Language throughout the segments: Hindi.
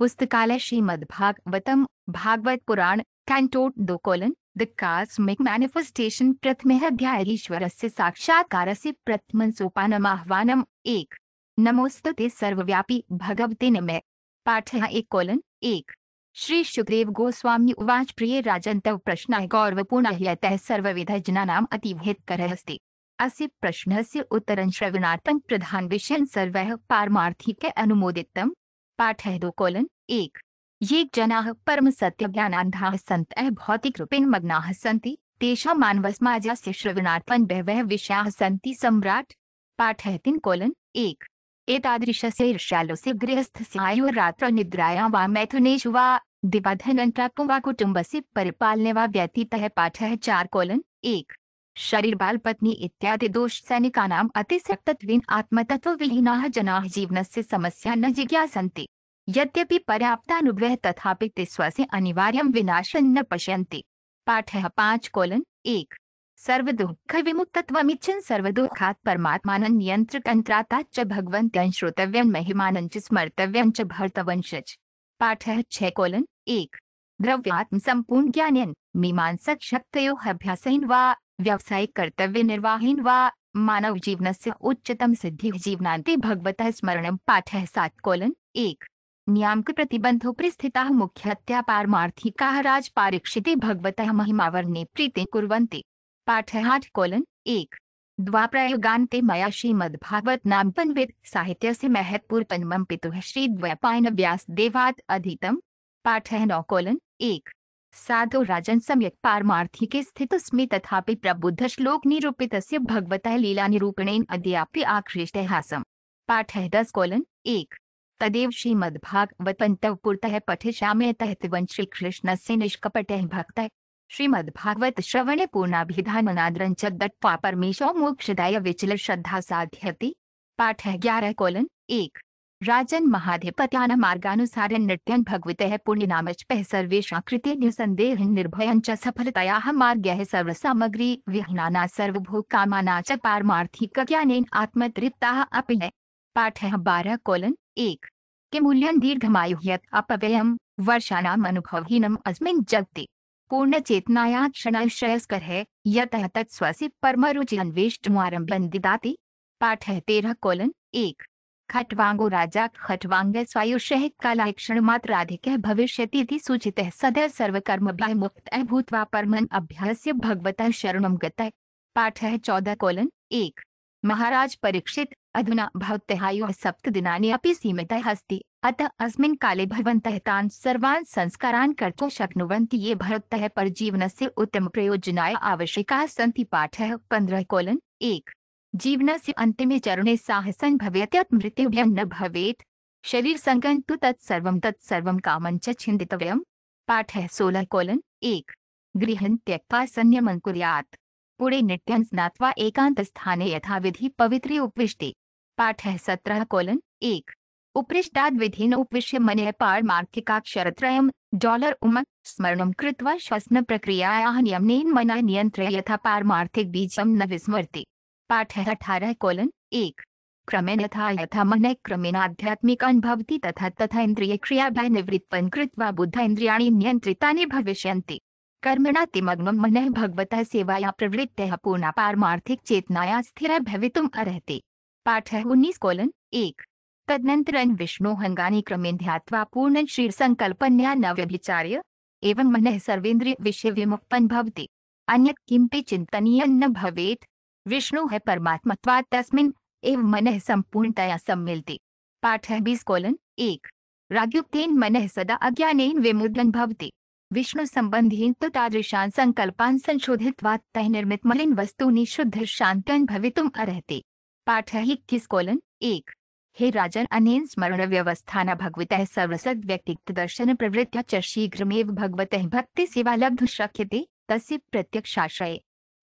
पुस्तकालय श्रीमद भागवतम भागवत पुराण कैंटोट दो कोलन द कास्मिक मैनिफेस्टेशन प्रथम अध्याय ईश्वर से साक्षात्कार से प्रथम सोपानम आह्वानम एक नमोस्तुते सर्वव्यापी भगवते न मैं पाठ एक कोलन एक श्री सुखदेव गोस्वामी उवाच प्रिय राजन तव प्रश्न गौरवपूर्ण यतः सर्वविध जनानाम हस्ते असि प्रश्न से उत्तर श्रवणार्थम प्रधान विषय सर्व पारमार्थिके अनुमोदितम पाठ है दो कोलन एक ये जना परम सत्य संत भौतिक रूपेण मग्ना ज्ञानान्धाः सन्तः भौतिकरूपेण से श्रवणार्थन बह वह विषया सन्ती सम्राट पाठ है तीन कोलन एक से से ईर्ष्यालोस्य गृहस्थस्य आयुरात्र निद्रायां वा व वा दिवाधनं प्राप्तुं वा से परिपालने व व्यतीत है पाठ है चार कोलन एक शरीर बाल पत्नी इत्यादि दोष सैनिकानाम अतिसक्तत्वेन आत्मतत्व विहीना जना जीवन से समस्या न जिज्ञासन्ति यद्यपि पर्याप्त अनुग्रह तथा तिस्व से अनिवार्य विनाश न पश्यंति पाठ पांच कोलन एक सर्वदुःख विमुक्तत्वमिच्छन् सर्वदुःखात् परमात्मानं नियन्त्रकन्त्राता च भगवन्त्यं श्रोतव्यं महिमानं च स्मर्तव्यं च भर्तवंशज पाठः छ कोलन एक द्रव्यात्म संपूर्ण ज्ञानेन मीमांसक शक्तयोः अभ्यासेन वा व्यावसायिक कर्तव्य निर्वाहीन व मानव जीवन से उच्चतम सिद्धि जीवनांति भगवत स्मरण पाठ है सात कोलन एक नियामक प्रतिबंधो स्थित मुख्यतया का राज पारीक्षिते भगवत महिमावर्णे प्रीति कुरंते पाठ आठ कोलन एक द्वाप्रयोगान्ते मया श्रीमद्भागवत पन्वित साहित्य से महत्वपूर्ण पन्म पितु श्री द्वैपायन व्यास देवात अधीतम पाठ नौ कोलन एक साधो राजन सम्यक पारमार्थिके स्थितस्मे तथा प्रबुद्ध श्लोक निरूपितस्य अद्याप आकृष्ट हासम पाठ है दस कोलन एक तदेव श्रीमद्भागवतपन्तवपुरतः पठिष्याम्यतहतवन् श्रीकृष्णस्य निष्कपटः भक्त श्रीमद्भागवत श्रवण पूर्णाभिधानाद्रं च दत्त्वा परमेशो मोक्षदाय विचल श्रद्धा साध्यति है ग्यारह कोलन एक राजन महाधिपत्यान मार्गानुसार नृत्यं भगवतः पुण्यनामचपः सर्वेषां कृते निसन्देह निर्भयं च सर्व सामग्री विहना विहनाना सर्वभूकामाना च पार्थिक पारमार्थिकज्ञानेन आत्मतृप्ताः अपि पाठः बारह कोलन एक के मूल्य मूल्यं दीर्घमायुह्यत् अनुभवहीनम अस्मिन जगते पूर्ण चेतनाया क्षण क्षणः है यत तत्स्वस्य परमरुचि अन्वेष्ट अन्वेष्टुमारम्भं दिदाति पाठः तेरह कोलन एक खटवांगो राजा खटवांग स्वायुषः कालाक्षण मात्र अधिक भविष्य सूचित सूचित सदैव सर्वकर्म भय मुक्त व परमन अभ्यास भगवत शरण गत पाठ है चौदह कोलन एक महाराज परीक्षित अधुना भवत्यहायु सप्त दिनानि अपि सीमितः अस्ति अतः अस्मिन् काले भवन्तः तान् सर्वान् संस्कारान् कर्तुं शक्नुवन्ति ये भवतः परजीवनस्य प्रयोजनाय आवश्यकाः सन्ति पाठः पन्द्रः कोलन् एक जीवनस्य अन्तिमे चरणे साह सम्भव्यत्यत् मृत्यु न शरीर शरीरसङ्गं तो तत्सर्व तत्सर्व काम च पाठ है सोलह कोलन एक गृहं त्यक्त्वा संयमं कुर्यात् पुणे नित्यं स्नात्वा एकान्तस्थाने यथाविधि पवित्रे उपविष्टे पाठ है सत्रह कोलन एक उपृष्टाद उपरिष्टाद्विधेन उपविश्य मन पार पारमार्थिकाक्षरत्रयं डॉलर उम स्मरण कृत्वा श्वसनप्रक्रियायाः नियमनेन मना नियन्त्र्य यथा पारमार्थिकबीजं न विस्मरति पाठ है अठारह कोलन एक क्रमेण यथा यथा मन क्रमेण आध्यात्मिक अनुभवती तथा तथा इंद्रिय क्रिया भय निवृत्तन कृत्वा बुद्ध इंद्रिया नियंत्रिता भविष्य कर्मणा तिमग्न मन भगवत सेवाया प्रवृत्त पूर्ण पार्थिक चेतनाया स्थिर भवितुम् अर्हति पाठः उन्नीस कोलन एक विष्णु हंगानी क्रमें ध्यावा पूर्ण श्रीसङ्कल्पन्या न व्यभिचार्य एवं मनः विषय भवति अन्य किमपि चिंतनीय न भवेत विष्णु है परमात्मत्वात् तस्मिन् एव मनः सम्पूर्णतया सम्मिलते पाठ है बीस कोलन एक रागयुक्तेन मन सदा अज्ञानेन विमुद्रन् भवते विष्णु संबंधीन तो तादृशान संकल्पान संशोधित संशोधित्वात् निर्मित मलिन वस्तु शुद्ध शान्तन् भवितुम अर्ते पाठ है इक्कीस कोलन एक हे राजन अनेन स्मरण व्यवस्था न भगवत सर्वसद व्यक्तित्व दर्शन प्रवृत्त शीघ्रमेव भगवत भक्ति सेवा लब्ध शक्य प्रत्यक्षाश्रय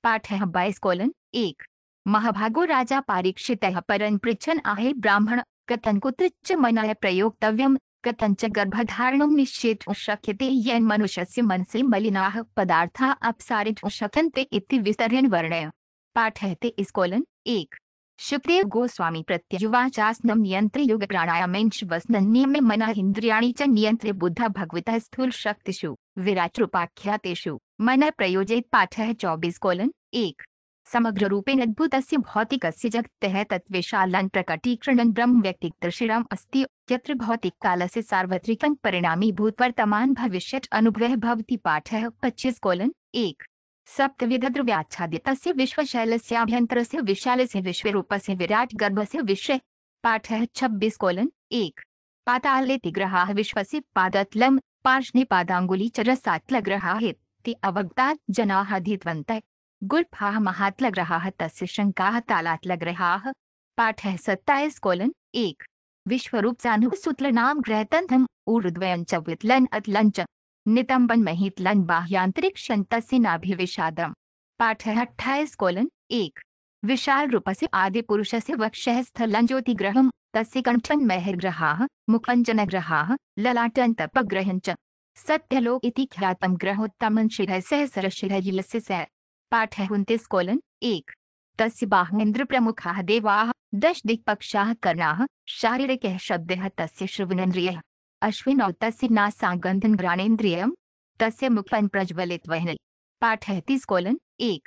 पाठ है बाईस कोलन एक महाभागो राजा पारीक्षित परन पृछन आहे ब्राह्मण कथन कुत्र मन कथंकुत्रच्च मनः प्रयोक्तव्यम् कथञ्च गर्भधारणं निश्चेतुं शक्यते येन से मनसि मलिनाः पदार्थाः अपसारितुं शक्यन्ते इति विस्तरण वर्णय पाठ है इस कोलन एक शुभदेव गोस्वामी प्रत्युवाचासनं यन्त्रे युग प्राणायामेंश वसनन्यमे मनः इन्द्रियाणि च नियन्त्रे बुद्ध भगवत स्थूल शक्तिषु विराट रूपाख्यातेषु मनः प्रयोजित है चौबीस कोलन एक समग्र समग्ररूपेण अद्भुतस्य भौतिकस्य जगतः तत्विशालन् प्रकटीकरण ब्रह्म व्यक्ति व्यक्तिदर्शिरम् अस्ति यत्र भौतिक काल से भौतिककालस्य परिणामी भूत वर्तमान भविष्य भविष्यत् भवती पाठ है पच्चीस कोलन एक सप्तविध द्रव्याच्छादित विश्व रूप से विराट गर्भ से विश्व पाठ है छब्बीस कोलन एक पाताल पातालेति ग्रहाः विश्वस्य पादतलं पार्श्ने ग्रह ते अवगता महात्ल ग्रह तस् शंका तालातल ग्रह पाठ है सत्ताईस कोलन एक विश्व रूप विश्वरूप सानुसूत्रनाम ग्रहतन्थम् ऊर्द्वयञ्च वित्लन् अत्लञ्च नितंबन बाह्यांतरिक शंतस्यनाभिविषादम पाठ अट्ठाईस कोलन एक विशाल रूप से आदि पुरुष से ज्योति ग्रह तस्य कंठन महरग्रहा मुखंजन ग्रहा ललाटन तपग्रहण च सत्यलोक इति ख्यातम ग्रहोत्तमन शिव सहसर शिव सह पाठ उन्तीस कोलन एक तस्य इंद्र प्रमुखा देवा दश दिक्पक्षा कर्णा शारीरिक शब्द तस्य श्रवणेन्द्रिय अश्विन अश्विनौ तस्य नासागन्धं घ्राणेन्द्रियं तस्य पाठ है तीस कोलन एक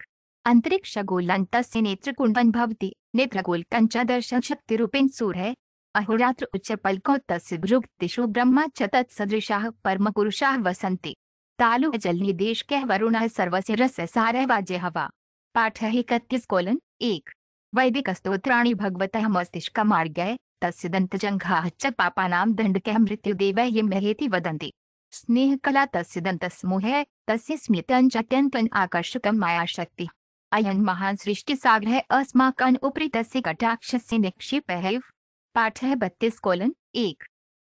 अंतरिक्ष अन्तरिक्षगोलन् तस्य नेत्रकुण्डन् भवति रूपेण सूर है अहोरात्र उच्च पलको तस्य भृक्तिषु ब्रह्मा सदृशाह परम परमपुरुषाः वसंती तालु जल जलनिदेश कः वरुणः सर्वस्य पाठ है इकतीस कोलन एक वैदिक स्त्रोत्राणी भगवत मस्तिष्क मार्ग तस् पापानां दण्डकः मृत्युदेवैः महेति वदन्ति स्नेहकला तस्यदन्तसमूहः तस्य स्मितञ्च अत्यन्तम् आकर्षकं मायाशक्ति अयं महान् सृष्टिसागरः अस्माकम् उपरि तस्य है पाठ है बत्तीस कोलन एक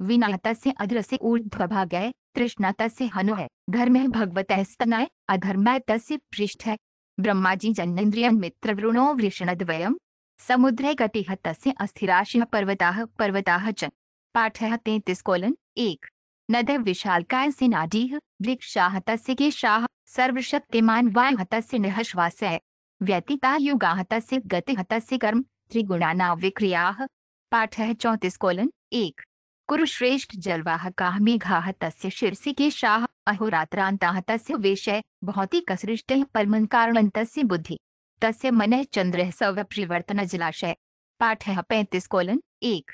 विना तस्य अधर से गय तृष्णा तस्य हनु है धर्म है भगवत स्तनाय अधर्म तस्य पृष्ठ है ब्रह्मा जी जन्नेन्द्रियन मित्र वृणो वृषण द्वयम समुद्रे गति तस्य अस्थिराशि पर्वता पर्वता च पाठ तैतीस कोलन एक नद विशालकाय से वृक्षाः वृक्षा तस् सर्वशक्तिमान वायुः तस्य निःश्वासः व्यतीता युगा तस्य गति तस्य कर्म त्रिगुणाना विक्रियाः पाठ चौतीस कोलन एक कुरुश्रेष्ठ जलवाहकाः मेघाः तस्य के शाह अहोरात्रान्ताः तस्य वेशय भौतिकसृष्टेः परमन् कारण तस्य बुद्धि तस्य मन चंद्र सवप्रवर्तन जलाशय पाठ है पैंतीस कोलन एक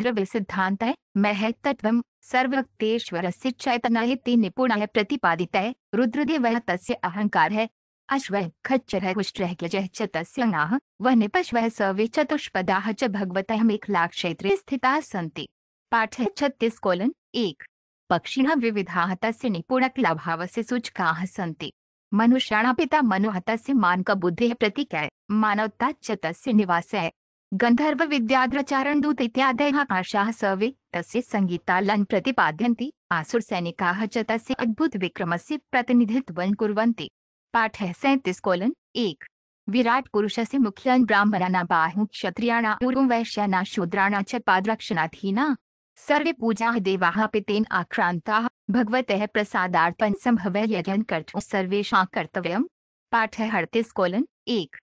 द्रव्य सिद्धांत है मह तत्व सर्वक्तेश्वर से चैतना ते निपुण प्रतिपादित है रुद्रदेव तस्य अहंकार है अश्व खच्चर है कुष्ट उष्ट्रह तस्य नाह वह निपश्व सवे चतुष्पदाह च भगवत मेखला क्षेत्र स्थित सन्ति पाठ है छत्तीस कोलन एक पक्षिण विविधा तस्य निपुण निपुणक्लाभाव से सूचका सन्ती मनुषाणा पिता मनुहत से मान का बुद्धि है प्रतीक है मानवता चत निवास है गंधर्व विद्याद्रचारण दूत इत्यादय आशा सवे तस्य लन प्रतिपाद्यन्ति आसुर सैनिकाः अद्भुत विक्रम से प्रतिनिधित्व कुरंती पाठ है सैंतीस कोलन एक विराट पुरुष से मुख्यं ब्राह्मणा बाहु क्षत्रियाणा उरु वैश्याना शूद्राणा च पादरक्षणाधीना सर्वे पूजा देवा पितेन आक्रांता भगवत प्रसादार्पण संभव यजन कर सर्वेशा कर्तव्य पाठ हर्तिस कोलन एक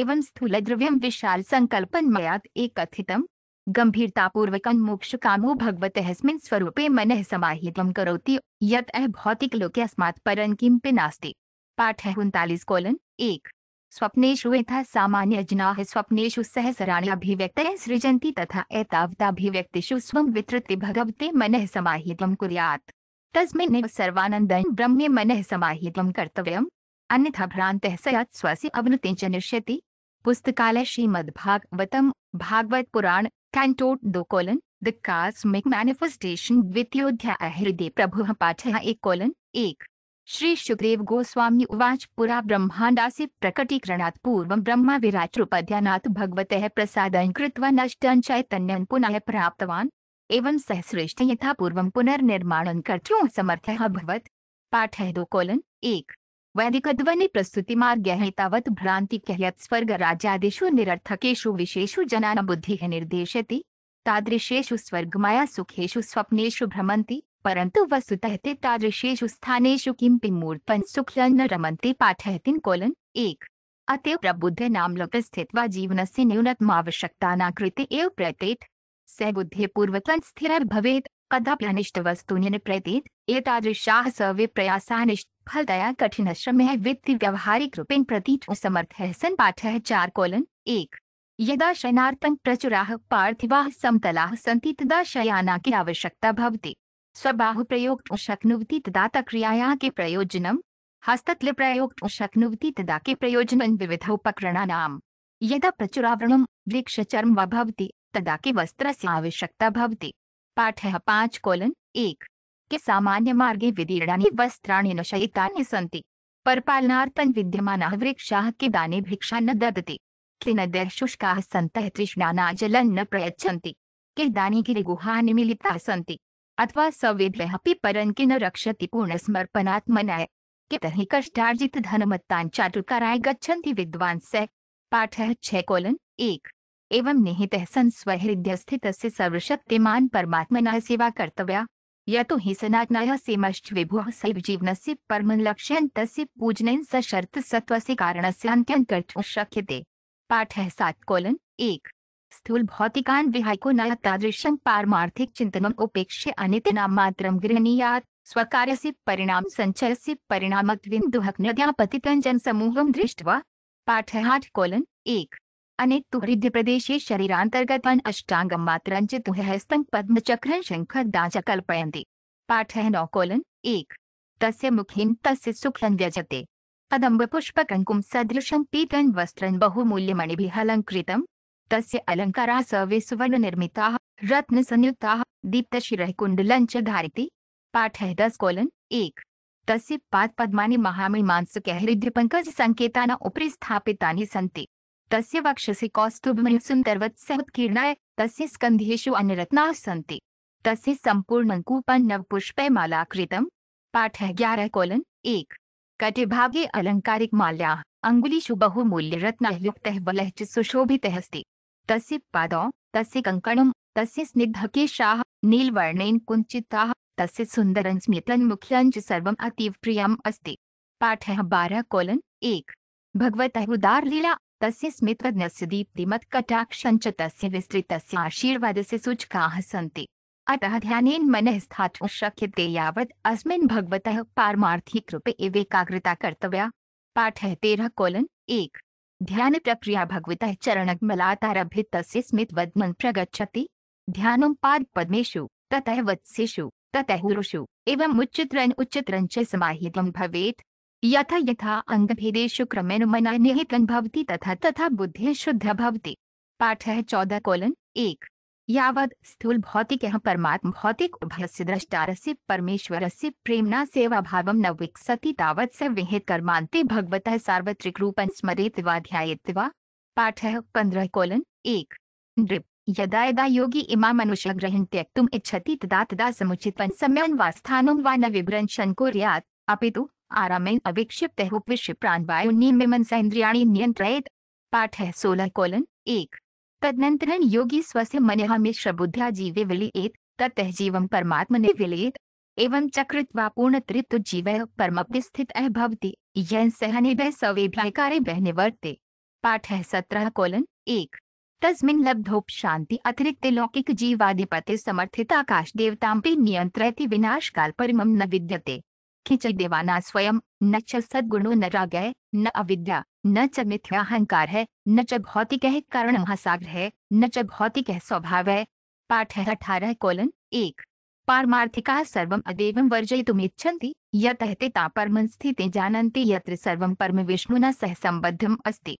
एवं स्थूल द्रव्यम विशाल संकल्पन मयात एक कथित गंभीरता पूर्वक मोक्ष कामो भगवत स्वरूपे मन समाहित करोति यत अह भौतिक लोके अस्मात् परं किमपि नास्ति पाठ उनतालीस कोलन एक स्वप्नेशु यथा सामान्य जना स्वप्नेशु सहसराणी अभिव्यक्त सृजंती तथा एतावताभिव्यक्तिषु स्व वितृति भगवते मन समाहित कुरियात तस्मिन्नेव सर्वानंद ब्रह्म मन समाहित कर्तव्य अन्यथा भ्रांत सयात स्वस्य अवनति च निश्यति पुस्तकालय श्रीमद्भागवतम भागवत पुराण कैंटोट दो कोलन द कास्मिक मैनिफेस्टेशन द्वितीयोध्याय हृदय प्रभु पाठ एक कोलन एक श्री सुग्रीव गोस्वामी उवाच पुरा ब्रह्माण्डासि पूर्व ब्रह्म ब्रह्मविराट्रुपध्यानात् भगवतः भगवत कृत्वा नष्ट चैतन्य पुनः प्राप्तवान एवं सः श्रेष्ठ यथा पूर्वं पुनर्निर्माणं समर्थ समर्थः पाठ है दो कोलन एक वैदिकध्वनि भ्रांति कहत स्वर्ग स्वर्गराज्यादिषु निरर्थकेशु विशेषु जनान् बुद्धि निर्देशति तादृशेषु स्वर्गमाया सुखेशु स्वप्नेषु भ्रमंती परंतु वस्तुतः ते तादृशेषु स्थानेषु किमपि मूर्तन सुखलन रमन्ते पाठयतिन् कोलन् एक अतएव प्रबुद्ध नामलोक स्थित्वा जीवनस्य न्यूनतमावश्यकतानाकृते एव प्रत्येत सैबुद्धिपूर्वकं स्थिरर्भवेत् कदाप्यनिष्ट वस्तूनि न प्रतीत एतादृशाः सर्वे प्रयासाः निष्फलतया कठिनश्रमः वित्तव्यवहारिकरूपेण प्रतीत समर्थः सन् पाठः चार कोलन् एक यदा शयनार्थं प्रचुराः पार्थिवाः समतलाः सन्ति तदा शयाना की आवश्यकता भवति स्वबाहु प्रयोक्त शक्नुवती तदा तक्रियाया के प्रयोजनम हस्तत्ल प्रयोक्त शक्नुवती तदा के प्रयोजन विविध उपकरणानाम यदा प्रचुरावरणम वृक्षचर्म व भवति तदा के वस्त्र से आवश्यकता भवती पाठ है पांच कोलन एक के सामान्य मार्गे विदीर्णानि वस्त्राणि नशयितानि सन्ति परपालनार्थं विद्यमानाः वृक्षाः के दाने भिक्षा न ददति क्लिनद्यः शुष्काः सन्तः तृष्णाना जलं न प्रयच्छन्ति के दाने गिरिगुहाः निमिलिताः सन्ति अथवा सवेद्रहपि परंकिन रक्षति पूर्णसमर्पणात्मनाय ही कष्टार्जित धनमत्तान चाटुकाराय गच्छन्ति विद्वान स पाठ छः कोलन एक एवं निहित संस्वहृदय स्थित से सर्वशक्तिमान परमात्मन सेवा कर्तव्या सनातन सेमश्च विभुः सैव जीवनस्य परमं लक्ष्यं तस्य सत्व सशर्त सत्वस्य कारणस्य सात कोलन एक स्थूल भौतिकान भौतिकान्विहायको तादृशं पारमार्थिक चिन्तनम् उपेक्ष्य मात्र मात्रं स्वकार से परिणाम संचय से सञ्चयस्य जन समूह दृष्ट पाठहाट कोलन एक अनित हृदय प्रदेश शरीरांतर्गत हृद्यप्रदेशे शरीरान्तर्गतवान् अष्टाङ्गं पद्म चक्र शंख दाच कल्पयते पाठ नौ कोलन एक तस् मुखीन तस् सुखं व्यजते कदम्बपुष्पकङ्कुं सदृशं पीतन् वस्त्रं बहुमूल्यमणिभिः अलंकृतम तस्य अलंकारा सर्वे सुवर्ण रत्न संयुक्ता दीप्त दीप्तशिरः कुंडल च पाठ है दस कोलन एक तस् पाद पद्मा महामी तस्य पादपद्मानि महामीमांसकहृद्यपङ्कज सङ्केतान उपरि स्थापितानि सन्ति तस्य वक्षसि कौस्तुभमयुसुन्दरवत्सहत्कीर्णाय तस्य स्कन्धेषु अन्यरत्नाः सन्ति तस्य सम्पूर्णङ्कूपं पाठ है ग्यारह कोलन एक कटिभागे अलंकारिक माल्या अङ्गुलिषु बहुमूल्य रत्न युक्त बल सुशोभित अस्ति तस्य पादौ तस्य कङ्कणं तस्य स्निग्धकेशाः नीलवर्णेन कुञ्चिताः तस्य सुन्दरं स्मितन्मुख्यं च सर्वम् अतीव प्रियम् अस्ति पाठः बारह कोलन् एक भगवतः उदारलीला तस्य स्मितज्ञस्य दीप्तिमत्कटाक्षं च तस्य विस्तृतस्य आशीर्वादस्य सूचकाः सन्ति अतः ध्यानेन मनः स्थातुं शक्यते यावत् अस्मिन् भगवतः पारमार्थी कृपे एवेकाग्रता कर्तव्या पाठः तेरह कोलन् एक ध्यान प्रक्रिया भगवत चरण भगवतः वन प्रगछति ध्यान पाद पादपद्मेषु ततः वत्सेषु ततहुरुषु एवम् उच्चतरन् उच्चतर च समाहितं भवेत् यथा यथा अंग अङ्गभेदेषु क्रमेण मना निहित तथा तथा बुद्धि शुद्ध भवती पाठ है चौदह कोलन एक यावद स्थूल भौतिक परमात्म भौतिक उभयस्य द्रष्टारस्य परमेश्वरस्य सेवा भाव न विकसति तावत से विहित कर्मान्ते भगवत सार्वत्रिक रूप स्मरेत वा पाठ है पंद्रह कोलन एक नृप यदा यदा योगी इमा मनुष्य ग्रहण त्यक्तुम् इच्छति तदा तदा समुचितं सम्यं वा स्थानं वा न विभ्रन् शङ्को रयात् अपितु आरामेण अविक्षिप्तः उपविश्य नियंत्रित पाठ है सोलह कोलन एक तदनंतरण योगी स्वस्य मन हमेश बुद्धिया जीवे विलिएत ततः परमात्म ने विलियत एवं चकृत्वा पूर्ण तृप्त जीव परम स्थित भवती यह सहने वह सवे कार्य वह निवर्ते पाठ है सत्रह कोलन एक तस्मिन लब्धोप शांति अतिरिक्त लौकिक जीवाधिपति समर्थित आकाश देवताम पे नियंत्रयति विनाश काल परिमम न विद्यते खिंच देवाना स्वयं न सद्गुणो न रागय न अविद्या न च मिथ्याहंकार है न च भौतिक है कारण महासागर है न च भौतिक है स्वभाव है पाठ है अठारह कोलन एक पारमार्थिका सर्व सर्वम अदेवम वर्जयितुमिच्छन्ति यतः ते तापरमं स्थित जानन्ति यत्र सर्वं परम विष्णुना सह सम्बद्धम् अस्ति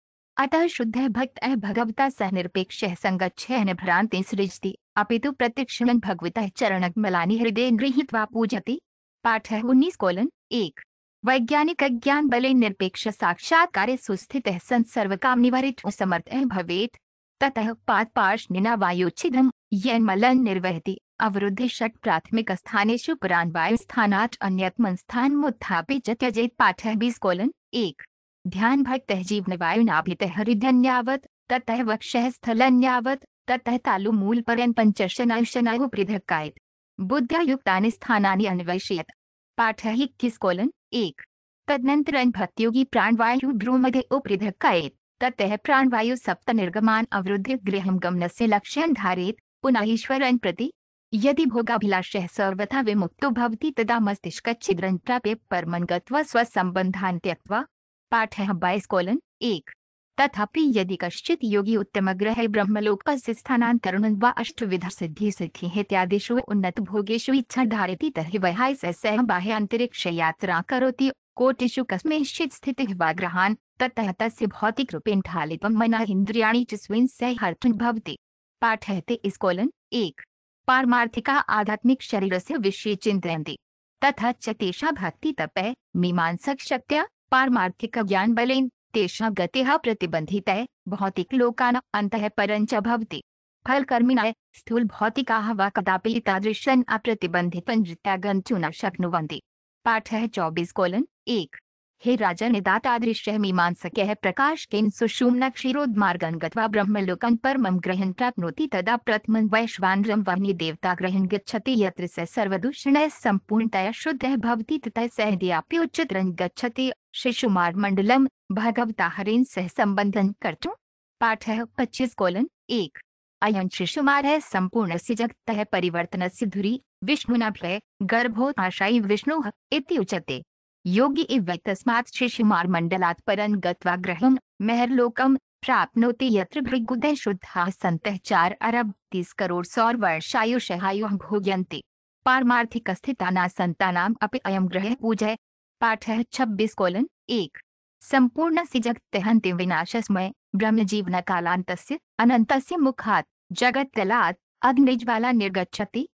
अतः शुद्ध भक्त अह भगवता सह निरपेक्ष संगच्छेन भ्रांति सृजति अपितु प्रत्यक्षण भगवत चरण मलानी हृदय गृहीत्वा पूजति पाठ है उन्नीस कोलन एक वैज्ञानिक अज्ञान बले निरपेक्ष साक्षात्कार सुस्थित संसर्व काम निवारित समर्थ भवेत ततः पाद पार्श निना वायुच्छिदम मलन निर्वहति अवरुद्ध षट प्राथमिक स्थानेशु पुराण वायु स्थानात अन्यतम स्थान मुत्थापि च त्यजेत पाठ बीस कोलन एक ध्यान भक्त जीवन वायु नाभित हृदयन्यावत ततः वक्ष स्थलन्यावत ततः तालु मूल पर्यन पंचशनाय शनायु पृथक्कायत बुद्ध्या युक्तानि स्थानानि अन्वेषयत पाठ ही किस कोलन एक तदनंतर भक्त्योगी प्राणवायु भ्रूमध्ये उपरिधक्कायेत ततः प्राणवायु सप्त निर्गमान अवरुद्ध गृह गमन से लक्ष्य धारित पुनः ईश्वर प्रति यदि भोगाभिलाषः सर्वथा विमुक्तो भवती तदा मस्तिष्क मस्तिष्कच्छिद्रं प्राप्य परमन् गत्वा पाठ है बाईस कोलन एक तथापि यदि कश्चित योगी उत्तम ग्रह ब्रह्मलोक स्थानांतरण व अष्ट विध सिद्धि सिद्धि हेत्यादिषु उन्नत भोगेशु इच्छा धारती तरी वह सह बाह्य अंतरिक्ष यात्रा करोति कोटिषु कस्मेश्चित स्थित वा ग्रहान ततः तस्य भौतिक रूपेण ढालितम मना इंद्रियाणी चिस्विन सह हर्तुन भवति पाठ है इस कोलन एक पारमार्थिका आध्यात्मिक शरीर से विषय चिंतयन्ति तथा चतेषा भक्ति तप मीमांसक शक्त्या पारमार्थिक ज्ञान बलेन तेषा तेषां गतिः प्रतिबन्धितः भौतिकलोकान् अन्तः परञ्च फल कर्मी स्थूल भौतिक कदापि अप्रतिबंधित अप्रतिबन्धितपञ्जित्यागं न पाठ है चौबीस कोलन एक हे राजा निदाता दृश्य मीमांस राजन इदातादृश्य मीमांसक्यः प्रकाशकेन सुषुम्न क्षीरोद्मार्गं गत्वा पर मम ग्रहण प्राप्त तदा प्रथम प्रथमं वैश्वानरं देवता ग्रहण गच्छति यत्र से सर्वदूषण सम्पूर्णतया शुद्ध भवती तथा सह दियाप्युच्चतरं गच्छति शिशुमार मंडलम भगवताहरेन सह संबंधन कर्तु पाठ है पच्चीस कोलन एक अयम शिशुमार है संपूर्ण से जगत है परिवर्तन से धुरी विष्णुनाभ्य गर्भो आशाई विष्णु इति उचते योगी इव तस्मात् शिशुमार मंडलात् परं गत्वा गृहं महरलोकम प्राप्नोति यत्र भृगुदय शुद्धा संतः चार अरब तीस करोड़ सौर वर्षायुषहायु भोग्यन्ते पारमार्थिक स्थिताना संतानाम अपि अयम ग्रह पूजय पाठ है छब्बीस कोलन एक संपूर्ण सिजगत्यहंति विनाशस्मय ब्रह्म जीवन कालांत अनंत मुखात जगत तलात अग्निज्वाला निर्गछति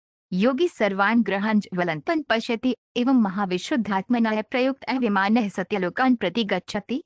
योगी सर्वान् ग्रहण ज्वलंतन पश्यति एवं महाविशुद्धात्मनय प्रयुक्त विमान सत्यलोकान प्रति गच्छति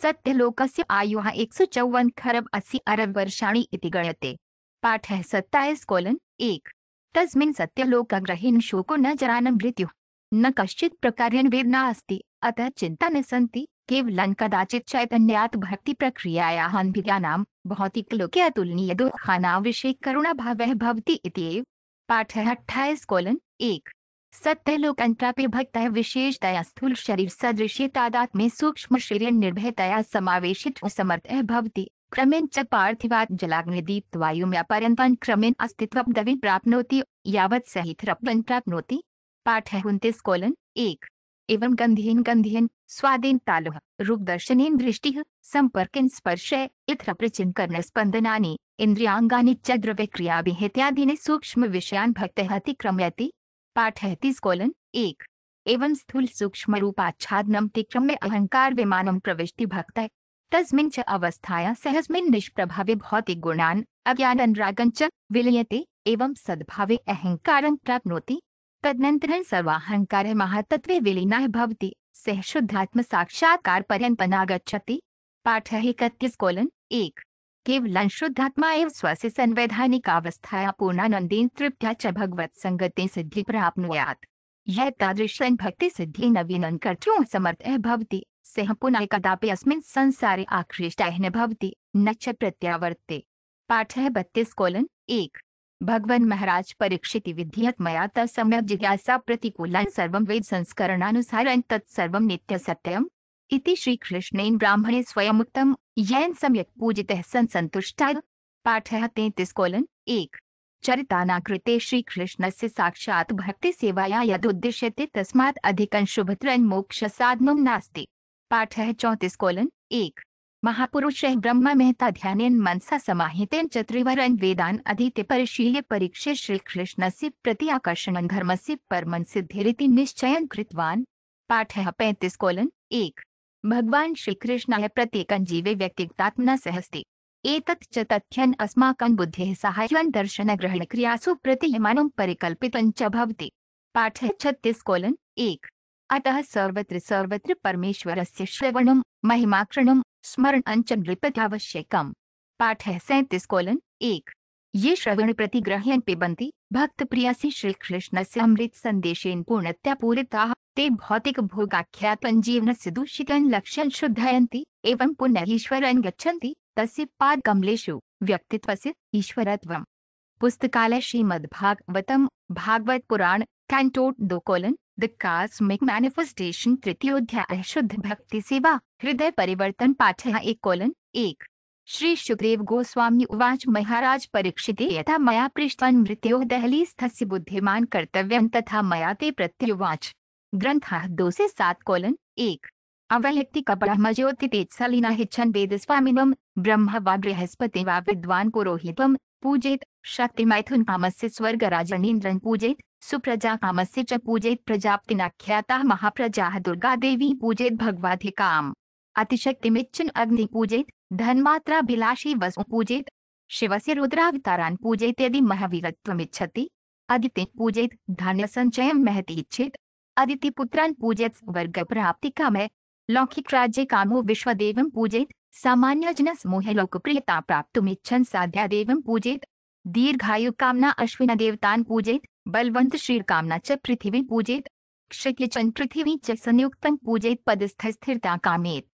सत्यलोक आयु एक सौ चौवन खरब अस्सी अरब वर्षाणी इति गणते पाठ है सत्ताईस कोलन एक तस्मिन् सत्यलोकग्रहिण शोको न जरान मृत्यु न कश्चित प्रकारेण वेदना अस्ति अतः चिंता न सन्ति केवलं कदाचित् चैतन्यात् लोके अतुलनीय भौतिकलोके अतुलनीयदुःखानाविषये करुणाभावः भवति इत्येव पाठ अट्ठाईस कोलन एक सत्य सत्यलोकंत्रापि भक्त विशेषतया स्थूल शरीर सदृश तादात्म्य सूक्ष्म शरीर निर्भयतया समावेशित समर्थ भवति क्रमेण च पार्थिवात् में पर्यतन क्रमेण अस्तित्वं दविं प्राप्नोति यावत् सहितरप्यं प्राप्नोति पाठ है उन्तीस कोलन एक एवं गंधीन गंधीन स्वादीन तालु रूप दर्शन दृष्टि संपर्क स्पर्श इथ्र प्रचिन कर्ण स्पंदना इंद्रियांगा च द्रव्य क्रिया विहित्यादि ने सूक्ष्म विषयान भक्त अतिक्रम्यति पाठ है तीस कोलन एक एवं स्थूल सूक्ष्म रूपाच्छादनम तिक्रम्य अहंकार विमान प्रविष्टि भक्त तस्मिन् च अवस्थाया सहस्मिन् निष्प्रभावे भौतिक गुणान अज्ञान अनुरागं च विलयते एवं सद्भावे अहंकारं प्राप्नोति तदनंतर सर्वाहंकार महातत्व तदनन्तरं सर्वाहङ्कारः महातत्त्वे विलीनः भवति सः शुद्धात्मसाक्षात्कारपर्यन्तनागच्छति पाठः इकतीस कोलन एक केवल शुद्धात्मा एव स्वस्य संवैधानिकावस्थाया पूर्णानंदी तृप्त्या च भगवत संगति सिद्धि प्राप्त प्राप्नुयात् यः तादृशं भक्तिसिद्धि नवीनं कर्तुं समर्थः भवती सह पुनः कदापि अस्मिन् संसारे आकृष्ट न भवति न च प्रत्यावर्ते पाठः बत्तीस कोलन एक भगवन् महाराज परीक्षित विधियत मया तत्सम्यक् जिज्ञासा प्रतिकूलान् सर्व वेद तत्सर्व नित्य सत्यम इति श्री श्रीकृष्णेन ब्राह्मणे स्वयं उत्तम यन सम्यक् पूजित सन सन्तुष्टा पाठ तेतीस कोलन एक चरिताना कृते श्री कृष्ण से चरितानाकृते श्रीकृष्णस्य साक्षात् भक्तिसेवया यदुद्दिश्यते तस्मात् अधिकं मोक्ष साधन नास्ति पाठ चौतीस कोलन एक महापुरुष ब्रह्म मेहता ध्यान मनसा समाहितेन च त्रिवरन् वेदान् अधीते परिशील्य परीक्षे से प्रति आकर्षण धर्म से आकर्षणं धर्मस्य परमसिद्धिरिति कृतवान पाठ है पैंतीस कोलन एक भगवान श्री भगवान् श्रीकृष्णः प्रत्येकं जीवे व्यक्तिगतात्मना सहस्ति एतत् च तथ्यन् अस्माकं बुद्धेः साहाय्यं दर्शनग्रहणक्रियासु प्रतिमानं परिकल्पितं च भवति पाठ छत्तीस कोलन एक अतः सर्वत्र सर्वत्र परमेश्वरस्य श्रवणं महिमाकरणं स्मरण अंचन रिपत आवश्यकम पाठ है सैतीस कोलन एक ये श्रवण प्रतिग्रहण पिबंती भक्त प्रिया से श्री कृष्ण से अमृत संदेशेन पूर्णत्या पूरिता ते भौतिक भोगाख्यात जीवन से दूषित लक्षण शुद्धयंती एवं पुण्य ईश्वर गच्छन्ति तस्य पाद कमलेशु व्यक्तित्व से ईश्वरत्व पुस्तकालय भागवतम भागवत पुराण कैंटोट दो कोलन द कास्मिक मैनिफेस्टेशन तृतीयोध्याय शुद्ध भक्ति सेवा हृदय परिवर्तन पाठ एक कोलन एक श्री सुग्रीव गोस्वामी उवाच महाराज परीक्षित यथा मया पृष्ठन मृत्यो दहली स्थस्य बुद्धिमान कर्तव्य तथा मया ते प्रत्युवाच ग्रंथ दो से सात कोलन एक अवयक्ति का ब्रह्मज्योति तेजसलिना हिच्छन वेद स्वामी ब्रह्म व बृहस्पति व विद्वान पुरोहित पूजित शक्ति मैथुन कामस्य स्वर्ग राजनीन्द्रन पूजित सुप्रजा कामस्य च पूजेत महाप्रजा दुर्गा दुर्गादेवी पूजेत अतिशक्ति मिच्छन अग्नि पूजेत भिलाषी वसु पूजेत से रुद्रावतारान पूजेत यदि महावीरत्वमिच्छति अदिति पूजेत धन्य संचय महति इच्छित अदिति पुत्रान पूजेत वर्ग प्राप्ति काम है लौकिक राज्य कामो विश्वदेव पूजेत सामान्य जन समूह लोकप्रियता प्राप्त साध्या देवम पूजेत दीर्घायु कामना अश्विन देवतान पूजित बलवंत श्री कामना च पृथ्वी पूजित क्षिक्लचन पृथ्वी च संयुक्त पूजित पदस्थ स्थिरता कामेत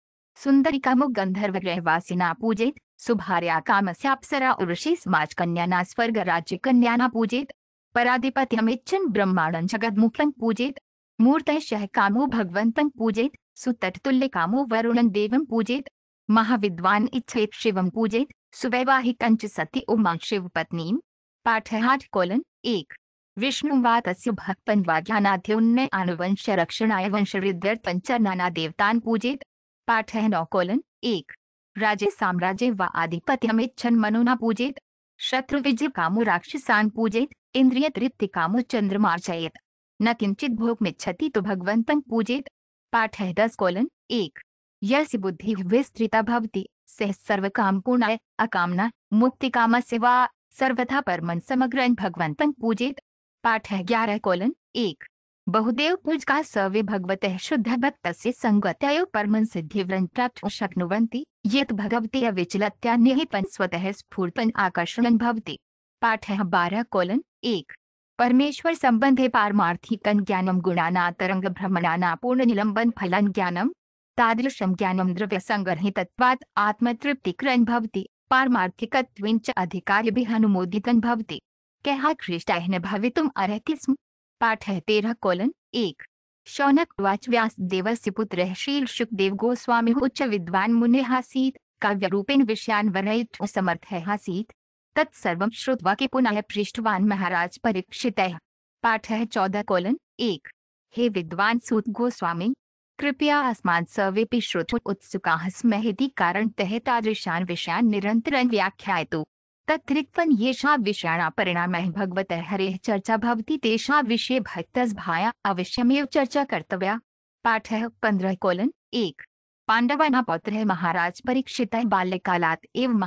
सुंदरिकामु गंधर्व ग्रहवासिना पूजित शुभार्या कामस्याप्सरा उर्षि समाज कन्याना स्वर्ग राज्य कन्याना पूजित पराधिपति अमिच्छन ब्रह्मांडन जगदमुखन पूजित मूर्त शह कामो भगवंत पूजित सुतट तुल्य कामो वरुण देवम पूजित महाविद्वान इच्छेत शिवम पूजित सुवैवाहिक कंच सुवैवाहिकञ्च सति उमां शिवपत्नीं पाठहाट् कोलन एक विष्णुवातस्य भक्पन्वाज्ञानाध्योन्नय आनुवंशरक्षणाय वंशवृद्ध्यर्थं च नानादेवतान् पूजेत् पाठः नौ कोलन एक राजे साम्राज्य साम्राज्ये वा आधिपत्यमिच्छन् मनुना पूजेत् शत्रुविजयकामो राक्षसान् पूजेत् इन्द्रियतृप्तिकामो चन्द्रमार्जयेत् न किंचित किञ्चित् भोगमिच्छति तु भगवन्तं पूजेत् पाठः दस कोलन एक यस्य बुद्धि विस्तृता भवती से सर्व काम पूर्ण अकामना मुक्ति काम सेवा सर्वथा पर मन समग्र भगवंत पूजित पाठ है ग्यारह कोलन एक बहुदेव पूज का सर्वे भगवत शुद्ध भक्त से संगत परम सिद्धि व्रत प्राप्त शक्नुवंती ये भगवती विचलत्या निहितन स्वतः स्फूर्तन आकर्षण भवती पाठ है बारह कोलन एक परमेश्वर संबंधे पारमार्थिकन ज्ञानम गुणाना तरंग भ्रमणाना पूर्ण निलंबन फलन ज्ञानम तादृशं ज्ञानं द्रव्यसङ्गरहितत्वात् आत्मतृप्तिकरं भवति पारमार्थिकत्वेन च अधिकारिभिः अनुमोदितं भवति कः ख्रीष्टाः न भवितुम् अर्हति स्म पाठः तेरः कोलन् एक शौनक शौनकवाच व्यासदेवस्य पुत्रः शीर्षुकदेव गोस्वामी उच्च विद्वान् मुनिः आसीत् काव्यरूपेण विषयान् वर्णयितुं समर्थः आसीत् तत्सर्वं श्रुत्वा के पुनः पृष्टवान् महाराज परीक्षितः पाठः चौदह कोलन एक हे विद्वान् सूत गोस्वामी कृपया अस्मात्सवेऽपि श्रोतु उत्सुकाः स्महेति कारणतः तादृशान् विषयान् निरन्तरं व्याख्यायतु तत्रक्तन येषां परिणाम परिणामैः भगवत हरे चर्चा तेषा विषय भक्त भाया अवश्यमेव चर्चा कर्तव्या है पंद्रह कोलन एक पाण्डवानां पौत्र महाराज परीक्षितः बाल्यकालात् एव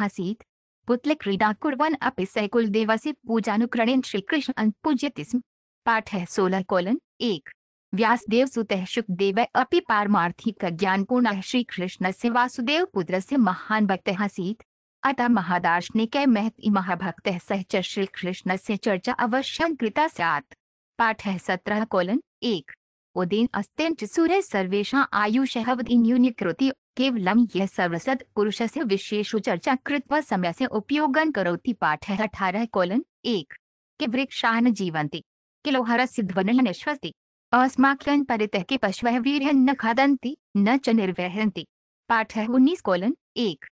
हसीत पुतले क्रीडा कुर्वन् अपि सः कुलदेवस्य पूजानुकरणेन श्रीकृष्णन् पूज्यति स्म है सोलह कोलन एक व्यास देव सुत शुकदेव अपि पारमार्थिक पूर्ण श्री कृष्ण से वासुदेव पुत्र से महान भक्त हसीत अतः महादार्शनिक महति महाभक्त सहच श्री कृष्ण से चर्चा अवश्य कृता सात पाठ है सत्रह कोलन एक उदीन अस्त्यंच सूर्य सर्वेशा आयुष कृति केवलम यह सर्वसद पुरुष से विशेष चर्चा कृत्वा समय से उपयोग करोती पाठ है अठारह कोलन एक के वृक्षाह जीवंती किलोहर सिद्धवन निश्वस्ति अस्माकन परितः के पशु वीर न खादंती न च निर्वहन्ति पाठ है उन्नीस कोलन एक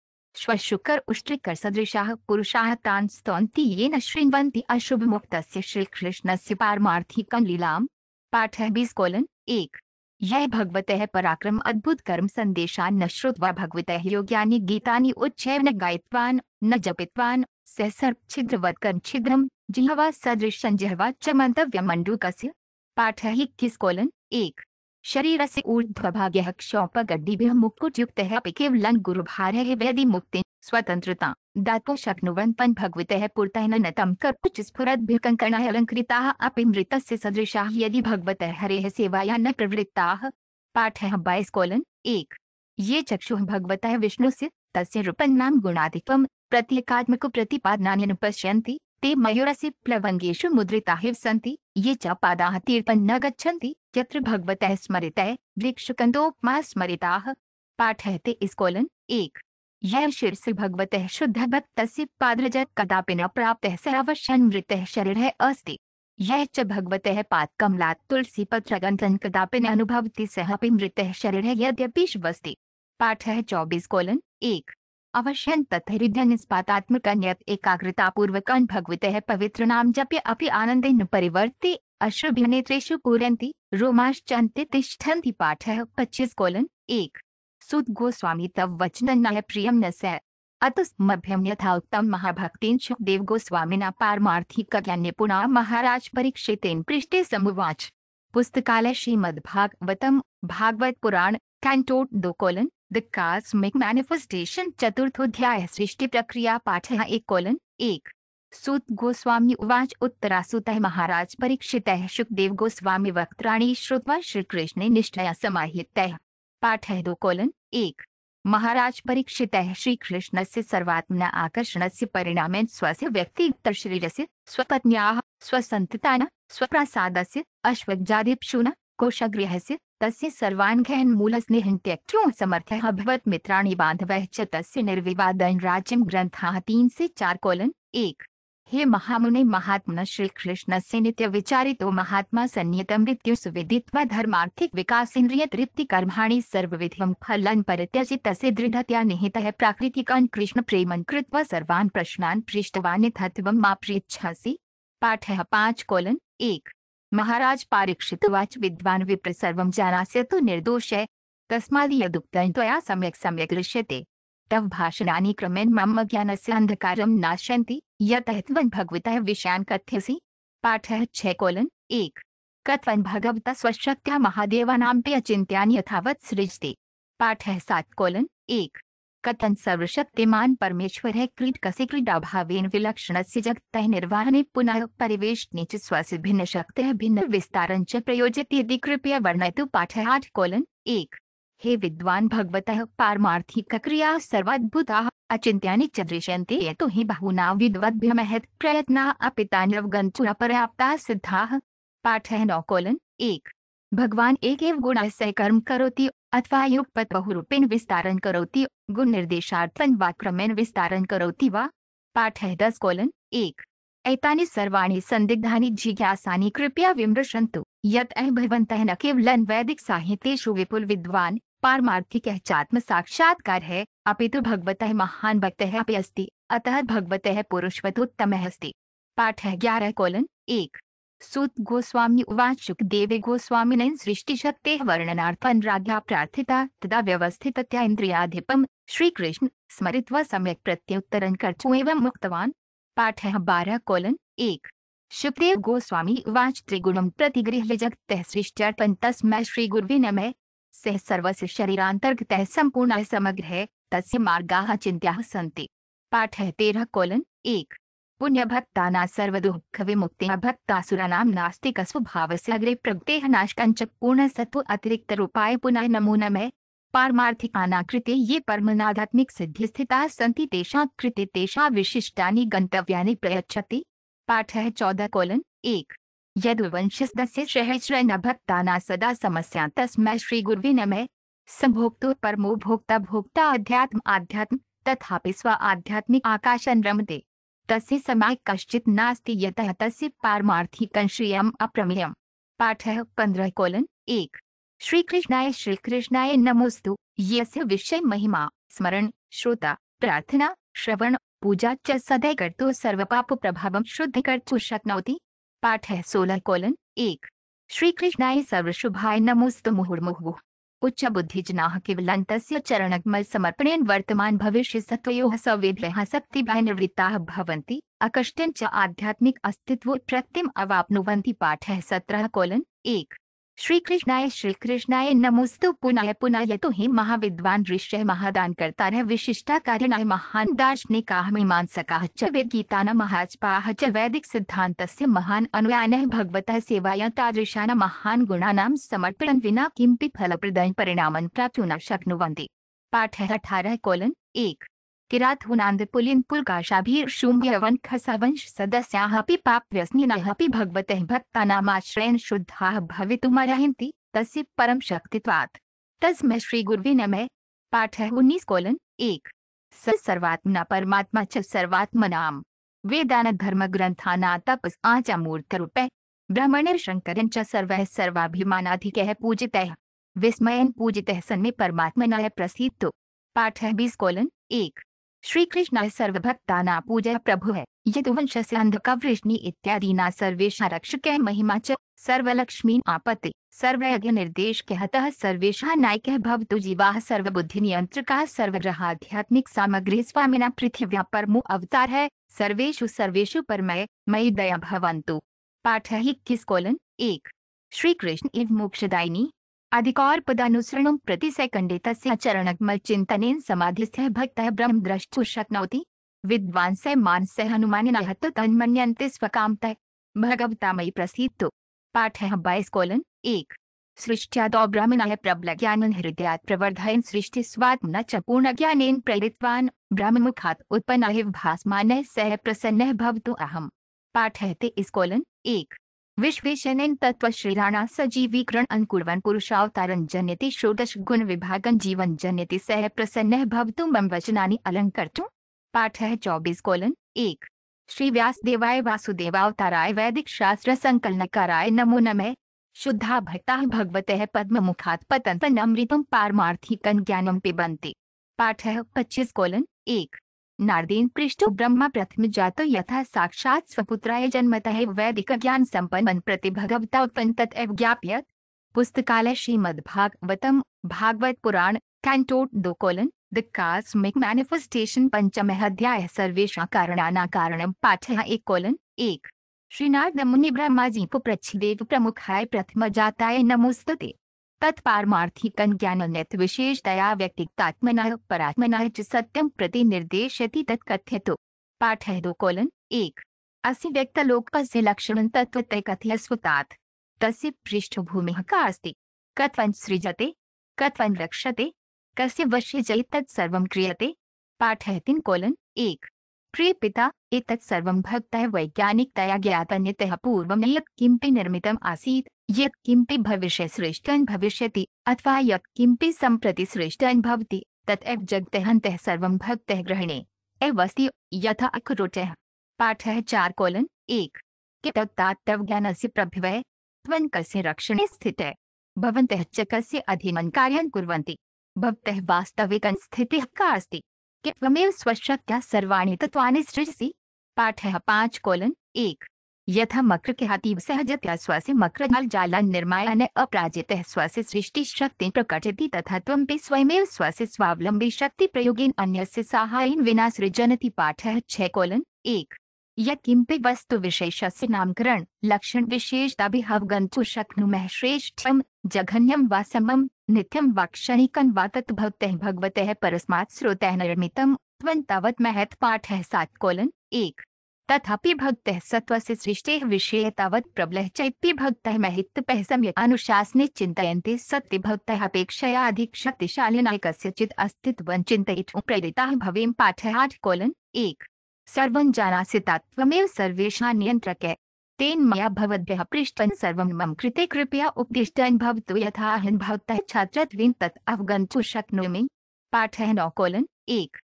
श्वशुकर उष्ट्रिकर तान स्तौंती सदृशाः पुरुषाः तान् स्तौन्ति येन शृण्वन्ति अशुभमुक्तस्य श्रीकृष्णस्य पारमार्थिकं लीलाम पाठ है बीस कोलन एक यह भगवत है पराक्रम अद्भुत कर्म संदेशा न श्रुत्वा भगवतः योग्यानि गीतानि उच्चैव न गायित्वान् न जपितवान जपित्वान् छिद्रवत कर्म छिद्रम जिहवा सदृशं जिहवा च मंतव्य मन्तव्यमण्डूकस्य पाठ इक्कीस कोलन एक शरीर से ऊर्ध्वभाग्य क्षौप गड्डिभ्य युक्त है पिकेव लंग भार है वेदि मुक्ति स्वतंत्रता दातो शक्नुवनपन भगवतः पुरतः नतम कर्पुच स्फुरद्भ्य कंकणाः अलंकृता अपि मृत से सदृशा यदि भगवत भगवतः हरेः सेवाया न प्रवृत्ता पाठ है बाईस कोलन एक ये चक्षु चक्षुः विष्णु से तस्य रूपन नाम गुणाधिकम प्रत्येकात्मक प्रतिपादना पश्यंती ते मयूरसि प्लवङ्गेषु मुद्रिताः सन्ति ये च पादा तीर्थं न गच्छन्ति यत्र भगवतः स्मरितः वृक्षकन्दोपमा स्मरिताः पाठयते स्कोलन एक यह शीर्ष भगवतः शुद्ध भक्तस्य पादरज कदापि न प्राप्तः स अवश्यन मृत शरीर अस्ति यह च भगवत पातकमला तुलसी पत्र गंथन कदापि न अनुभवती सह मृत शरीर यद्यपि श्वस्ति पाठ है चौबीस कोलन एक अवश्य तथरिधन निष्पातात्मक एकाग्रता पूर्वक भगवत पवित्र नाम जप्य अपि आनंदेन परिवर्ति अश्रभ्य नेत्रु पूरन्ति रोमांचंत तिष्ठन्ति पाठ पच्चीस कोलन एक सुद गोस्वामी तव वचन न प्रिय न सह अतस्मभ्यम यथा उत्तम महाभक्ति महाभक्तेन सुखदेव गोस्वामिना पारमार्थिक निपुणा महाराज परीक्षित पृष्ठे समुवाच पुस्तकालय श्रीमद भागवतम भागवत पुराण कैंटो दो कोलन द कास्मिक मैनिफेस्टेशन चतुर्थोध्याय सृष्टि प्रक्रिया पाठ एक कोलन एक सुत गोस्वामी उवाच उत्तरा सुत महाराज परीक्षित सुखदेव गोस्वामी वक्त्राणी श्रुतवा श्री कृष्ण निष्ठया समाहित पाठ दो कोलन एक महाराज परीक्षित श्री कृष्ण से सर्वात्म आकर्षण से परिणाम स्व से व्यक्तिगत शरीर से स्वपत्निया स्वसंतता स्वप्रसाद से अश्वजाधिपशुना कोशगृह से तस्य सर्वाङ्गैर्मूलस्नेहन्त्यक्ष्यो समर्थः भवत्मित्राणि बान्धवः च तस्य निर्विवादन राज्यम ग्रन्थाः तीन से चार कोलन एक हे महामुने महात्मन श्री कृष्ण से नित्य विचारितो महात्मा संयत मृत्यु सुविदित्व धर्मार्थिक विकास इंद्रिय तृप्ति कर्माणी सर्वविधिम फलन परित्यजित तसे दृढ़त्या निहित है प्राकृतिक कृष्ण प्रेमन कृत्व सर्वान प्रश्नान पृष्ठवान्य तत्व माप्रीछासी पाठ पांच कोलन एक महाराज वाच विद्वान विप्र निर्दोष है तस्माद यदुक्त त्वया सम्यक् सम्यक् दृश्यते तव भाषणानि क्रमेण मम ज्ञानस्य अन्धकारं नाशयन्ति यतः त्वं भगवतः विषयान् पाठ छ कोलन एक कत्वन् भगवता स्वशक्त्या पे अचिंत्यान यथावत सृजते सात कोलन एक कथन सर्वशक्तिमान परमेश्वर है क्रीड कसे क्रीडाभावेन विलक्षण से जगत निर्वाहने पुनः परिवेश नीच स्वस्य भिन्न शक्ति भिन्न विस्तार च प्रयोजित यदि कृपया वर्णयतु पाठ आठ कोलन एक हे विद्वान भगवत पारमार्थिक क्रिया सर्वाद्भुत अचिंत्या च ये तो ही बहुना महत प्रयत्ना अपिता पर्याप्ता सिद्धा पाठ नौ कोलन एक भगवान एक ભગવાન એક એવ ગુણાશય કર્મ કરોતી અથવા बहुरूपेण विस्तारण વિસ્તારણ गुण निर्देशार्थन व क्रमेण विस्तारण કરોતી વા पाठ है दस कोलन एक ऐतानी सर्वाणी संदिग्धानी जिज्ञासानि कृपया विमृशंतु यत अह भगवंत न केवलं वैदिक साहित्येषु विपुल विद्वान पारमार्थिक चात्म साक्षात्कार है अपितु भगवतः महान भक्तः अपि अस्ति अतः भगवत भगवतः पुरुषवतोत्तमः अस्ति पाठ है ग्यारह कोलन एक सुत गोस्वामी उवाच सृष्टि शक्ति सृष्टिशक्तेः वर्णनार्थानुराज्ञा प्रार्थिता तदा व्यवस्थित इंद्रियाधिपम श्री व्यवस्थिततया इन्द्रियाधिपम् श्रीकृष्ण स्मरित्वा सम्यक् एवं मुक्तवान पाठ है बारह कोलन एक शुभदेव गोस्वामी उवाच त्रिगुण तह त्रिगुणं श्री जगतः सृष्ट्यर्पण तस्मै श्रीगुर्वे नमः सः संपूर्ण समग्र है तस् तस्य चिंत्या चिन्त्याः पाठ है तेरह कोलन एक पुण्य भक्ता भक्ता न विमुक्ति नास्तिक स्वभाव से अग्रे प्रगते नाश कंच पूर्ण सत्व अतिरिक्त अतिरिक्तरूपाय पुनः में नमूनमय पारमार्थिकानाकृते ये परमनाधात्मिक सिद्धिस्थिताः संति तेषा कृते तेषा विशिष्टा गंतव्या प्रयच्छति पाठ है चौदह कोलन एक यद वंश सदस्य न भक्ता न सदा समस्या श्री तस्मै न मैं संभोक्तो परमो भोक्ता भोक्ता अध्यात्म आध्यात्म तथापि स्व आध्यात्मिक आकाशन रमते तस्य समय कश्चित नास्ति यतः तस्य पारमार्थिकं श्रियम अप्रमेयम पाठ पंद्रह कोलन एक श्री कृष्णाय श्री कृष्णाय नमोस्तु यस्य विषय महिमा स्मरण श्रोता प्रार्थना श्रवण पूजा च सदै कर्तु सर्वपाप प्रभाव शुद्ध कर्तु शक्नोति पाठ सोलह कोलन एक श्री कृष्णाय सर्वशुभाय नमोस्तु मुहुर्मुहुः उच्च केवल चरण समर्पण वर्तमान भविष्य सत्यो सवेद्य शक्तिभः निवृत्ता भवन्ति च आध्यात्मिक अस्तित्व प्रत्यम पाठ है सत्रह कोलन एक श्री कृष्णाय श्री कृष्णाय नमोस्तु पुनः पुनः तो ही महाविद्वान ऋष्य महादान करता रहे विशिष्टा कारणाय महान दार्शनिक मान सका च वेद गीता न महाजपा च वैदिक सिद्धांत से महान अनुयान भगवत सेवाया तादृशान महान गुणानाम समर्पण विना किमपि फलप्रदाय परिणाम प्राप्त न शक्नुवंती पाठ है अठारह कोलन एक किराधुनान्दपुलिन् पुल्काशाभिर्षुम्भ्यवन् खसवंश सदस्याः अपि भक्ता अपि भगवतः शुद्धा शुद्धाः भवितुमर्हन्ति तस्य परम शक्तित्वात् तस्मै श्रीगुर्वे पाठ है उन्नीस कोलन एक स सर्वात्मना परमात्मा च सर्वात्मनाम वेदान धर्म ग्रंथाना तपस अमूर्त रूपे ब्रह्मण शंकर च सर्व सर्वाभिमानाधिक पूजित विस्मयन पूजित सन्मे परमात्मन प्रसिद्ध पाठ बीस कोलन एक श्री कृष्ण सर्वभक्ता न पूजय प्रभु है यदुवंश से अंध कवृष्णि इत्यादि न सर्वेश रक्षक महिमा च सर्वलक्ष्मी आपत्ति सर्वयज्ञ निर्देश के कहत सर्वेश नायक भवतु जीवा सर्व बुद्धि नियंत्र सर्वबुद्धि नियंत्रक आध्यात्मिक सामग्री स्वामिना पृथ्वी परमु अवतार है सर्वेशु सर्वेशु मय मई दया भवंतु पाठ ही किस कोलन एक श्री कृष्ण इव मोक्षदायिनी अधिकार प्रति अधिकारपदानुसरणं प्रतिसेकण्डे तस्य चरणग्मचिन्तनेन समाधिस्थः भक्तः ब्रह्मद्रष्टुं शक्नोति विद्वान् स मानसः हनुमानिनः तन्मन्यन्ते मयि भगवतामयि पाठ बाईस कोलन एक ब्राह्मण सृष्ट्यादौ ब्रह्मणः प्रबलज्ञानं हृदयात् प्रवर्धयन् सृष्टिस्वात्मना च पूर्णज्ञानेन ब्रह्म मुखात उत्पन्न भास्मान सह प्रसन्न भवतु अहम अहम् इस कोलन एक विश्वेशन तत्व श्रीराणा सजीवीकरण अंकुरवन पुरुषावतारं जनयति षोडश गुण विभागन जीवन जनयति सह प्रसन्न भवतु मम वचनानि अलंकर्तु पाठ है चौबीस कोलन एक श्री व्यास देवाय वासुदेवावताराय वैदिक शास्त्र कराय नमो नमः शुद्धा भक्ता भगवत पद्म मुखात पतन अमृतम पारमार्थिकन ज्ञानम पिबंती पाठ है पच्चीस कोलन एक नारदेन पृष्ठ ब्रह्म प्रथम जातो यथा साक्षात स्वपुत्राय जन्मत है वैदिक ज्ञान संपन्न प्रति भगवता उत्पन्न तत्व ज्ञाप्यत पुस्तकालय श्रीमद्भागवतम भागवत पुराण कैंटोट दो कोलन द कास्मिक मैनिफेस्टेशन पंचम अध्याय सर्वेशा कारणाना कारणम पाठ एक कोलन एक श्रीनारद मुनि ब्रह्मा जी को प्रमुख है प्रथम जाताय नमोस्तुते तत्पारमार्थिक तत्पारमार्थी कज्ञाननेत विशेषतया व्यक्तित्वात्मन परात्मन च सत्यम प्रति निर्देश तो पाठ है दो कोलन एक असि तत्व तय कथ्य कथयस्वतात् तस्य पृष्ठभूमि का अस्ति कत्वं सृजते कत्वं रक्षते कस्य वश्य जय तत्सर्व क्रियते पाठ है तीन कोलन एक प्रिय पिता एक सर्वं भक्तः वैज्ञानिकतया ज्ञातन्यतः पूर्वं यत् किमपि निर्मितम् आसीत् यत् किमपि भविष्ये भविष्यति अथवा यत् संप्रति श्रेष्ठ श्रेष्ठं भवति तत् एव जगतः हंत सर्व भक्त ग्रहणे एव अस्ति यथा अखरोटः पाठः चार कोलन एक ज्ञान तात्तवज्ञानस्य प्रभवः त्वन्कस्य रक्षणे स्थितः भवन्तः च कस्य अधीनं कार्य कुरंती भवतः वास्तविक स्थिति का अस्ती त्वमेव स्वशक्त्या सर्वाणि तत्वानि सृजसि पाठः पाँच कोलन एक यथा मकर के हाथी सहजतया स्वस्य मकर जाल जालन निर्माय ने अपराजित स्वस्य सृष्टि शक्ति प्रकटती तथा त्वं पे स्वयं स्वस्य स्वावलंबी शक्ति प्रयोगेन अन्यस्य साहाय्येन विना सृजनति पाठः छह कोलन एक यत्किमपि वस्तु विशेष से नामकरण लक्षण विशेषता भी हवगंतु शक्नु मह श्रेष्ठम जघन्यम व समम नित्यं वाक्षणिकन्वा तद्भक्तः भगवतः परस्मात् श्रोतः निर्मितम् त्वन्तावत् महत्पाठः सात्कोलन् एक तथापि भक्तः सत्त्वस्य सृष्टेः विषये तावत् प्रबलः चैप्य भक्तः महित्पः सम्यक् अनुशासने चिन्तयन्ति सत्य भक्तः अपेक्षया अधिकशक्तिशालिना कस्यचित् अस्तित्वं चिन्तयितुं प्रेरिताः भवेम पाठः आठ कोलन् एक सर्वं जानासि तत्त्वमेव सर्वेषां नियन्त्रक तेन मया भवद्भ्यः पृष्टं सर्वं मम कृते कृपया उपदिष्टं भवतु यथा यथाहं भवतः छात्रत्वेन तत् अवगन्तुं शक्नोमि पाठः नौकोलन् एक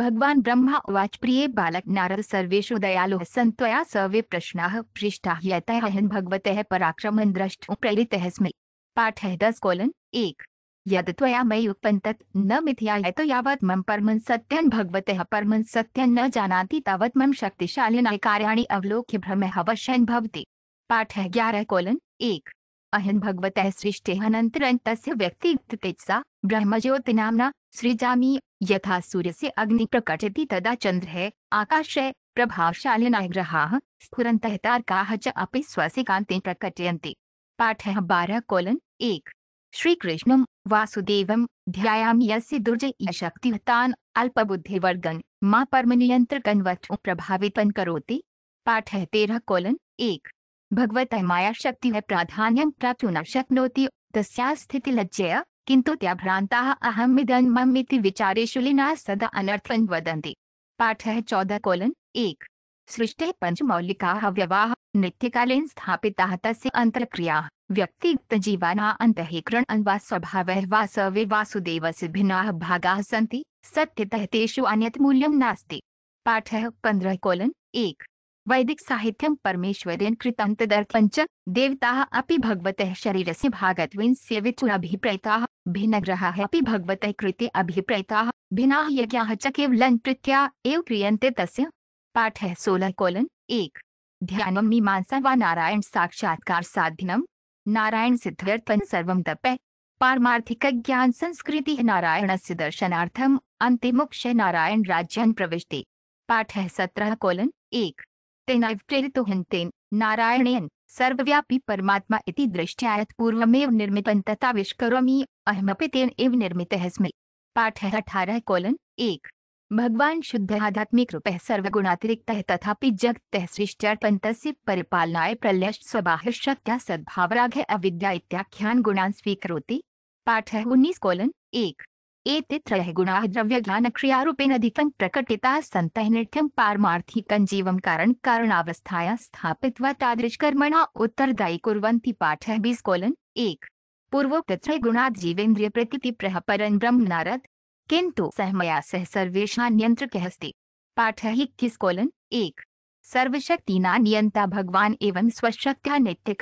भगवान् ब्रह्मा उवाच प्रिये बालक नारद सर्वेषु दयालुः सन्त्वया सर्वे प्रश्नाः पृष्टाः यतः अहं भगवतः पराक्रमं द्रष्टुं प्रेरितः स्मि पाठः दस कोलन् एक यद त्वया मयि उपन्तत् न मिथ्या यतो यावत् मम परम सत्यं भगवतः परम सत्यं न जानाति तावत् मम शक्तिशाली न कार्याणि अवलोक्य भ्रम अवश्यं भवति पाठ ग्यारह कोलन एक अहं भगवतः सृष्टेः अनन्तरं तस्य व्यक्ति तेजसा ब्रह्म ज्योति नामना सृजामि यथा सूर्य से अग्नि प्रकटति तदा चंद्र है चन्द्रः आकाशः प्रभावशालिनः ग्रहाः स्फुरंत तारका च अपि स्वसी कांति प्रकटयंती पाठ बारह कोलन एक वासुदेव ध्यायाम ध्यायामि दुर्जय शक्ति अल्पबुद्धिवर्गन मा परमनियन्त्रकन्वठो प्रभावितन करोति पाठ है तेरह कोलन एक भगवत माया शक्ति है प्राधान्य प्राप्त न शक्नोति तस्या स्थिति किंतु किन्तु त्या भ्रान्ताः अहमिदन् ममिति विचारेषु सदा अनर्थन वदन्ति पाठ है चौदह कोलन एक सृष्टि मौलिका व्यवाह नित्य कालीन स्थापित अंतरक्रिया व्यक्तिगत जीवाना अंतःकरण अन्वा स्वभाव वासवे वासुदेवस्य भिन्ना भागा सी सत्यतः तेषु अन्यत् मूल्यम नास्ति पाठ पंद्रह कोलन एक वैदिक साहित्यं परमेश्वरेण कृतं तदर्थञ्च देवताः अपि भगवतः शरीरस्य भागत्वेन भिन्न ग्रह अपि भगवत कृते अभिप्रेता भिन्ना यज्ञ च केवलं प्रीत्या एव क्रियन्ते तस्य पाठ है सोलह कोलन एक ध्यानम मीमांसा व नारायण साक्षात्कार साधनम नारायण सिद्ध्यर्थन सर्वम तप पारमार्थिक ज्ञान संस्कृति नारायण से दर्शनार्थम अंतिमोक्ष नारायण राज्यन प्रविष्टि पाठ है सत्रह कोलन एक तेन प्रेरित तेन नारायणेन सर्वव्यापी परमात्मा इति दृष्ट्यायत पूर्वमेव निर्मित तथा विश्वकरोमि अहमपि तेन एव निर्मितः स्मि पाठ है अठारह कोलन एक भगवान शुद्ध आध्यात्मिक रूप सर्वगुणातिरिक्त है तथापि जगत सृष्टर्पंत परिपालनाय प्रलय स्वबाह श्रद्धा सद्भावराग अविद्या इत्याख्यान गुणान स्वीकरोति पाठ है उन्नीस कोलन एक गुणा द्रव्य एतित्रयः गुणाः द्रव्यज्ञानक्रियारूपेण अधिकं प्रकटिताः सन्तः नित्यं कारण जीवं स्थापित स्थापित्वा कर्मणा उत्तरदायी कुरंती पाठ है बीस कोलन एक पूर्वोक्त त्रय गुणाद जीवेन्द्रिय पूर्वोक्तत्रयगुणात् जीवेन्द्रियप्रतीतिप्रः परं नारद किंतु सहमया सह नियंत्र कहस्ते पाठ ही किस कोलन एक सर्वशक्ति नियंता भगवान एवं स्वशक्तिया नित्य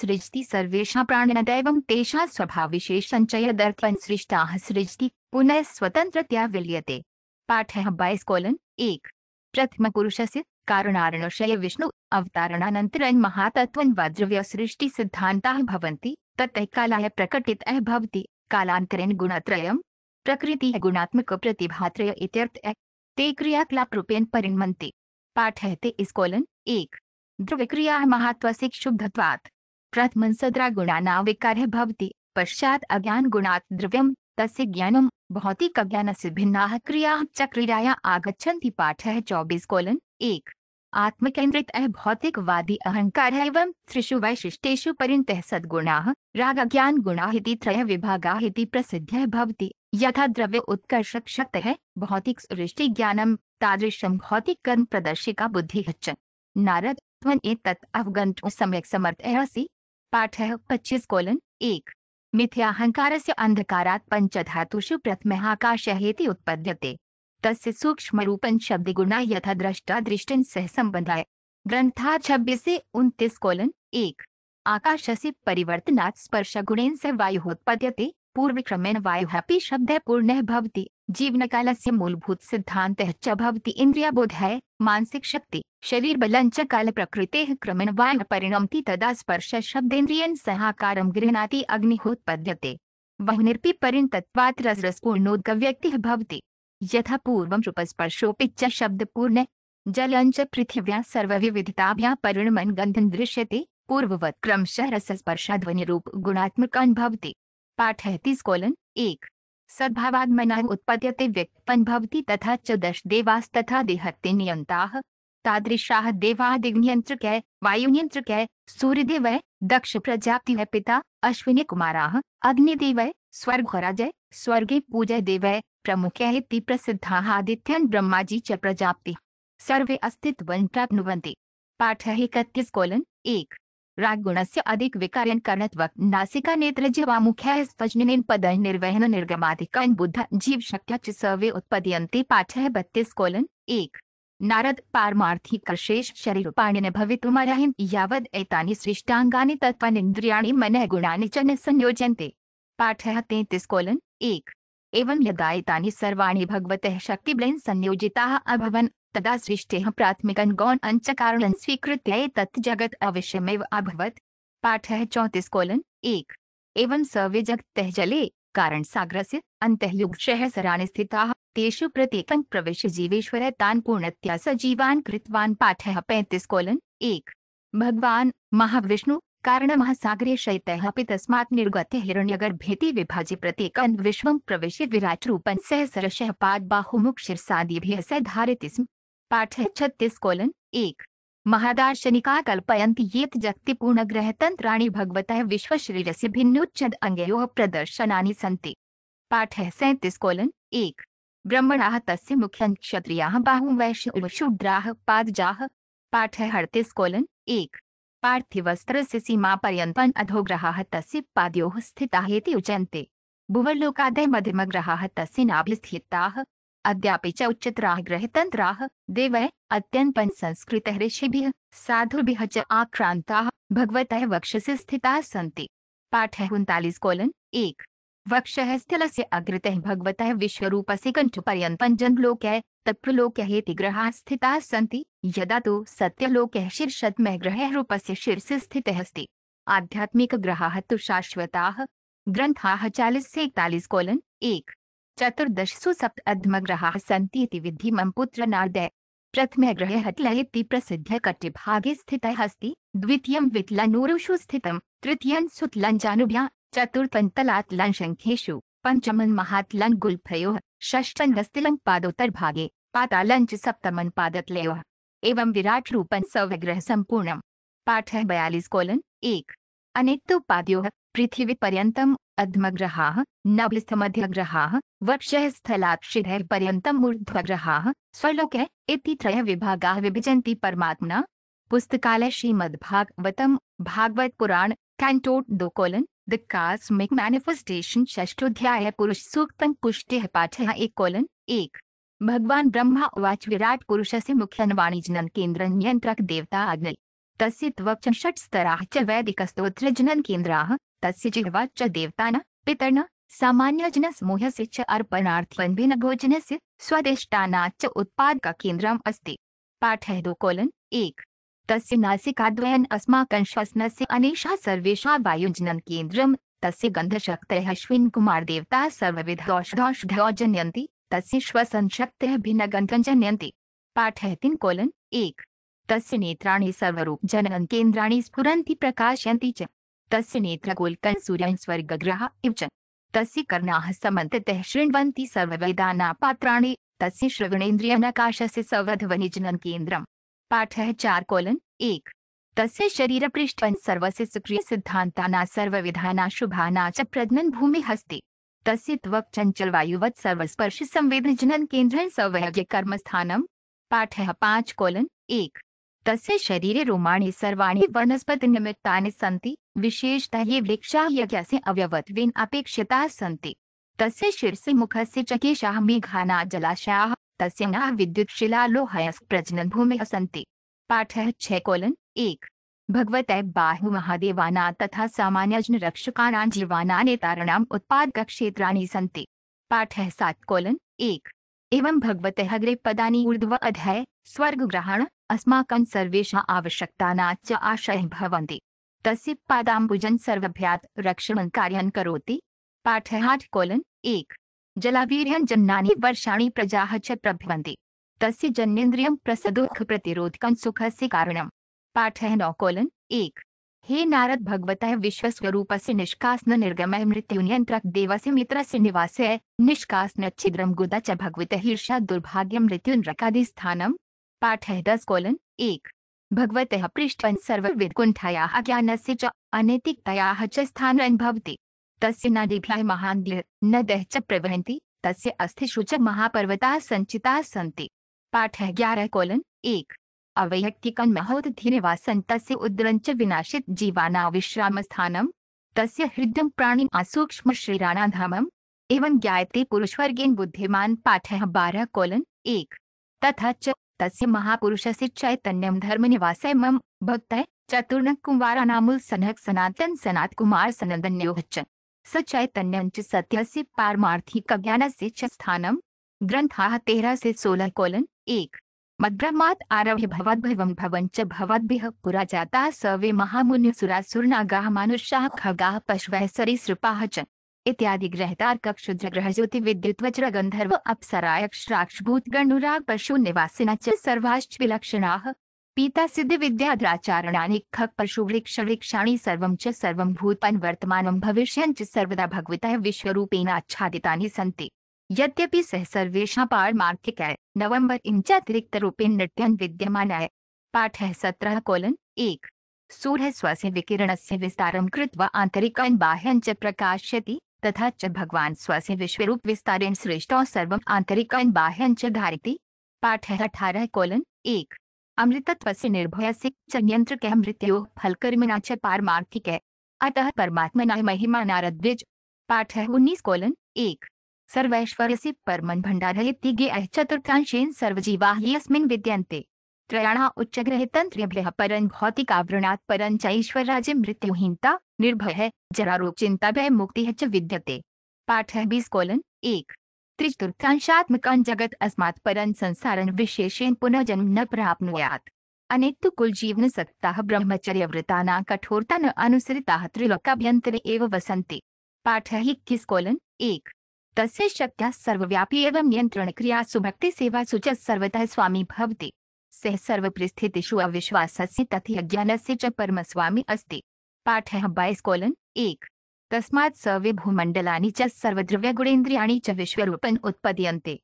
सृजती स्वशक्त्या नित्यकालं तेषा स्वभाव विशेष संचय दर्पण सृष्टा सृजति पुनः विलियते पाठ बाईस कोलन एक प्रथम प्रथमपुरुषस्य कारणारणशय विष्णु अवतारणानन्तरं महातत्त्वं वज्रव्यसृष्टिसिद्धान्ताः भवन्ति ततः कालाय प्रकटित भवति कालांतरेण गुणत्रयम् प्रकृति गुणात्मक प्रतिभात्रय इत्यर्थ आहे ते परिणमते पाठ है ते इस्कोलन एक महत्व से शुद्धत्वात् प्रथम सद्रा गुणा विकार भवति पश्चात अज्ञान गुणात् द्रव्यम तस्य ज्ञानम भौतिक अज्ञान से भिन्ना क्रिया च क्रीडाया पाठ है चौबीस कोलन एक आत्मकेन्द्रित भौतिकवादी अहंकार एवं त्रिषु वैशिष्टेशु परिणत सद्गुणा राग ज्ञान गुणा त्रय विभागा प्रसिद्ध भवति यथा द्रव्य उत्कर्ष शक्त है भौतिक सृष्टि ज्ञानम तादृशम भौतिक कर्म प्रदर्शिका बुद्धि नारद त्वन ए तत् अवगंट सम्यक समर्थ असी पाठ है पच्चीस कोलन एक मिथ्याहंकार से अंधकारात पंचधातुषु प्रथमाकाश हेति उत्पद्यते तस्य सूक्ष्म रूपन शब्द गुणा यथा दृष्टा दृष्टि सह संबंध है ग्रंथा छब्बीस से उनतीस कोलन एक आकाश से परिवर्तनात् स्पर्श गुणेन से उत्पद्यते पूर्व वायु शब्द पूर्ण भवती जीवन काल से मूलभूत सिद्धांत चवती इंद्रिया बोध है मानसिक शक्ति शरीर शरीरबलं च प्रकृते क्रमेण वायु परिणमति तदा स्पर्श शब्द इंद्रिय स्पर्शशब्देन्द्रियेण सहाकारं गृह्णाति अग्निहोत्पद्यते बहुनिर्पि परिणतत्वात् रसरसपूर्णोद्गव्यक्तिः भवति यथा पूर्वं रूपस्पर्शोऽपि च जल जलञ्च पृथिव्या सर्वविविधताभ्या परिणमन गंधन दृश्यते पूर्ववत् क्रमशः रूप गुणात्मक भवति पाठ है तीस कोलन एक सद्भावाद मना उत्पद्यते व्यक्तपन भवती तथा च दश देवास तथा देहते नियंता तादृशाः देवाः दिग्नियन्त्रकै वायुनियन्त्रकै सूर्यदेवै दक्ष प्रजाति है पिता अश्विनी कुमाराः स्वर्ग राजय स्वर्गे पूजय देवै प्रमुखै प्रसिद्धा आदित्य ब्रह्मा जी च प्रजाप्ति सर्वे अस्तित्व प्राप्त पाठ है इकतीस कोलन एक रागगुणस्य अधिक विकार्यणकरणत्व नासिका नेत्रजीवामुख्यः स्पजनिनेन पदं निर्वहन निर्गमाधिकं बुद्ध जीवशक्त्या च सर्वे उत्पद्यन्ते पाठः बत्तीस कोलन एक नारद पारमार्थिकर्षेष शरीरूपाणि न भवितुमर्हिं यावद् एतानि सृष्टाङ्गानि तत्त्वनिन्द्रियाणि मनः गुणानि च न संयोज्यन्ते पाठः तेतीस कोलन एक एवं यदा एतानि सर्वाणि भगवतः शक्तिबलेन संयोजिताः अभवन् तदा सृष्टेः प्राथमिकन् अञ्चकारणं स्वीकृत्य तत् जगत् अभवत अभवत् है चौतीस कोलन एक एवं सर्वे जगतः जले कारणसागरस्य अन्तःयुगशः सराणि स्थिताः तेषु प्रत्येक प्रवेश जीवेश्वर तान् पूर्णत्या कृतवान पाठ है पैंतीस कोलन एक भगवान महाविष्णु शैत अभी अपि निर्गत हिरण्य गर्भेति विभाजि प्रत्येक विश्व प्रवेश विराट रूपं सहसरशः भी स धारित स्म पाठ छत्तीस कोलन एक महादार्शनिका कल्पयन्ति भगवत जगतिपूर्णग्रहतन्त्राणि भगवतः विश्वशरीरस्य भिन्नोच्छद अङ्गयोः प्रदर्शनानि पाठ है सैंतीस कोलन एक क्षत्रिया बाहु वैश्य क्षत्रियाः पाद वैश्यशूद्राः पाठ है अड़तीस कोलन एक पार्थिवस्त्रस्य सीमापर्यन्तम् अधोग्रहाः तस्य पादयोः स्थिताः इति उच्यन्ते भुवर्लोकादय मध्यमग्रहाः तस्य नाभिस्थिताः अद्यापि च उच्चतराग्रहितन्त्राः देवै अत्यन्पन्संस्कृतः ऋषिभिः साधुभिः च आक्रान्ताः भगवतः वक्षसि स्थिताः सन्ति पाठः उन्तालीस् कोलन् एक वक्षः स्थलस्य अग्रतः भगवतः विश्वरूपस्य कण्ठपर्यन्तं जन्मलोकः तत्प्रलोकयेति ग्रहाः स्थिताः सन्ति यदा तु सत्यलोकः शीर्षद्मः ग्रहः रूपस्य शीर्षे स्थितः अस्ति आध्यात्मिकग्रहाः तु शाश्वताः ग्रन्थाः चालीस् एकतालीस् कोलन् एक चतुर्दशसु सप्तमग्रहाः सन्तीति मम पुत्र प्रथम ग्रह हट्लयति प्रसिद्ध कटिभागे स्थितः अस्ति द्वितीयं विट्लनूरुषु स्थितं तृतीयं सुत्लञ्जानुभ्या चतुर्थन्तलात्लङ्शङ्खेषु पञ्चमन् महात्लङ्गुल्फयोः षष्ठन्वस्तिलङ्पादोत्तरभागे पातालञ्च सप्तमन् पादतलयो एवं विराट रूपं सवग्रह सम्पूर्णम् पाठ बयालीस कोलन एक अनेकोपाद्योः पृथ्वी पर्यतम पृथिवीपर्यन्तम् अध्मग्रहाः नभ्यस्थमध्यग्रहाः वक्षः स्थलात् शिरःपर्यन्तम् ऊर्ध्वग्रहाः स्वलोकः इति त्रयः विभागा विभजन्ति परमात्मा पुस्तकालय श्रीमद्भागवतम भागवत पुराण कैंटोट दो कोलन द कास्मिक मैनिफेस्टेशन षष्ठोध्याय पुरुष सूक्त पुष्टि पाठ एक कोलन एक भगवान ब्रह्मा उवाच विराट पुरुष से मुख्य वाणिज्य केंद्र नियंत्रक देवता अग्नि वैदिक स्त्रोत्र जनन तस्य न षट्स्तराः च वैदिकस्तोत्रजननकेन्द्राः तस्य जिह्वा च भोजन से सामान्यजनसमूहस्य च उत्पाद का केन्द्र अस्त पाठ है दो कोलन एक तस्य अस्माक नासिकाद्वयन् अस्माकं श्वसनस्य अनेषा सर्वेषा वायुजननकेन्द्रं तस्य गन्धशक्तयः अश्विन्कुमारदेवता सर्वविधौषधौषधौ जनयन्ति तस्य श्वसनशक्तयः पाठ है तीन कोलन एक तस्य नेत्राणि सर्वरूप केन्द्राणि स्फुरन्ति प्रकाशयन्ति च तस्य नेत्र नेत्रगोलकं सूर्यं स्वर्गग्रह इव च तस्य कर्णाः समन्ततः शृण्वन्ति पात्राणि तस्य श्रवणेन्द्रिय नकाशस्य श्रवणेन्द्रियनकाशस्य केन्द्रम् पाठः चार कोलन एक तस्य शरीरपृष्ठं सर्वस्य सुक्रिय सक्रियसिद्धान्ताना सर्वविधाना शुभाना च प्रज्ञन् भूमिहस्ति तस्य त्वक् सर्वस्पर्श संवेदन जनन सर्वस्पर्शि संवेदनजननकेन्द्रं कर्मस्थानम् पाठः पाँच कोलन एक तस्य शरीरे रोमाणि सर्वाणि वनस्पतिनिमित्तानि सन्ति विशेषतः ये वृक्षाः यज्ञस्य अवयवत्वेन अपेक्षिताः सन्ति तस्य शिरसि मुखस्य च केशाः मेघाना जलाशयाः तस्य प्रजनन विद्युत्शिलालोहयस्प्रजननभूमिः सन्ति पाठ छ कोलन एक बाहु महादेवाना तथा सामान्य रक्षकाना जीवाना नेतारणाम उत्पादक क्षेत्राणि सन्ति पाठ सात कोलन एक एवं भगवतः अग्रे पदानि ऊर्ध्व अध्याय स्वर्ग ग्रहण अस्माक आवश्यकता च आशयः भवन्ति तस्य पादाम्बुजन् सर्वभ्यात् रक्षण कार्यं करोति पाठहाट् कोलन् एक जलावीर्यञ्जन्नानि वर्षाणि प्रजा च प्रभवन्ति तस्य जन्नेन्द्रियं प्रसदुःखप्रतिरोधकं सुखस्य पाठ नौ नौकोलन् एक हे नारद भगवतः विश्वस्वरूपस्य निष्कासननिर्गमय मृत्युनियन्त्रक देवस्य मित्रस्य निष्कासन छिद्रम गुदा च भगवतः ईर्षा दुर्भाग्यं स्थानम पाठ है दस कोलन एक भगवत पृष्ठ सर्वविद कुंठया अज्ञान से च अनैतिकतया च स्थान भवति तस्य नदीभ्यः महान्दिर नदः च प्रवहन्ति तस्य अस्थिषु च महापर्वता संचिता सन्ति पाठ है ग्यारह कोलन एक अवैयक्तिक अवैयक्तिकं महोदधिनिवासं तस्य उद्रंच विनाशित जीवाना विश्राम विश्रामस्थानं तस्य हृदय प्राणी असूक्ष्म श्रीराणाधामम् एवं ज्ञायते पुरुषवर्गेन बुद्धिमान पाठ है बारह कोलन एक तथा च तस्य महापुरुषस्य धर्म धर्मनिवासय मम भक्त चतुर्ण कुमार कुमारानामूल सनक सनातन सनात कुमार सनंदन सनदन्योच्च स चैतन्यं च से पारमार्थिक ज्ञानस्य च स्थानम ग्रंथा तेरह से सोलह कोलन एक मद्रमात आरभ्य भवद्भवं भवन च भवद्भिः पुरा जाता सवे सुरासुर नागा मनुष्य खगा पशु सरी सृपा च इत्यादि ग्रह क्षुद्र ग्रह ज्योति विद्युत वज्र गंधर्व अप्सरायक्षराक्ष भूत गणुराग पशु निवासिना च सर्वाश्च विलक्षण पीता सिद्ध विद्याद्राचारणानि खक पशु वृक्ष वृक्षाणी सर्वं च सर्वं भूतपन् वर्तमानं भविष्यं च सर्वदा भगवतः विश्वरूपेण आच्छादितानि सन्ति यद्यपि सह सर्वेषां पारमार्थिकाय नवम्बर इंच अतिरिक्त रूपेण नृत्यं विद्यमानाय पाठः सत्रह कोलन एक सूर्य स्वस्य विकिरणस्य विस्तारं कृत्वा आन्तरिकान् बाह्यं च प्रकाशयति तथा च भगवान स्वस्य विश्व रूप विस्तार श्रेष्ठ और सर्व आंतरिक बाह्यं च पाठ है अठारह कोलन एक अमृतत्व से निर्भय से चयंत्र के मृत्यु फल कर्मिना च पारमार्थिक है अतः परमात्मा न महिमा नारद्विज पाठ है उन्नीस कोलन एक सर्वैश्वर्य से परमन भंडार है तिगे चतुर्थांशेन सर्वजीवा यस्मिन विद्यंते त्रयाणा उच्च ग्रह तंत्र भौतिक भौतिकावरणात् परं च राज्य मृत्युहीनता निर्भय है जरा रोग चिंता भय मुक्ति है च विद्यते पाठ है बीस कोलन एक त्रिचतुर्थांशात्मकान जगत अस्मात् परन संसारन विशेषेण जन्म न प्राप्त अनेक कुल जीवन सत्ता ब्रह्मचर्य व्रता न कठोरता न अनुसृता त्रिलोकाभ्यंतरे एव वसंति पाठ इक्कीस कोलन एक तस्य शक्त्या सर्वव्यापी एवं नियंत्रण क्रिया सुभक्ति सेवा सुच सर्वतः स्वामी भवति सह सर्व परिस्थितिषु सर्वपरिस्थितिषु तथा ज्ञान से च स्वामी अस्ति पाठ है बाईस कॉलन एक तस्मात सर्वे भूमंडला च सर्वद्रव्य गुणेन्द्रियाणी च रूपन उत्पद्यंते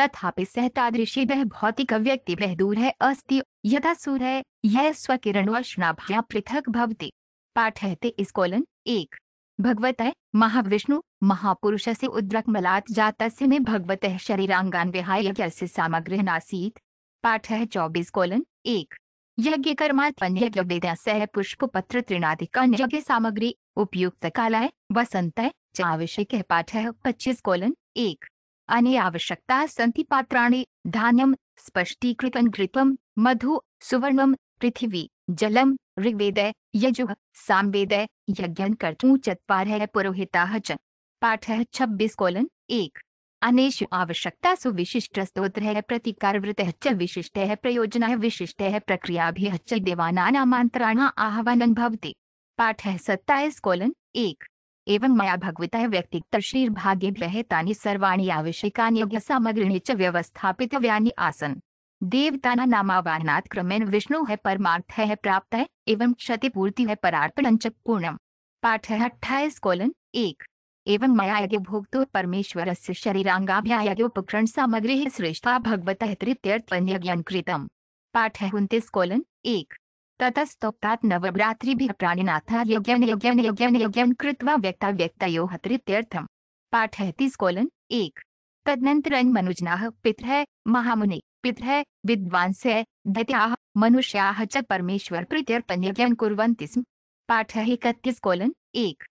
तथापि सहतादृशी वह भौतिक व्यक्ति वह दूर है अस्ति यथा सूर है यह स्वकिरण वृष्णाभ्या पृथक भवति पाठयते इस कॉलन एक भगवत महाविष्णु महापुरुष से उद्रक मलात जात में भगवत शरीरांगान विहाय सामग्री नासीत पाठ है चौबीस कॉलन एक यज्ञ कर्मात्मन यज्ञ सह पुष्प पत्र तृणाधिकन यज्ञ सामग्री उपयुक्त कालाय वसंत आवश्यक है पाठ है पच्चीस कोलन एक अन्य आवश्यकता संति पात्राणी धान्यम स्पष्टीकृत घृतम मधु सुवर्णम पृथ्वी जलम ऋग्वेद यजु सामवेद यज्ञ कर्तु चतर है पुरोहिता च पाठ है छब्बीस कोलन एक अनेशु आवश्यकता सुविशिष्ट स्त्रोत्र है प्रतिकार वृत च विशिष्ट है प्रयोजना है विशिष्ट है प्रक्रिया भी हच्च देवाना नामांतरण आह्वान भवती पाठ है सत्ताईस कोलन एक एवं मया भगवता भाग्य भाग्यभ्यहेतानि सर्वाणी आवश्यकानि योग्य सामग्री च व्यवस्थापित व्यानी आसन देवताना नामावाहनात् क्रमेण विष्णु है परमार्थ है प्राप्त है एवं क्षतिपूर्ति है परार्पण पूर्णम पाठ है अट्ठाईस कोलन एक एवं मायायज्ञ भोक्तु परमेश्वर से उपकरण सामग्री है श्रेष्ठा भगवत तृतीयर्थन्यज्ञानकृतम पाठ है उन्तीस कोलन एक ततस्तोक्तात् नवरात्रिभिः प्राणिनाथा यज्ञन यज्ञन यज्ञन यज्ञन कृत्वा व्यक्ता व्यक्तयोः तृत्यर्थम् पाठः तिस्कोलन् एक तदनन्तरं मनुजनाः पितरः महामुने पितरः विद्वांस दैत्याः मनुष्या च परमेश्वर प्रीत्यर्पणयज्ञं कुरंती स्म पाठ है इकतीस कोलन एक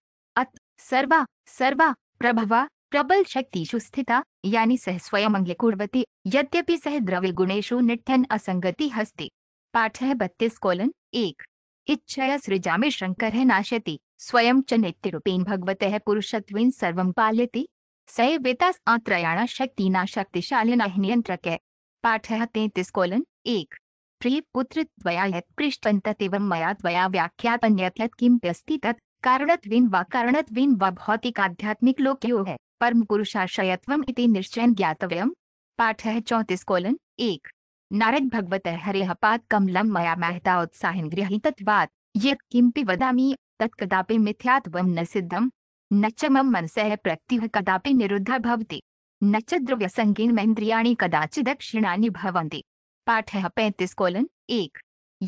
सर्वा सर्वा प्रभवा प्रबल ಪ್ರಬಲ್ ಶಕ್ತಿಷು यानी सह स्वयं अंगे कुर्वती यद्यपि सह द्रव्य गुणेशु निठन असंगति हस्ति पाठ है बत्तीस कोलन एक इच्छया सृजा में शंकर है नाशति स्वयं च नित्य रूपेण भगवत है पुरुषत्वेन सर्व पाल्यति सह वेतास आत्रयाणा शक्ति ना शक्तिशाली न नियंत्रक है पाठ है तैतीस कोलन एक प्रिय पुत्र द्वया यत् पृष्ठवंत एवं मया द्वया व्याख्यापन्यत किम व्यस्ति तत् कारणत्वेन व कारणत्वेन व भौतिक आध्यात्मिक लोक यो है परम पुरुषाशयत्व इति निश्चय ज्ञातव्यम पाठ है चौंतीस कोलन एक नारद भगवत हरे हपात कमलम मया महता उत्साह गृहितत्वात् ये किमपि वदामि तत्कदापि मिथ्यात्व न सिद्धम न च मम मनसः प्रत्युह कदापि निरुद्ध भवति न च द्रव्य संगीन द्रव्यसङ्गेन मैन्द्रियाणि कदाचिदक्षिणानि भवन्ति है पैंतीस कोलन एक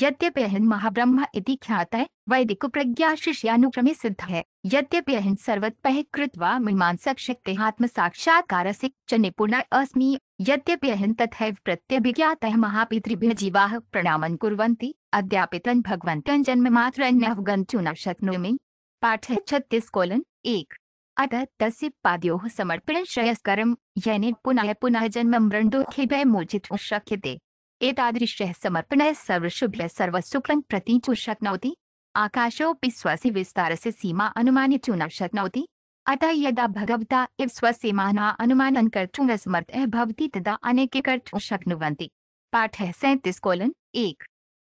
यद्यपिहन महाब्रह्म इति ख्यात है वैदिक प्रज्ञा शिष्य अनुक्रमे सिद्ध है यद्यप्यहन सर्वतः कृत्वा मीमांसक शक्ति आत्म साक्षात्कार से च निपुण अस्मी यद्यपिहन तथा प्रत्यभिज्ञात महापितृभ्य जीवा प्रणाम कुरंती अद्यापितन भगवंत जन्म मात्र अवगंतु न शक्नोमि पाठ छत्तीस कोलन एक अतः तस्य पाद्यो समर्पण श्रेयस्करम यानी पुनः पुनः जन्म मृंडो मोचित शक्य एतादृशः समर्पणः सर्वशुभ्य सर्वसुखं प्रतीतुं शक्नोति आकाशोऽपि स्वस्य विस्तारस्य सीमा अनुमानितुं न शक्नोति अतः यदा भगवता इव स्वसीमाना अनुमानं कर्तुं असमर्थः भवति तदा अनेके कर्तुं शक्नुवन्ति पाठः सैन्तिस् कोलन् एक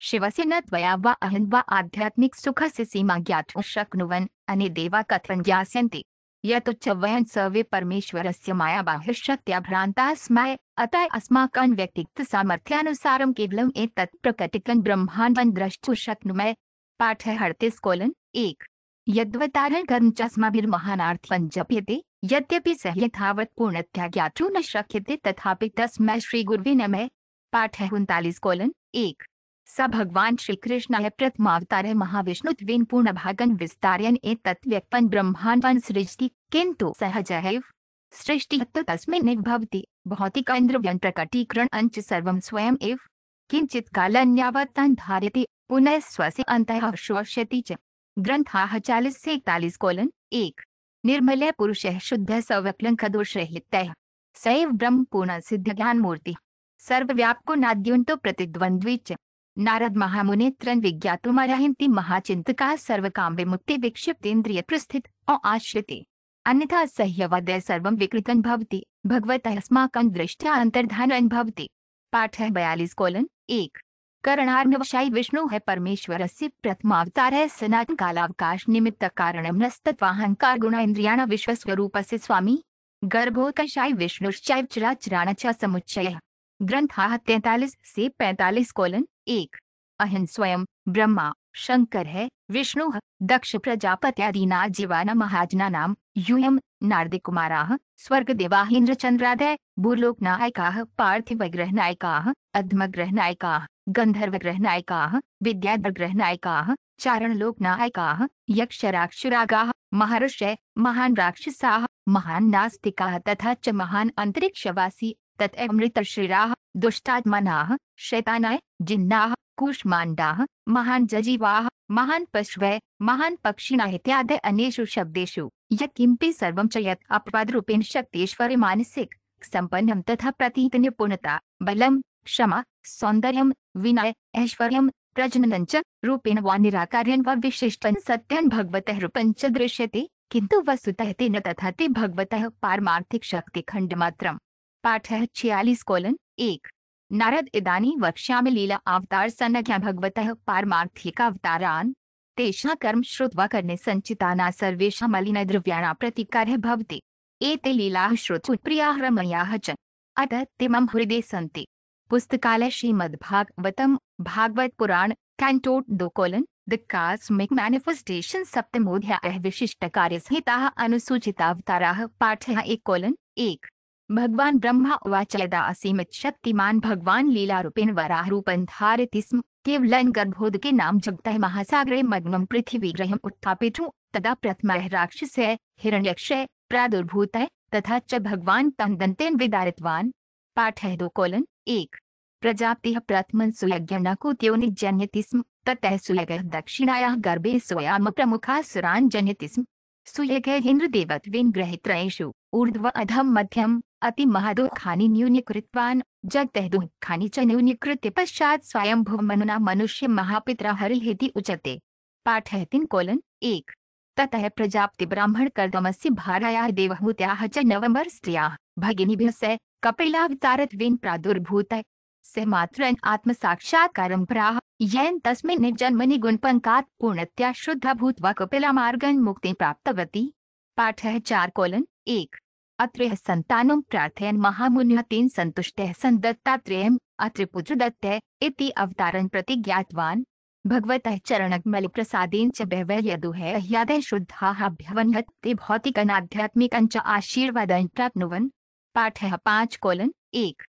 शिवस्य न त्वया वा अहं वा आध्यात्मिक सुखस्य सीमा ज्ञातुं शक्नुवन् अने देवा कथं ज्ञास्यन्ति यतोच्छवयं सर्वे परमेश्वरस्य मायाबाह्यशक्त्या भ्रान्ता स्मय अतः अस्माकं व्यक्तित्वसामर्थ्यानुसारं केवलम् एतत् प्रकटिकं ब्रह्माण्डं द्रष्टुं शक्नुमय पाठ हर्तिस्कोलन् एक यद्वतारणकर्म च अस्माभिर्महानार्थं जप्यते यद्यपि स यथावत् पूर्णतया ज्ञातुं न शक्यते तथापि तस्मै श्रीगुर्वे नमय पाठ उनतालीस कोलन एक स भगवान श्री कृष्ण है प्रथमावतार है महाविष्णु त्वेन पूर्ण भागन विस्तारयन ए तत्व्यपन ब्रह्मांडन सृष्टि किंतु सहज है सृष्टि तस्मिन भवती भौतिक इंद्रव्यन प्रकटीकरण अंच सर्व स्वयं एव किंचित कालन्यावतान धारयति पुनः स्वस्य अंत शोष्यति च ग्रंथाः चालीस से इकतालीस कोलन एक निर्मल पुरुष शुद्ध सवकलंक रहित सैव ब्रह्म पूर्ण सिद्ध ज्ञान मूर्ति सर्वव्यापको नाद्युन प्रतिद्वंद्वी च नारद विज्ञा तुम त्रण महाचिंत का सर्व काम विमुक्ति विक्षिप्त इंद्रिय प्रस्थित और आश्रित अन्यथा सह्य सह्यवदय सर्व विकृत अनुभवती भगवत अस्माक दृष्टिया अंतर्धान अनुभवती पाठ है बयालीस कोलन एक करणार्णवशाही विष्णु है परमेश्वर से प्रथमावतार है सनातन कालावकाश निमित्त कारण नस्तत्वाहंकार गुण इंद्रियाण विश्व स्वरूप से स्वामी गर्भोत्कर्षाय विष्णुश्चैव चराचराण च समुच्चय ग्रंथ तैतालीस से पैतालीस कोलन एक अहन स्वयं ब्रह्मा शंकर है विष्णु दक्ष प्रजापत्यादीना जीवान महाजना नाम यूयम नारद कुमार स्वर्ग इंद्र चंद्रादय भूलोक नायका पार्थिव ग्रह नायका अधम ग्रह नायका गंधर्व ग्रह नायका विद्याधर ग्रह नायका चारण लोक नायका यक्ष राक्षुरागा महर्ष महान राक्षसा महान नास्तिका तथा च महान अंतरिक्षवासी तथा अमृत श्रीरा दुष्टात्मना शैतानाय जिन्ना कूष्माण्डाः महान जजीवा महान पशु महान पक्षिण इत्यादि अनेशु शब्देशु यकिंपि सर्वं च यत् अपवाद रूपेण शक्तेश्वरे मानसिक सम्पन्नं तथा प्रतीत निपुणता बलम क्षमा सौन्दर्यं विनय ऐश्वर्य प्रजननं च रूपेण वा निराकार्यं वा विशिष्ट सत्यं भगवत रूपं च दृश्यते किन्तु वस्तुतः तेन तथा ते भगवत पारमार्थिक शक्ति खंड मात्र पाठ छियालीस कोलन एक नारद इदानी वक्षा में लीला अवतार सन्नख्या भगवत पारमार्थिक अवतारान तेषा कर्म श्रुत्वा न सञ्चिताना मलिन द्रव्याणा प्रतिकार भवति एते लीला लीलाः प्रिया रमया च अत तिम हृदय सन्ति पुस्तकालय श्रीमद्भागवतम भागवत पुराण कैंटोट दो कोलन द कास्मिक मैनिफेस्टेशन सप्तमोध्याय विशिष्ट कार्य संहिता अवतारा पाठ एक कोलन एक भगवान ब्रह्मा उवाचयदा असीमित शक्तिमान भगवान लीला रूपेण वराह रूपन धारित स्म केवल गर्भोद के नाम जगत महासागरे मग्नम पृथ्वी ग्रह उत्थापित तदा प्रथम राक्षस है हिरण्यक्ष प्रादुर्भूत है तथा च भगवान तंदंतेन विदारितवान पाठ है दो कोलन एक प्रथम सुयज्ञ न कुत्यो जनयति स्म ततः सुयग दक्षिणाया गर्भे स्वयाम प्रमुखा सुरान जनयति स्म सुयग देवत्वेन ग्रहित्रयेषु ऊर्ध्व अधम मध्यम अति महदुखानि न्यूनीकृतवान् जगतहदुखानि च न्यूनीकृत्य पश्चात् मनुना मनुष्य महापित्र हरिहेति उचते पाठयतिन् कोलन एक ततः प्रजाप्ति ब्राह्मण कर्दमस्य भाराया देवहूत्या च नवम्बर स्त्रियाः भगिनीभिः स कपिलावतारत्वेन प्रादुर्भूत स मात्र आत्म साक्षात्कार येन तस्मिन् जन्मनि गुणपङ्कात् पूर्णत्या शुद्ध भूत्वा कपिलामार्गन् मुक्ति प्राप्तवती पाठ चार कोलन एक अत्र संतान प्रार्थयन् महामुन तेन संतुष्ट सन् दत्तात्रेयम् अत्र पुत्रदत्तः इति अवतारं प्रति ज्ञातवान ज्ञातवान् भगवतः चरणकमलप्रसादेन च बह्वयदुः ह्यादय शुद्धाभ्यवन ते भौतिक आध्यात्मिक आशीर्वाद प्राप्नुवन् पाठ पांच कोलन एक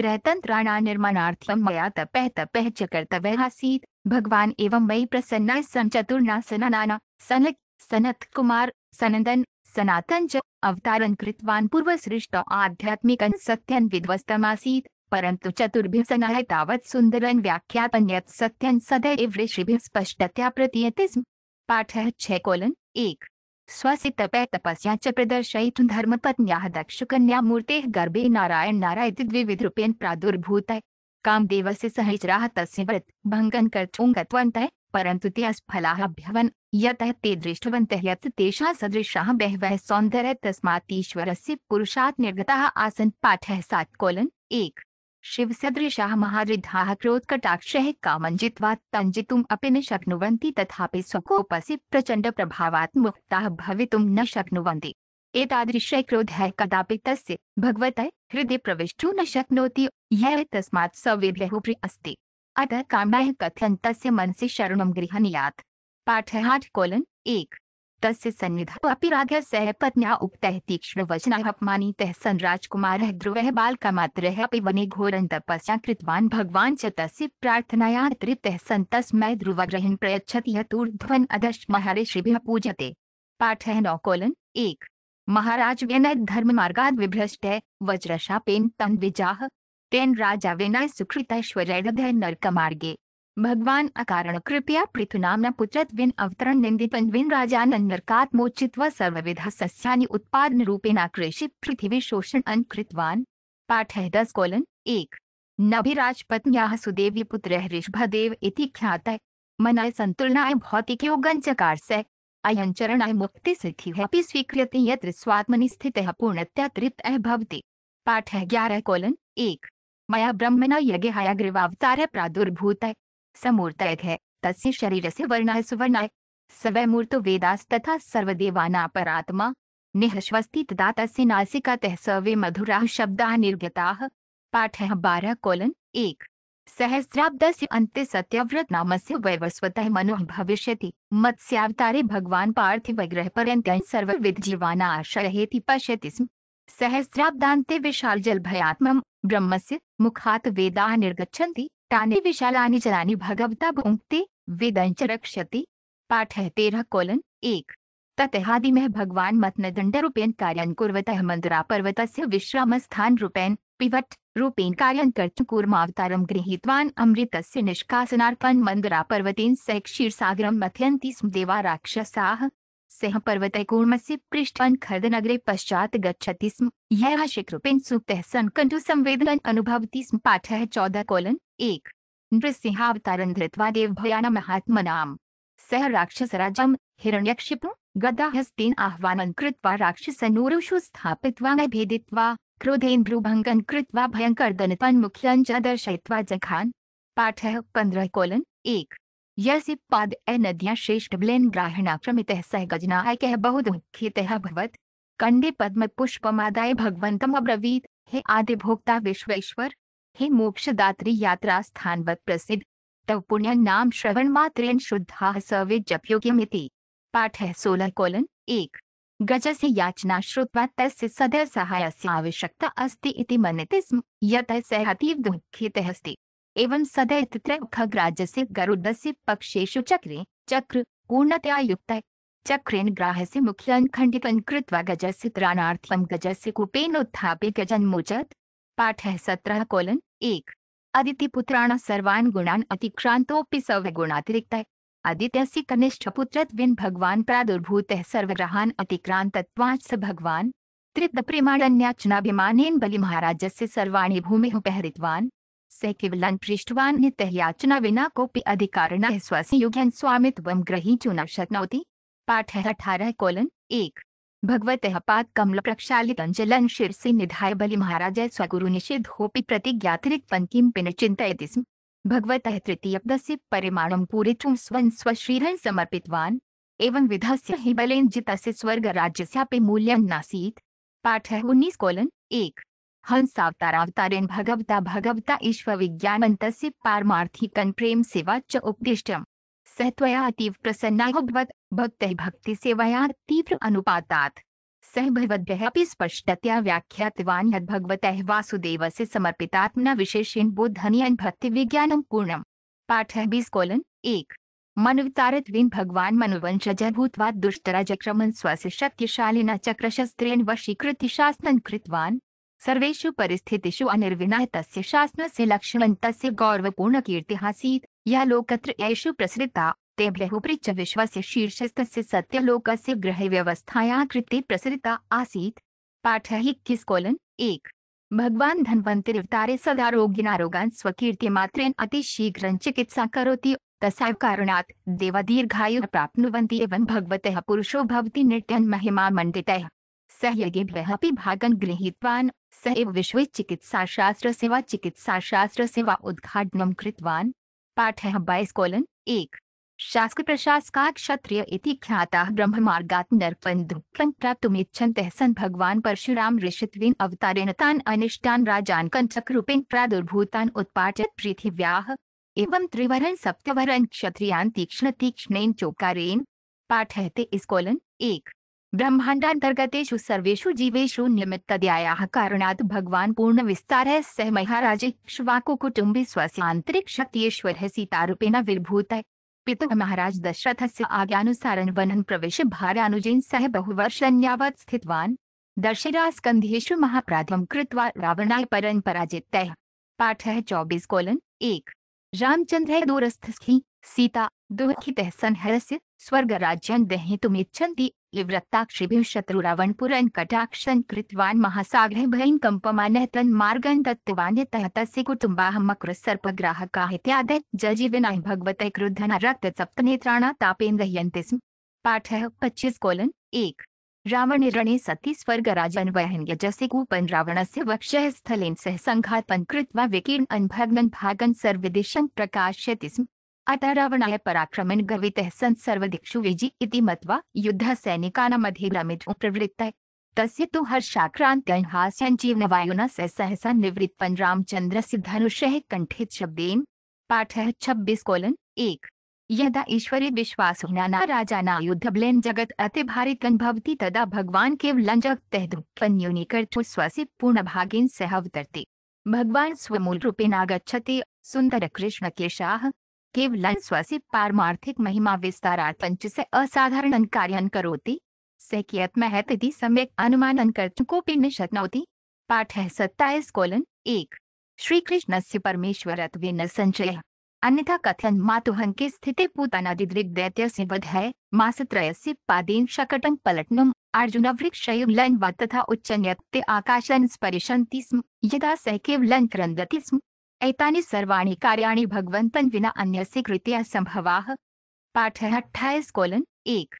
गृहतंत्राण निर्माणार्थं मया तपः तपः च कर्तव्य आसीत् भगवान एवं मयि प्रसन्नः सन् चतुर्नासनाना सनक सनत कुमार सनंदन सनातन च अवतारण कृतवान् पूर्वसृष्ट आध्यात्मिकं सत्यं विध्वस्तमासीत् परन्तु चतुर्भिः सनाः तावत् सुन्दरं व्याख्यापन सत्यन सदैव ऋषि स्पष्टतया प्रतीयते स्म पाठ पाठः कोलन एक स्वसितपे तपस्या च दक्ष कन्या मूर्ते गर्भे नारायण नारायण नारायति द्विविधरूपेण प्रादुर्भूतः कामदेवस्य सहचराः तस्य व्रत भङ्गं कर्तुं गतवन्तः परन्तु ते अस्फलाः भ्यवन् यतः ते दृष्टवन्तः यत् तेषां सदृशाः बहवः सौन्दर्य तस्मात्तीश्वरस्य पुरुषात् निर्गताः आसन् पाठः सात्कोलन् एक शिवसदृशाः महारिद्धाः क्रोत्कटाक्षः कामञ्जित्वा तञ्जितुम् अपि न शक्नुवन्ति तथापि स्वकोपसि प्रचण्डप्रभावात् मुक्ताः भवितुं न एतादृश क्रोध है कदापि तस्य भगवत हृदय प्रविष्टु न शक्नोति यः तस्मात् सविभ्यः अस्ति अतः कामना कथन तस्य मनसि शरणं गृहणीयात् पाठहाठ कोलन एक तस्य सन्निध सन्निधापि राघ सह पत्निया उक्त पत्न्या उक्तः तीक्ष्णवचनः अपमानितः सन् राजकुमारः ध्रुवः बालकमात्रः अपि वने घोरं तपस्या कृतवान भगवान च तस्य प्रार्थनाया प्रार्थनया तृप्तः सन् तस्मै ध्रुवग्रहण प्रयच्छति हतूर्ध्वन अधश्च महर्षिभिः पूजते पाठ है नौ कोलन एक महाराज विनय व्यनय धर्ममार्गाद् विभ्रष्टः वज्रशापेन तन विजाह तेन राजा विनय हृदय नरक मार्गे भगवान अकारण कृपया पृथुनाम्ना पुत्र अवतरण निन्दितन्विन् राजानन् नरकात् मोचित्वा सर्वविध सस्यानि उत्पादनरूपेणा कृषि पृथ्वी शोषण अन् पाठ है दस कोलन एक नभिराज नभिराजपत्न्याः सुदेवी पुत्र ऋषभदेव इति ख्यात ख्यातः मनय सन्तुलनाय भौतिकयोगञ्चकारस्य अयं चरणाय सिद्धि अपि स्वीक्रियते यत्र स्वात्मनि स्थितः पूर्णत्या तृप्तः भवति है ग्यारह कोलन एक मया ब्रह्मणा यज्ञहायाग्रीवावतारः प्रादुर्भूतः समूर्तयः तस्य है सुवर्ण है सवैमूर्तो वेदास तथा सर्वदेवाना परात्मा निःश्वस्ति तदा तस्य तह सवे मधुरा शब्दाः निर्गता पाठ बारह कोलन एक से अन्ते सत्यव्रत से वैवस्वत मनो भविष्य मत्स्यावतारे भगवान् जीवाना आश्रय पश्यति स्म सहस्राब्दान्ते ब्रह्म से मुखात वेदा निर्गछति तानि विशालानि जलानि भगवता भुङ्क्ते वेदञ्च रक्ष्यति पाठः तेरह कोलन एक में भगवान ततहादिमः भगवान् मतनदण्डरूपेण कार्यं कुर्वतः मन्दुरापर्वतस्य विश्राम स्थान रूपेण पिवट रूपेण कार्यं कर्तुं कूर्मावतारं गृहीतवान् अमृतस्य निष्कासनार्पण पर्वतेन सह क्षीरसागरं मथयन्ति स्म देवा राक्षसाः सह पर्वत कूर्म से पृष्ठन खर्द नगरे पश्चात गच्छति स्म यह भाषिक शिक्रुपेण सुप्तः संकंटु संवेदन अनुभवति स्म है चौदह कोलन एक नृसिहावतारण धृतवा देव भयान महात्म नाम सह राक्षस राजम हिरण्यक्षिप गदा हस्तेन आह्वान कृत्वा राक्षस नूरुषु स्थापित भेदित्वा क्रोधेन भ्रूभङ्गं कृत्वा भयंकर दन तन भयङ्करदनतन्मुख्यं च दर्शयित्वा पाठ है पंद्रह कोलन एक यस्य पाद ए नद्या श्रेष्ठ ब्लेन ग्राहणाक्रमितः सहगजनायकः बहुदुःखितः भगवत कंडे पद्म पुष्पमादाय भगवंतम अब्रवीत हे आदिभोक्ता विश्वेश्वर हे मोक्षदात्री यात्रा स्थानवत प्रसिद्ध तव पुण्य नाम श्रवण मात्रेण शुद्धा सवे जपयोग्यमिति पाठ है सोलह कोलन एक गज से याचना श्रुवा तस्य सदैव सहाय आवश्यकता अस्ति इति मन्यते स्म यतः सह अतीव दुखित अस्ति एवं सदैव खगराज से गरुड से पक्षेशु चक्रे चक्र पूर्णतया युक्त है चक्रेन ग्राह से मुख्यन खंडितन कृत्वा गज से त्राणार्थम गज से कुपेन उत्थापे गजन मोचत पाठ है सत्रह कोलन एक अदिति पुत्राण सर्वान गुणान अतिक्रांतोपि सव गुणातिरिक्त है आदित्यस्य कनिष्ठ पुत्रत्वेन भगवान प्रादुर्भूत सर्वग्रहान अतिक्रांतत्वात् स भगवान त्रित प्रेमाण्यचनाभिमानेन बलिमहाराजस्य सर्वाणि भूमिः उपहृतवान् सेकिवलन पृष्ठवान नित्य याचना विना कोपि अधिकारण स्वसयुगन स्वामित्व ग्रही चुना पाठ अठारह कोलन एक भगवत पाद कमल प्रक्षालित अंजलन निधाय बलि महाराज स्वगुरु निषेधोपि प्रतिज्ञातिरिक्त पंकिम पिन चिंतित स्म भगवत तृतीय दस्य परिमाणम पूरे समर्पितवान एवं विधस्य ही बलेन जितस्य स्वर्ग राज्य मूल्य नासीत पाठ है उन्नीस कोलन एक हंसावतारावतारेण भगवता भगवता ईश्व ईश्वविज्ञानन्तस्य पार्थिक प्रेम सेवा च उपदिष्ट सहत्वया अतीव अतीव भक्त भक्ति सेवाया तीव्र अनुपाता सह भगवद्भ्यः स्पष्टतया स्पष्टतया व्याख्यातवान् वासुदेव से समर्पितात्मना विशेषेण विज्ञान पूर्ण पाठ बीस कोलन एक मनुवतारत मनुवितारत्वेन भगवान् मनुवंशज दुष्टराज दुष्टराजक्रमन् स्वस्य शक्तिशालिना चक्रशस्त्रेण वशीकृति शासन कृतवान सर्वेषु परिस्थितिषु अनिर्विणायतस्य शासनस्य कीर्ति गौरवपूर्णकीर्तिहासीत् यः लोकत्र एषु प्रसृता तेभ्यः उपरि च विश्वस्य शीर्षस्थस्य सत्यलोकस्य गृहव्यवस्थायाः कृते प्रसृता आसीत् पाठः किस्कोलन् एक भगवान भगवान् धन्वन्तरिवतारे सदारोगिनारोगान् स्वकीर्तिमात्रेण अतिशीघ्र चिकित्सा करोति तस्याव कारणात् देवदीर्घायुः प्राप्नुवन्ति एवं भगवतः पुरुषो भवति नित्यन् महिमा मण्डितः सह्यगेभ्यः अपि भागं गृहीतवान् सैव विश्व चिकित्सा शास्त्र सेवा चिकित्सा शास्त्र सेवा उद्घाटन कृतवान कृतवान् बाईस कोलन एक शासक प्रशासका क्षत्रिय इति ख्याता ब्रह्ममार्गात् नरपन्दुकं प्राप्तुमिच्छन्तः सन भगवान परशुराम ऋषित्वेन अवतारेण अनिष्टान राजान कंचक कञ्चकरूपेण प्रादुर्भूतान उत्पाटयत् पृथिव्या एवं त्रिवरण सप्तवरण क्षत्रियान तीक्ष्ण तीक्ष्ण पाठ है ते इस कोलन एक ब्रह्मांडांतर्गतेषु सर्वेषु जीवेषु निमित्तद्यायाः कारणात् भगवान् पूर्णविस्तारः सः महाराजेक्ष्वाको कुटुम्बे स्वस्य आन्तरिकशक्त्येश्वरः सीतारूपेण विर्भूतः पितुः महाराज दशरथस्य आज्ञानुसारं वनं प्रवेश भारानुजेन सह बहुवर्षं यावत् स्थितवान् दशरास्कन्धेषु महाप्राधं कृत्वा रावणाय परं पराजितः पाठः चौबीस कोलन एक रामचन्द्रः दूरस्थस्खि सीता दुःखितः संहरस्य स्वर्गराज्यं दहेतुम् इच्छन्ति निवृत्ताक्षिभिः शत्रुरावणपुरन् कटाक्षन् कृतवान् महासागरे भयं कम्पमानः तन्मार्गन् दत्तवान्यतः तस्य कुटुम्बाः मकृसर्पग्राहकाः इत्यादयः जजीविनाः भगवतः क्रुद्धना रक्तसप्तनेत्राणा तापेन दह्यन्ति स्म पाठः पच्चीस कोलन एक रावण रणे सति स्वर्ग राजन वहन यजसे कूपन रावण से वक्ष स्थलेन सह संघातन कृत्वा विकीर्ण भग्नन् भागन सर्वदिशन् प्रकाश्यति स्म अतः रावणाय पराक्रमेण गर्वितः सन् सर्वदिक्षु विजी इति मत्वा युद्ध युद्धसैनिकानामधिरमितुं प्रवृत्तः तस्य तु हर्षाक्रान्त्यहास्यञ्जीवनवायुना स सहसा निवृत्तपन् रामचन्द्रस्य धनुषः कण्ठे शब्देन पाठः छब्बीस कोलन एक यदा ईश्वरे विश्वासुना न राजाना युद्धबलेन जगत अति भारी भवती तदा भगवान केवलं जगतः स्वस्य पूर्णभागेन सह अवतरते भगवान् स्वमूल रूपेण आगच्छते सुंदर कृष्ण केशाः केवल स्वस्य पारमार्थिक महिमा विस्तारार्थञ्च स असाधारण कार्यं करोति स कियत्महत् इति सम्यक् अनुमानं कर्तुं कोऽपि न शक्नोति पाठः सत्तायस् कोलन् एक श्रीकृष्णस्य परमेश्वरत्वेन संचय अन्यथा कथन मातुहंके स्थिते पूतानादिदृग्दैत्यस्य वध है मासत्रयस्य पादेन शकटं पलटनम् अर्जुन वृक्षयुलन वा तथा उच्चन्यत्ते आकाशन स्परिशन्ति स्म यदा स केवलं स्म एतानि सर्वाणि कार्याणि भगवन्तं विना अन्यस्य कृते असम्भवाः पाठः अट्ठाईस कोलन् एक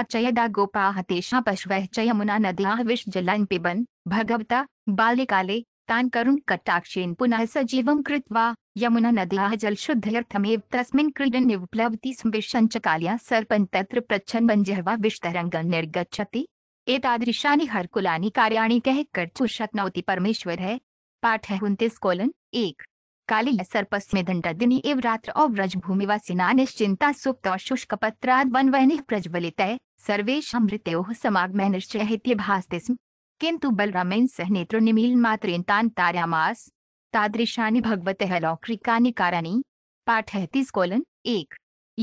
अचयदा गोपाः तेषां पशवः च यमुना नद्याः विषजलान् पिबन् भगवता बाल्यकाले तान् कटाक्षेन पुनः सजीवं कृत्वा यमुना नद्याः जलशुद्धयर्थमेव तस्मिन् क्रीडन् निवप्लवति स्म काल्या सर्पन् तत्र प्रच्छन् प्रच्छन्नञ्जहवा विष्तरङ्गं निर्गच्छति एतादृशानि हर्कुलानि कार्याणि कः कर्तुं शक्नोति परमेश्वरः पाठः उन्तीस कोलन एक काली सर्पस में दंडदिनी एवं रात्र और व्रजभूमि व सिना निश्चिंता सुप्त और शुष्क पत्राद वन वह प्रज्वलित सर्वेश मृत्यो समागम निश्चय भास्ते स्म किन्तु बलराम सह नेत्र निमील मात्र इंतान तार्यामास तादृशानि भगवतः लौकिकानि कारणी पाठहतीस कोलन एक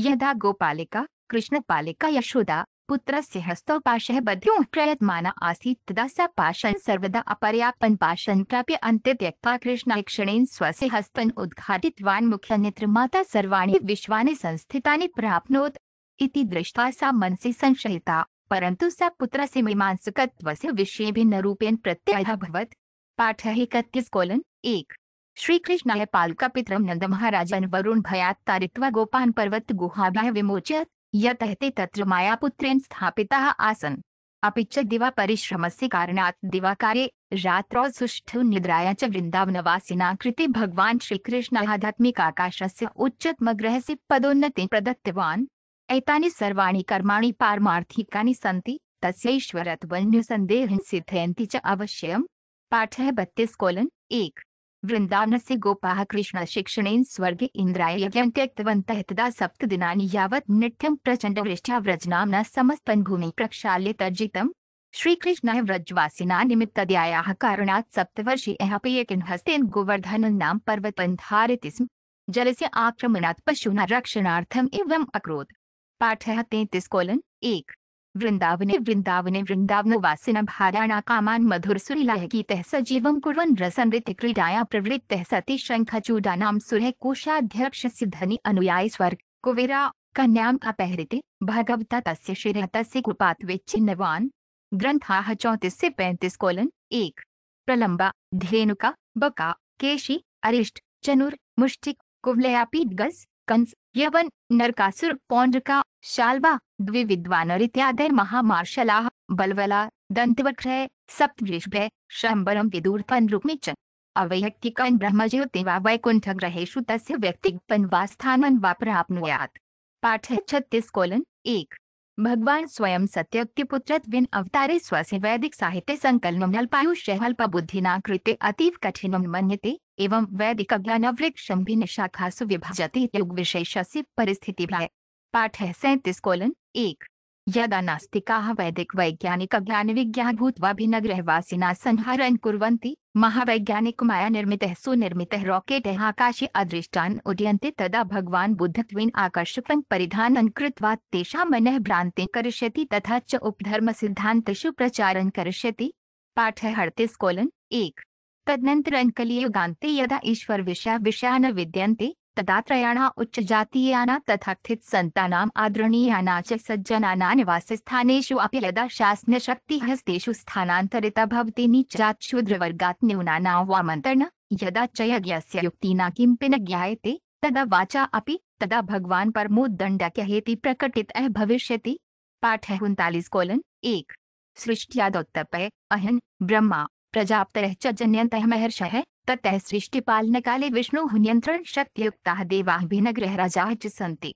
यदा गोपालिका कृष्णपालिका यशोदा पुत्र पुत्रस्य हस्तौ पाशः बध्यो प्रयत्माना आसी तदा स पाशन् सर्वदा अपर्याप्तन् पाशन् प्राप्य अन्ते त्यक्त्वा कृष्णाक्षणेन स्वस्य उद्घाटित उद्घाटितवान् मुख्यनेत्र माता सर्वाणी विश्वाने संस्थिता प्राप्त इति दृष्टा सा मन से संशयिता परंतु स पुत्र पुत्रस्य मीमांसकत्वस्य विषये भिन्नरूपेण प्रत्ययभवत् पाठः कोलन् एक श्री श्रीकृष्णाय पालका नंद नन्दमहाराजन् वरुण भयात तारित्वा गोपान पर्वत गुहा विमोचयत् यतहते तत्र मायापुत्रेण स्थापितः आसन अपि च दिवा परिश्रमस्य कारणात् दिवाकारे रात्रौ सुष्ठु निद्राया च वृंदावनवासिना कृते से उच्चतम आध्यात्मिकाकाशस्य से पदोन्नति प्रदत्तवान एतानि सर्वाणि कर्माणि पारमार्थिकानि सन्ति तस्यैश्वरत्वन्युसन्देहं सिद्धयन्ति च अवश्यम् पाठः बत्तीस कोलन एक वृंदावन से गोपाह वृंदावनस्य गोपाः कृष्णशिक्षणेन स्वर्गे इन्द्रायज्ञं त्यक्तवन्तः तदा सप्तदिनानि यावत् नित्यं प्रचण्डवृष्टाव्रजनाम्ना समस्तं भूमि प्रक्षाल्य तर्जित श्रीकृष्ण व्रजवासीना निमित्त कारणात् सप्तवर्षी येकिन् हस्तेन गोवर्धन नाम पर्वतं धारयति स्म जल से आक्रमणात् पशुना रक्षणार्थम एवं अकरोत् पाठ तेतीस कोलन एक वृंदावने वृंदावने वृंदावन वृंदावनवासिन भाराणा कामान मधुरसुरिलाः गीतः सजीवं कुर्वन् रसनृतक्रीडाया प्रवृत्तः सति शङ्खचूडानां सुरः कोषाध्यक्षस्य धनि अनुयायी स्वर्ग कुवेरा कन्याम् अपहृते भगवता तस्य श्री तस्य कृपात वे चिन्हवान ग्रंथा चौतीस से पैंतीस कोलन एक प्रलंबा धेनुका बका केशी अरिष्ट चनुर मुष्टिक गज कंस यवन नरकासुर पौंड्रका शाल्वा द्विविद्वानरीत्या महामार्शलाः बलवला दन्तवक्रे सप्तवृषभे शम्बरं विदूरपन्रुक्मि च अवैयक्तिकं तस्य छत्तीस कोलन एक भगवान स्वयं सत्यक्तिपुत्रत्वेन अवतारे स्वस्य वैदिक साहित्य संकलन नल्पायुष्य अल्प कृते अतीव कठिन मन्यते एवं वैदिक भिन्न शाखासु विभजति युग परिस्थिति पाठ है सैतीस कोलन एक यदा नास्तिका वैदिक वैज्ञानिक ज्ञान विज्ञान भूतवा भिन्नग्रहवासिना संहारं कुर्वन्ति महावैज्ञानिक माया निर्मित सुनिर्मित रॉकेट आकाशे अदृष्टान उड्यन्ते तदा भगवान बुद्धत्वेन आकर्षकं परिधानं कृत्वा तेषा मन भ्रांति करिष्यति तथा च उपधर्म सिद्धान्तषु प्रचारं करिष्यति पाठ हड़तीस कोलन एक तदनन्तरं कलियुगान्ते यदा ईश्वर विषय विषयान न विद्यन्ते तदात्रयाणा उच्च जातीयाना तथा तथाकथित संता आदरणीयाना च निवास निवासस्थानेषु अपि यदा शासनशक्तिः स्तेषु स्थानान्तरिता भवति नीचात् शूद्रवर्गात् न्यूनानां वामन्तरण यदा च यज्ञस्य युक्तिना किमपि न ज्ञायते तदा वाचा अपि तदा भगवान भगवान् परमोदण्डकहेति प्रकटितः भविष्यति पाठः उन्तालीस कोलन एक सृष्ट्यादोत्तपय अहन ब्रह्मा प्रजापतर च जन्यंत महर्षय तत ततः सृष्टिपालनकाले विष्णुः नियन्त्रणशक्तियुक्ताः देवाः भिन्नग्रहराजाः च सन्ति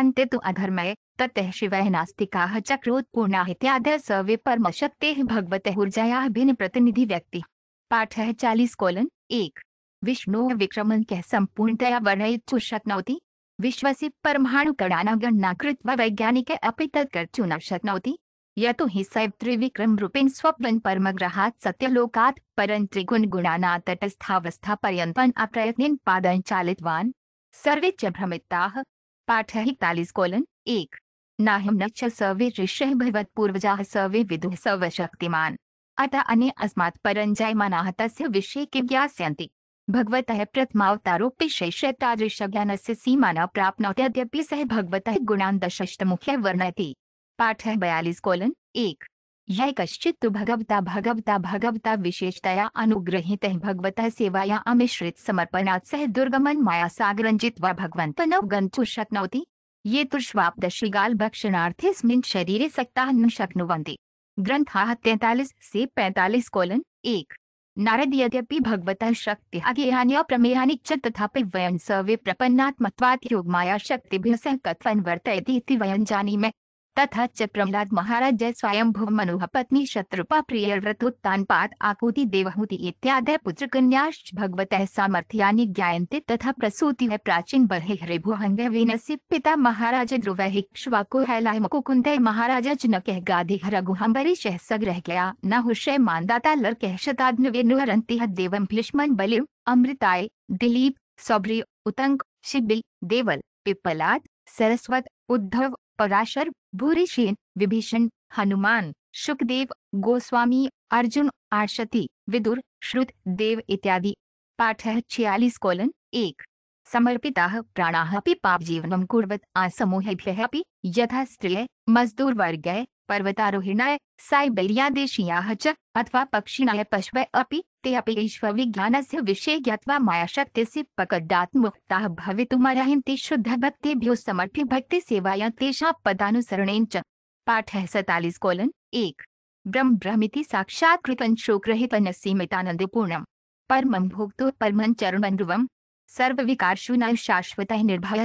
अन्ते तु अधर्मय ततः स विपर्म शक्ति भगवत ऊर्जाया भिन्न प्रतिनिधि व्यक्ति पाठ है चालीस कोलन एक विष्णु विक्रमण कः सम्पूर्णतया शक्नौती शक्नोति परमाणु परमाणुकणानां गणना कृत्वा वैज्ञानिक अपि तत्कर्तुं न शक्नौती यतो हि सैव त्रिविक्रम रूपेण स्वप्न पर सत्यलोकात परं तटस्थावस्था तटस्थावस्थापर्यंतन अप्रयत्नेन पादन चालितवान सर्वे च भ्रमिताः पाठ हितालीस कोलन एक नाहम न च सर्वे ऋषय भगवत पूर्वजाः सर्वे विदुः सर्वशक्तिमान अतः अन्य अस्मात् परञ्जायमानाः तस्य विषये किं ज्ञास्यन्ति भगवतः प्रथमावतारोऽपि शैष्य तादृशज्ञानस्य सीमा न प्राप्नोत्यद्यपि सः भगवतः गुणान् दशष्टमुख्य वर्णयति पाठ है बयालीस कोलन एक यह कश्चित भगवता भगवता भगवता विशेषतया अनुग्रहित है भगवत सेवाया अमिश्रित समर्पणात् सह दुर्गमन माया सागरंजित व भगवंत नव गंतु शक्नौती ये तो भक्षणार्थे स्मिन शरीर सक्ता न शक्नुवन्ति ग्रंथ तैतालीस से पैतालीस कोलन एक नारद यद्यपि भगवतः शक्ति अज्ञानी अप्रमेयानि च तथापि वयं सर्वे प्रपन्नात्मत्वात् शक्ति भी सह कथन वर्तयति इति वयं जानीमे तथा चक्रहलाद महाराज जय स्वयंभुव मनुह पत्नी शत्रुपा प्रिय व्रतोत्तानपात आकुति देवहूति इत्यादि पुत्र कन्या भगवत सामर्थ्यानि ज्ञायन्ते तथा प्रसूति है प्राचीन बरहे हरे विनसी पिता महाराज ध्रुव हिक्ष्वाकु हैलाय मुकुंद महाराजा जनकह गाधि रघुहम्बरी शह सग रह गया न हुषय मानदाता लर कह है देवम भीष्म बलिम अमृताय दिलीप सौभ्री उतंक शिबिल देवल पिपलाद सरस्वत उद्धव पराशर भूरिशेन विभीषण हनुमान सुखदेव गोस्वामी अर्जुन आर्षति विदुर श्रुत देव इत्यादि पाठ छियालीस कोलन एक समर्पिता प्राणा पाप जीवन कुर्वत आसमूहेभ्य यथा स्त्रिय मजदूर वर्ग पर्वतारोहिणाय साइबेरियादेशीयाः च अथवा पक्षिणाय पशव अपि ते अपि विज्ञानस्य विषये ज्ञात्वा मायाशक्तिस्य पकडात्मुक्ताः भवितुमर्हन्ति शुद्धभक्तेभ्यो भक्ति सेवाया तेषां पदानुसरणेन च पाठः सैतालीस कोलन एक ब्रह्म ब्रह्मिति साक्षात्कृतं शोकरहितनसीमितानन्दपूर्णम् परमं भोक्तो परमं चरणन्ध्रुवम् सर्वविकार्षु न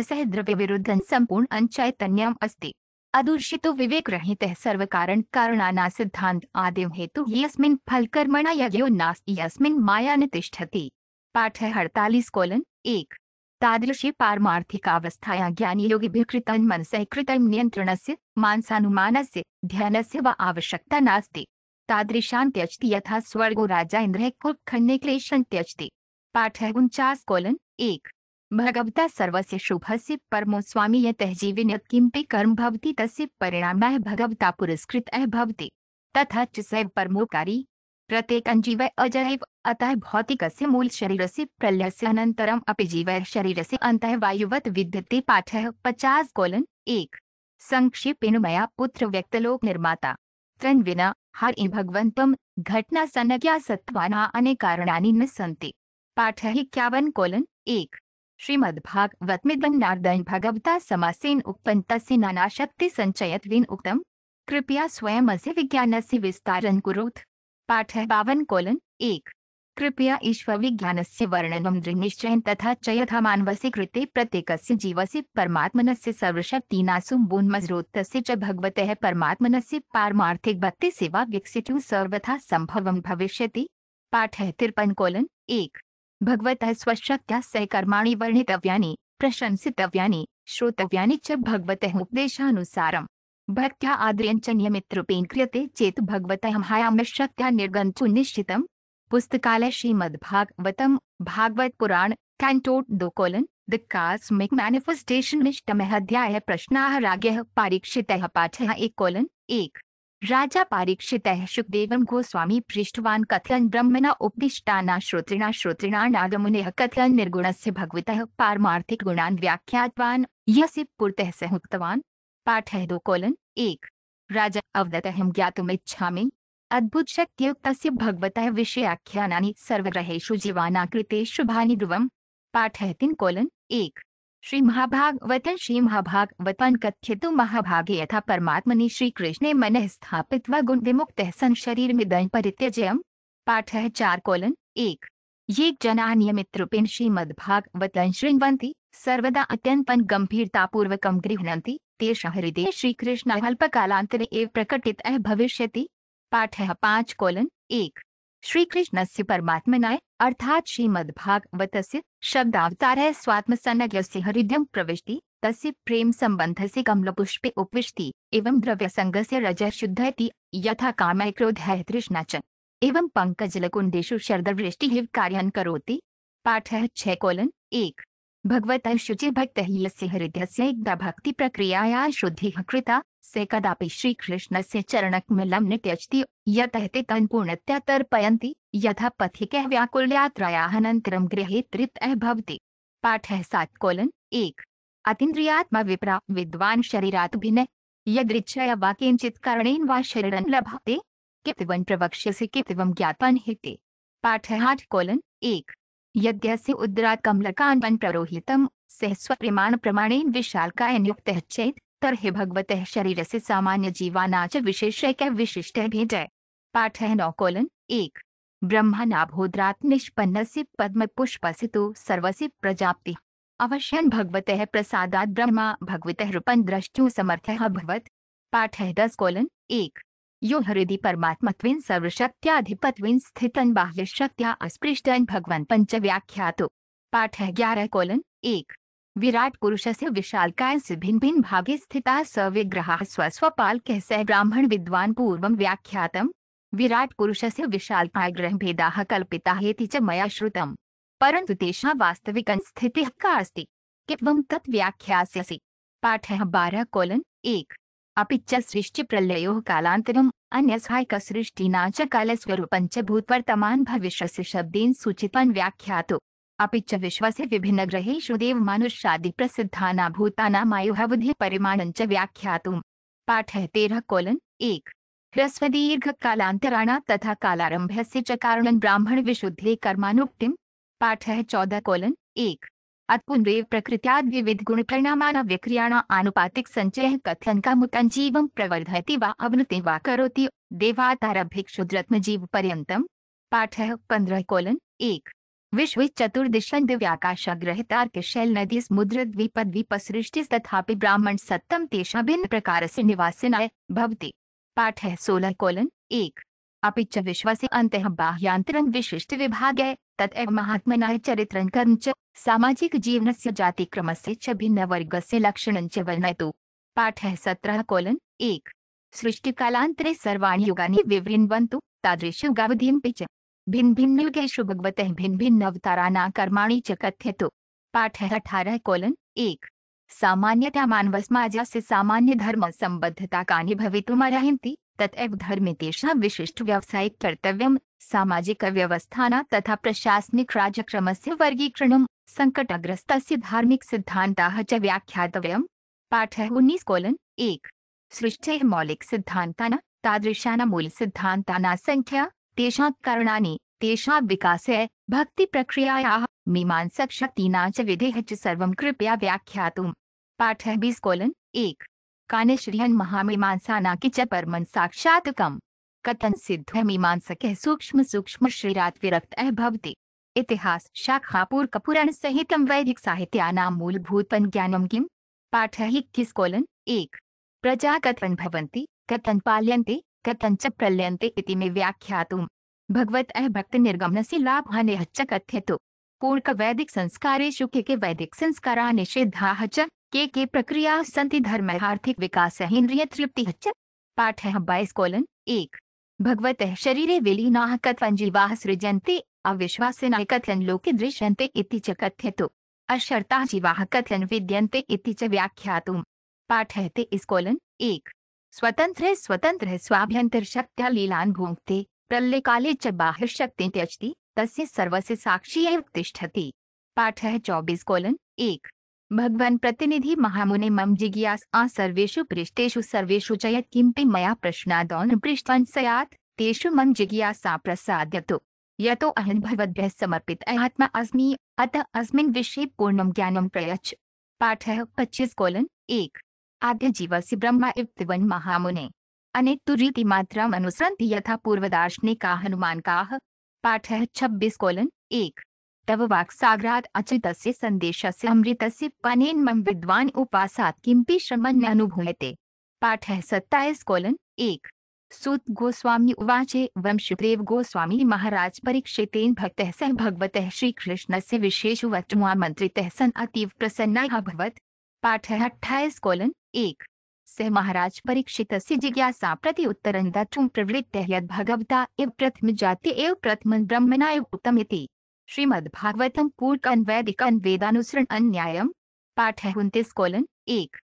सह द्रव्य विरुद्ध संपूर्ण चैतन्यम् अस्ति अदूषित विवेक रहित सर्व कारण सर्वकारणकारणाना सिद्धांत आदि हेतु फल कर्मणा यज्ञो नास्ति माया न तिष्ठति पाठ हड़तालीस कोलन एक तादृशी अवस्थाया ज्ञानी योगी भी कृत मन से कृत नियंत्रण से मानसानुमान से ध्यान से व आवश्यकता नास्ती तादृशान त्यजति यथा स्वर्गो राजा इंद्र इन्द्रः कुक्खण्डे क्लेशन् त्यजति पाठ है उनचास कोलन एक भगवता सर्वस्य शुभस्य परमो स्वामी य तहजीविन कर्म भवती तस्य परिणाम भगवता पुरस्कृत भवति तथा च सैव परमोकारी जीव अजैव अतः से मूल प्रलय से अनंतरम अपि शरीर से अंत वायुवत विद्यते पाठ पचास कोलन एक इन मया पुत्र लोक निर्माता हर इन भगवंत घटना सनज्ञा सत्वाना अनेक कारणानि न सन्ति पाठ इक्यावन कोलन एक श्रीमद्भागवतमिदं नारदन भगवता समासेन उपन्तस्य नानाशक्ति सञ्चयत्वेन उक्तम् कृपया स्वयमस्य विज्ञानस्य विस्तारं कुरुथ पाठ बावन कोलन एक कृपया तथा च प्रत्येक जीवसी कृते प्रत्येकस्य जीवस्य परमात्मनस्य सर्वशक्तिनासु बोन्मजरोत्तस्य च भगवतः परमात्मनस्य पारमार्थिक भक्तिसेवा विकसितु सर्वथा तिरपन कोलन एक भगवत स्वशक्त्या सहकर्माणि वर्णितव्यानि प्रशंसितव्यानि श्रोतव्यानि च भगवतः उपदेशानुसारम् भक्त्या आद्र्यञ्च नियमितरूपेण क्रियते चेत् भगवतः हायामशक्त्या निर्गन्तु निश्चितम् पुस्तकालय श्रीमद्भागवतम भागवत पुराण कैंटोट दो कोलन द कास्मिक मैनिफेस्टेशन निष्टम अध्याय प्रश्नाह राज्य पारीक्षित पाठ एक कोलन एक राजा परीक्षित सुखदेव गोस्वामी पृष्ठवान कथयन ब्रह्मणा उपदिष्टाना श्रोतृणा श्रोतृणानागमुने कथयन से भगवत पारमार्थिक गुणान व्याख्यातवान यह से पुरतः पाठ है दो कोलन एक राजा अवदत हम ज्ञातुमिच्छा में अद्भुत शक्तियुक्त भगवतः विषयाख्यानानि सर्वग्रहेषु जीवानाकृतेषु भानि ध्रुवम् पाठ है तीन कोलन एक श्री महाभागवतन श्री महाभागवतन कथ्यतु महाभागे यथा परमात्मनि कृष्ण मन स्थापित व गुण विमुक्त सन शरीर में दन परित्यजयम पाठ है चार कोलन एक ये जना नियमित रूपेण श्रीमद्भागवतन श्रृणवंती सर्वदा गंभीरता पूर्वक गृह्णन्ति तेष हृदय श्रीकृष्ण कालांतरे एव प्रकटित भविष्यति पाठ है पांच कोलन एक से परमात्मनाय अर्थात श्रीमदभागवत शब्दावतार है स्वात्म शब्दावतारः से हृदय प्रविष्टि तस्य प्रेम संबंध से कमल पुष्पे उपविष्टि एवं द्रव्य संग से रज शुद्ध यथा काम क्रोध है तृष्णा च एवं पंकज पङ्कजलकुण्डेषु शरदवृष्टिः कार्यं करोति पाठ है छ कोलन एक भगवत भगवतः शुचिर्भक्तः यस्य हृदयस्य भक्ति प्रक्रिया शुद्धि कृता से कदापि श्री कृष्ण से चरण श्रीकृष्णस्य चरणकमलं त्यजती यतः तन तन्पूर्णत्या तर्पयती यथा पथि कह पथिकः व्याकुल्यात्रयानन्तरं भवती पाठ है सात कोलन एक विप्रा विद्वान शरीरात भिन्न यदृच्छया वा किंचित करणेन वा शरीर लभते कितवन प्रवक्ष्य से कित्वं ज्ञापन हिते पाठ है आठ कोलन एक यद्यस्य उद्रात् कमलकाण्डं प्ररोहितं सह स्वप्रमाण प्रमाणेन विशाल का नियुक्तः चेत भगवत तर्हि भगवतः शरीरस्य सामान्यजीवाना च भेद विशिष्टः भेदः पाठः नौकोलन् एक ब्रह्म नाभोद्रात निष्पन्न से पद्म पुष्प से तो सर्वस्य प्रजाप्ति अवश्यन् भगवतः प्रसादात् ब्रह्मा रूपन दृष्टु समर्थ भगवत पाठ है दस कोलन एक यो हृदय परमात्मत्व हृदि स्थित बाह्य शक्तिया अस्पृष्ट भगवान पंच व्याख्या पाठ है ग्यारह कोलन एक विराट काय से भिन्न भिन्न भागे स्थिता स विग्रहः स्वस्वपाल कहसः ब्राह्मण विद्वान पूर्व व्याख्यातम विराट ग्रह भेदा कल्पिता है च श्रुतम परंतु तेषा वास्तविक स्थिति का अस्ति तत् व्याख्यास्यसि पाठ बारह कोलन एक अपि च काल स्वरूप पंचभूत वर्तमान भविष्य से शब्देन सूचित व्याख्यातु विभिन्न అపిచ్చ విశ్వసే విభిన్నగ్రహేషుదేవ మనుష్యాది ప్రసిద్ధానాభూతానామాయుహవధి పరిమాణంచ వ్యాఖ్యాతుం పాఠ तेरह कोलन एक ह्रस्व दीर्घ कालांतराणा तथा कालारंभ से च कारण ब्राह्मण विशुद्धे कर्मानुक्ति पाठ है चौदह कोलन एक अत्पुन रेव प्रकृत्याद विविध गुण परिणामान विक्रियाणा आनुपातिक संचय कथन का मुतन जीव प्रवर्धति व अवनति व करोति देवातारभ्य क्षुद्रत्म जीव पर्यतम पाठ है पंद्रह कोलन एक विश्व चतुर्दिशन दिव्याकाश तार्क शैल नदी समुद्र द्वीप द्वीप सृष्टि तथा ब्राह्मण सत्तम तेज भिन्न प्रकार से निवासिनाय भवती पाठ है सोलह कोलन एक अपिच विश्व से अंत बाह्यंतर विशिष्ट विभाग है तथा महात्मना चरित्र कर्म च सामाजिक जीवन से जाति क्रम से च भिन्न वर्ग से लक्षण च वर्णयतु पाठ है सत्रह कोलन एक सृष्टि कालांतरे सर्वाणी युगानि विवृण्वन्तु तादृशयुगावधिं पिच भिन्न भिन्न भिन्न भगवतः भिन्भिन्नवताराना कर्माणि च कथ्यतो पाठः अठारह कोलन एक सामान्यता मानवसमाजस्य सामान्य धर्म संबद्धता का कानि भवितुमर्हन्ति तथा धर्म तेषा विशिष्ट व्यावसायिक कर्तव्य सामाजिक व्यवस्था न तथा प्रशासनिक राजक्रम राजक्रमस्य वर्गीकरणं सङ्कटग्रस्तस्य धार्मिक सिद्धांत च व्याख्यातव्यं पाठः उन्नीस कोलन एक सृष्टेः मौलिक सिद्धांता सिद्धान्ताना मूल सिद्धांता संख्या तेषां करणानि तेषां विकासे भक्तिप्रक्रियायाः मीमांसकशक्तीनां च विधेः च सर्वं कृपया व्याख्यातुम् पाठः बीस्कोलन् एक काने कानिश्रियन् महामीमांसानाकि च परमन् साक्षात्कम् कथन सिद्ध सिद्धमीमांसकः सूक्ष्म सूक्ष्म श्रीरात् विरक्त भवति इतिहास शाखा पुराण वैदिक शाखापूर्कपुराणसहितं वैदिकसाहित्यानां मूलभूतं ज्ञानं किम् पाठः कोलन एक प्रजा कथन भवंती कथन पाल्यंते कथंच प्रलयन्ते इति मे व्याख्यातुम् भगवतः भक्तनिर्गमनस्य लाभः च कथ्यतु पूर्णवैदिकसंस्कारेषु के के वैदिक वैदिकसंस्काराः निषेधा हच के के प्रक्रिया संति धर्म आर्थिक प्रक्रियाः सन्ति धर्महार्थिकविकासः इन्द्रियतृप्तिः च बाईस कोलन एक भगवत शरीर भगवतः शरीरे विलीनाः कथञ्जीवाः सृजन्ते अविश्वासिनः कथयन् लोके दृश्यन्ते इति च कथ्यतु अशर्ता जीवा कथन विद्यंते इति च व्याख्यातुम् इस कोलन एक स्वतंत्र है स्वतंत्र है स्वाभ्यंतर शक्त्या लीलान भुंक्ते काले च बाह्य शक्ति त्यजति सर्व से साक्षी एव तिष्ठति पाठ है चौबीस कोलन एक भगवान प्रतिनिधि महामुने मम जिज्ञास आ पृष्ठेषु सर्वेषु च यत् किमपि मया प्रश्नादौन् पृष्ठवन् स्यात् तेषु मम जिज्ञासा तो यतो अहं भवद्भ्यः समर्पित आत्मा अस्मि अतः अस्मिन् विषये पूर्णं ज्ञानं प्रयच्छ पाठः पच्चीस कोलन एक आद्य બ્રહ્મા ब्रह्म इवन महामुने अने तु रीति मात्रा अनुसरती यथा पूर्व का हनुमान का पाठ है छब्बीस कोलन एक तव वाक सागराद अचित संदेश से अमृत से पनेन मम विद्वान उपासात किमपि श्रमण अनुभूयते पाठ है सत्ताईस कोलन एक सुत गोस्वामी उवाचे वंशदेव गोस्वामी महाराज परीक्षित भक्त सह भगवत श्रीकृष्ण से विशेष वचुआ मंत्रित सन अतीव प्रसन्ना अभवत पाठ है अट्ठाईस कोलन एक से महाराज परीक्षित से जिज्ञासा प्रति उत्तर तुम प्रवृत्त यद भगवता एव प्रथम जाति एव प्रथम ब्रह्मणा एव उत्तम श्रीमद भागवतम पूर्व वैदिक वेदानुसरण अन्यायम पाठ है उन्तीस कोलन एक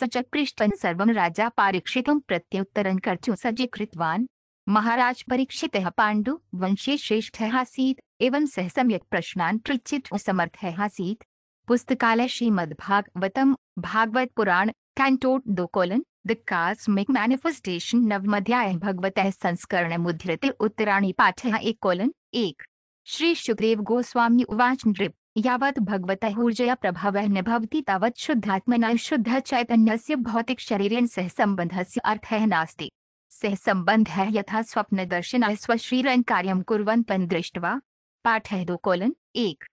सच पृष्ठ सर्व राजा पारीक्षितम प्रत्युत्तरन कर्चु सजीकृतवान महाराज परीक्षित पांडु वंशी श्रेष्ठ हासीत एवं सह सम्यक प्रश्नान पृछित समर्थ है हासीत पुस्तकालय श्रीमद भागवत पुराण कैंटोट दो कोलन द कास्मिक मैनिफेस्टेशन नवमध्याय भगवत संस्करण मुद्रित उत्तराणी पाठ एक कोलन एक श्री सुग्रीव गोस्वामी उवाच नृप यावत भगवत ऊर्जया प्रभाव प्रभावः न भवति तावत् शुद्धात्मना भौतिक शरीर सह संबंध से अर्थ नास्ति सह संबंध है यथा स्वप्न दर्शन स्वशरीरं कार्यं कुर्वन्तं दृष्ट्वा पाठः दो कोलन एक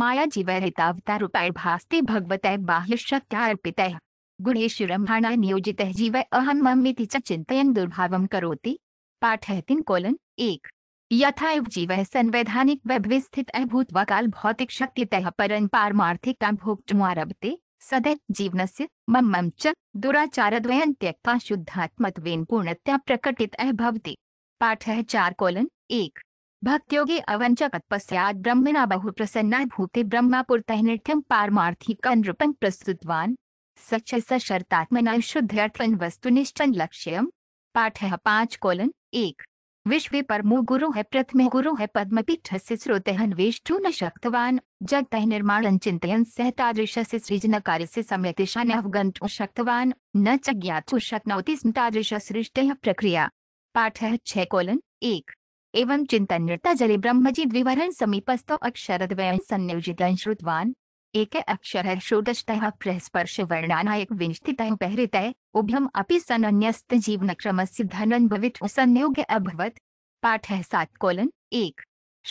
माया जीवहितावतारूपाय भास्ते भगवतय बाह्यशक्त्या अर्पितः गुणेशुरम्भाणा नियोजित जीव अहम ममिति च दुर्भाव दुर्भावं करोति पाठः तीन कोलन एक यथा जीव संवैधानिक व्यवस्थित भूत्वा काल भौतिक शक्तितः परं पारमार्थिका भोक्तुमारभते सदैव जीवन मम मम च दुराचारद्वयं त्यक्त्वा शुद्धात्मत्वेन पूर्णतया प्रकटितः भवति पाठः चार कोलन एक भक्त्योगे अवंच तपस्याद ब्रह्मणा बहु प्रसन्ना भूते ब्रह्मापुरतैनिठ्यं पारमार्थिकं नृपं प्रस्तुतवान् स च सशर्तात्मना वस्तु निश्चन लक्ष्य पाठ है पांच कोलन एक विश्व परमो गुरु है प्रथम गुरु है पद्म पीठ से स्रोत अन्वेष्टु न शक्तवान जगत निर्माण चिंतन सह तादृश से सृजन कार्य से समय दिशा न अवगंतु शक्तवान न च ज्ञातु शक्नौती तादृश सृष्ट प्रक्रिया पाठ है छ कोलन एक एवं चिंतन जले ब्रह्मजी द्विवरण समीपस्थ अक्षर संयोजित श्रुतवान एक अक्षरः षोडशतः प्रस्पर्श वर्णानायक विंशतितः पहरितः उभयम् अपि सनन्यस्त जीवनक्रमस्य धनन्भवित्व संयोग अभवत् पाठः सात कोलन एक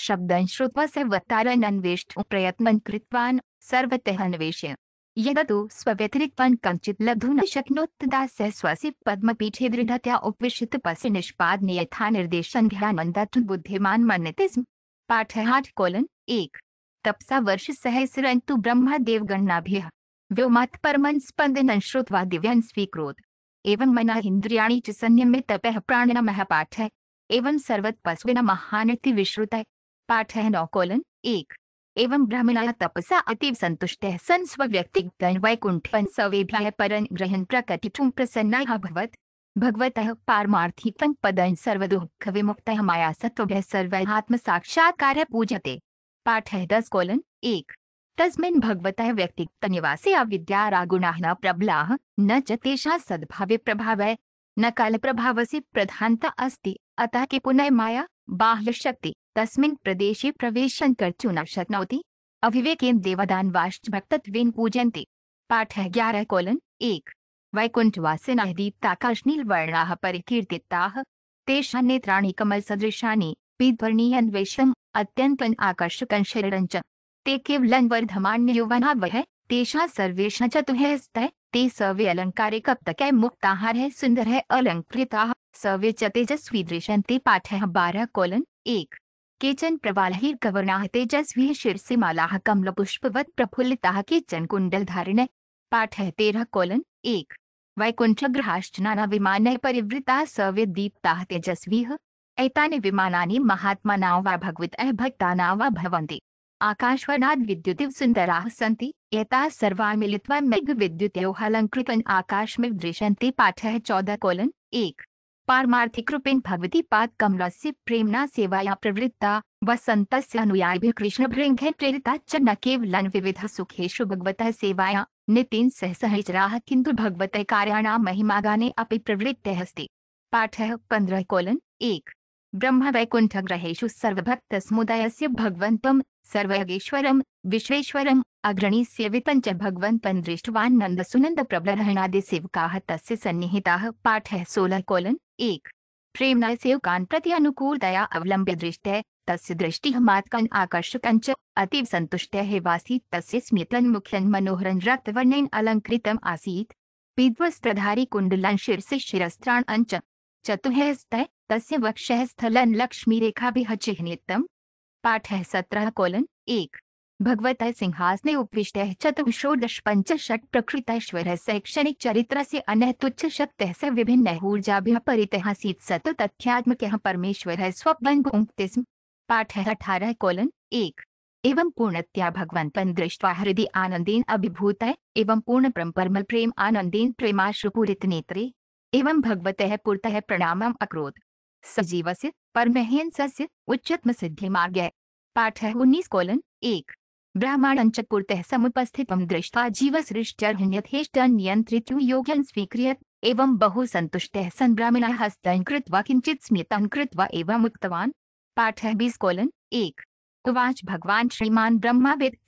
शब्द श्रुत्व से वक्तारन् अन्वेष्टुं प्रयत्नं कृतवान् सर्वतः अन्वेष्य स्व्यतिरिक्त कंचित लब्धु न पद्म यदतो स्वव्यतिरिक्तपङ्कञ्चित् शक्नोत्तदा स स्वस्य पद्मपीठे दृढतया उपविशितपस्य निष्पादने यथानिर्देशन्ध्यानन्दतु बुद्धिमान मन्यते स्म पाठहाट कोलन एक तपसा वर्ष सहस्रंतु सहस्रन्तु ब्रह्मदेवगणनाभिः व्योमात् परमन् स्पंदन श्रुत्वा दिव्यन् स्वीकृत एवं मना इन्द्रियाणि च संयम्य तपः प्राणिनमः पाठः एवं सर्वतपस्विन महानति विश्रुतः पाठः नौकोलन एक एवं ब्रह्मणाय तपसा अतीव संतुष्ट सन स्वव्यक्ति वैकुंठन सवेभ्य परं ग्रहण प्रकटितुं प्रसन्नाः भवत् भगवतः पारमार्थिकं पदं सर्वदुःख विमुक्तः माया सत्त्वभ्यः सर्वैहात्मसाक्षात्कारः पूजते पाठः दस कोलन एक तस्मिन् व्यक्ति व्यक्तिनिवासे अविद्या रागुणा न प्रबला न चेषा सद्भाव प्रभाव न काल प्रभाव से प्रधानता अस्ति अतः के पुनः माया बाह्य शक्ति तस्मिन् प्रदेशे प्रवेशङ्कर्चुना शक्नोति अविवेकेन देवदान वाष्टभक्तत्वेन पूजन्ते पाठ ग्यारह कोलन एक वैकुण्ठवासिनः दीप्ताकाश्नीलवर्णाः परिकीर्तिताः तेषां नेत्राणि कमलसदृशानि पीतवर्णीयन्वेषम् अत्यन्तम् आकर्षकं शरीरं च ते केवलं वर्धमान्ययुवना वह तेषां सर्वेषां चतुःस्तः ते सर्वे अलङ्कारे कप्तकै मुक्ताहारः सुन्दरः अलङ्कृताः सर्वे च तेजस्वी दृशन्ते पाठः बारह कोलन एक केचन प्रवालहिर कवर्णाः तेजस्वी शीर्षिमालाः कमलपुष्पवत् प्रफुल्लिताः केचन पाठ है तेरह कोलन एक वैकुण्ठग्रहाश्चनाना विमानः परिवृताः सव्यदीप्ताः तेजस्वीः एतानि विमानानि भगवत वा भक्ता भक्ताना वा भवन्ति आकाशवर्णाद् विद्युत सुंदरा सन्ति एता सर्वा मिलित्वा मेघ विद्युतयोः अलङ्कृतन् आकाशमिव दृश्यन्ते है चौदह कोलन एक पारमार्थिक रूपेण भगवती पाद कमल कमलस्य प्रेमणा सेवाया प्रवृत्ता व संत वसन्तस्य अनुयायिभिः कृष्णभृङ्गेन प्रेरिता च न केवल विविध विविधसुखेषु भगवत सेवाया नितिन सह सहचराः किन्तु भगवत कार्याणा महिमा गाने अपि प्रवृत्त हस्ते पाठ पंद्रह कोलन एक ब्रह्म वैकुंठ ग्रहेशु सर्वभक्त समुदाय से ब्रह्मवैकुण्ठग्रहेषु सर्वभक्तसमुदायस्य भगवन्त्वं सर्वयगेश्वरं विश्वेश्वरम् अग्रणीस्य विपञ्च भगवन्त्वं दृष्टवान् सेवका तस्य सन्निहिता पाठ सोलह कोलन एक प्रेम न सेव कान प्रति अनुकूल दया अवलंब्य दृष्ट है तस् दृष्टि आकर्षक अतिव संतुष्ट है वासी तस्य स्मितन स्मितन् मुख्यन् मनोहरन् रक्तवर्णेन अलङ्कृतम् आसीत् पिद्वस्त्रधारी कुण्डलन् शिरसि शिरस्त्राणं च चतुःस्तय तस्य वक्ष स्थलन लक्ष्मी रेखा भी लक्ष्मीरेखाभिः पाठ है सत्रह कोलन एक भगवत सिंहास सिंहासने उपविष्ट पंच षट प्रकृत शैक्षणिक चरित्र से अन्य तुच्छ शक्त से विभिन्न ऊर्जा ऊर्जाभ्य परितहासित सत तथ्यात्म के परमेश्वर है स्वप्न पाठ है अठारह कोलन एक एवं पूर्णत्या भगवंतन दृष्टवा हृदय आनंदीन अभिभूत एवं पूर्ण परम प्रेम आनंदीन प्रेमाश्रुपूरित नेत्रे एवं भगवत पुरत प्रणाम अक्रोध सजीवस्य परमहेन सस्य उच्चतम सिद्धि मार्ग पाठ है उन्नीस कोलन एक समुपस्थित ब्राह्मणञ्चपूर्तः जीव सृष्ट नियंत्रित योगं स्वीक्रिय एवं बहु सन्तुष्टः सन्ब्राह्मणः हस्तं कृत्वा किञ्चित् स्मितं कृत्वा पाठ बीस कोलन एक उवाच भगवान्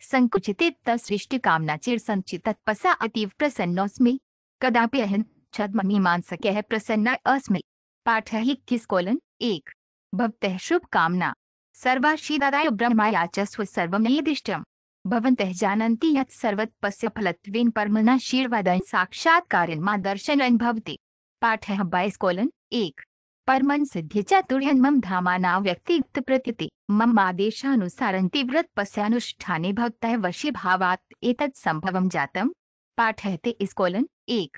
संकुचित सृष्टि कामना चिर संचित तत्पसा अतीव प्रसन्नोऽस्मि कदापि अहन अहं छद्ममीमांसकः प्रसन्ना अस्मि पाठः कोलन एक भक्त भवतः शुभकामना सर्वाशीदाय ब्रह्मयाचस्व सर्वं यदिष्टम् भवन्तः जानन्ति यत् सर्वतपस्य फलत्वेन परमना शीर्वादं साक्षात्कारेण मादर्शनं भवति पाठः बायस्कोलन् एक परमन् सिद्धि चतुर्यन्मं धामाना व्यक्तिगत प्रतीति मम आदेशानुसारन्ति व्रतपस्यानुष्ठाने भक्तः वशीभावात् एतत् सम्भवं जातम् पाठः ते स्कोलन् एक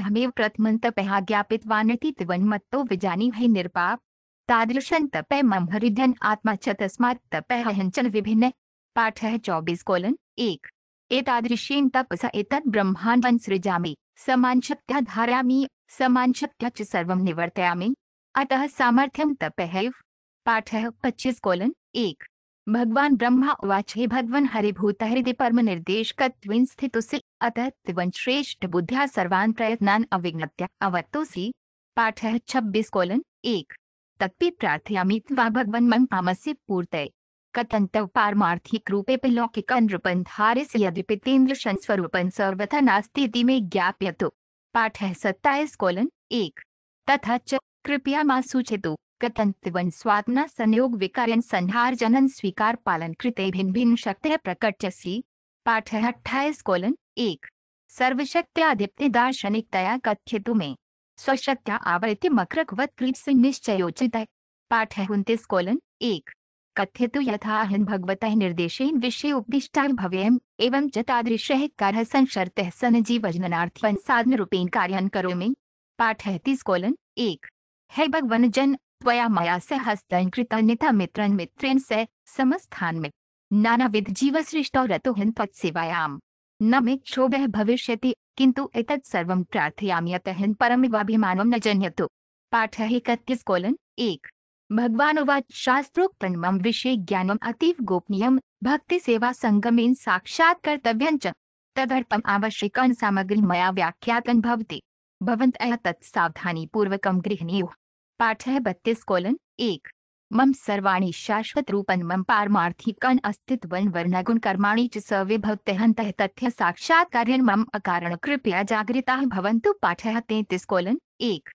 अहमेव प्रथमन्तपः ज्ञापितवानिति त्वन्मत्तो विजानी है निर्पाप तादृशन्तपै मम हृदयन् आत्मा च तस्मात् तपः हञ्चन विभिन्न पाठ है चौबीस कोलन एक एतादृशेन तपसा एतत् ब्रह्माण्डं सृजामि समांशक्त्या धारयामि समांशक्त्या च सर्वं निवर्तयामि अतः सामर्थ्यम तप है पाठ है पच्चीस कोलन एक भगवान ब्रह्मा उवाच हे भगवान हरिभूत हृदय परम निर्देश स्थित अतः त्वन श्रेष्ठ बुद्ध्या सर्वान् प्रयत्नान् अविज्ञप्त्या पाठ है छब्बीस कोलन एक तत्पि प्रार्थयामि त्वा भगवन् मम पामस्य पूर्तये कथंत पारमार्थिक रूपे लौकिक नृपंथारिस यदि पितेन्द्र स्वरूपन सर्वथा नास्ती में ज्ञाप्य तो पाठ है सत्ताईस कोलन एक तथा च कृपया मां सूचितो कथंतवन स्वात्मना संयोग विकारयन संहार जनन स्वीकार पालन कृते भिन्न भिन्न शक्ति प्रकटसी पाठ है अट्ठाईस कोलन एक दार्शनिक तया कथ्यतु में स्वशक्त्या आवृत्ति मकृकवत कृत से निश्चयोचित पाठ है उन्तीस कोलन एक कथ्यतु यथाहन भगवतः निर्देशेन विषय उपदिष्टा भव्य एवं चादृश कर संशर्त च तादृशः कार्यः संशर्तः सनजीवजनार्थं साधनरूपेण कार्यं करोमि तीस कोलन एक है भगवन जन त्वया माया से हस्तन कृतन्यता मित्र मित्रेण से समस्थान में नाना विध जीव सृष्टो रतोहन त्वत्सेवायाम न मे क्षोभ भविष्य भविष्यति किंतु एतत् सर्वं प्रार्थयामि परम वाभिमान न जन्यतु पाठः इकतीस कोलन एक भगवान भगवानुवाच शास्त्रोक्तमं विषय ज्ञानम् अतीव गोपनीयं भक्तिसेवा सङ्गमेन साक्षात् साक्षात कर्तव्य तदर्पम आवश्यक सामग्री मैं व्याख्यातं भवति भवन्तः तत् सावधानीपूर्वकं गृह्णीयुः पाठः बत्तीस कोलन एक मम सर्वाणी शाश्वत रूपन मम अस्तित्व अस्तित्वन् वर्णगुणकर्माणि च सर्वे भवतः हंत तथ्य साक्षात्कार्यन् मम अकारण कृपया जागृता भवन्तु पाठः तेतीस कोलन एक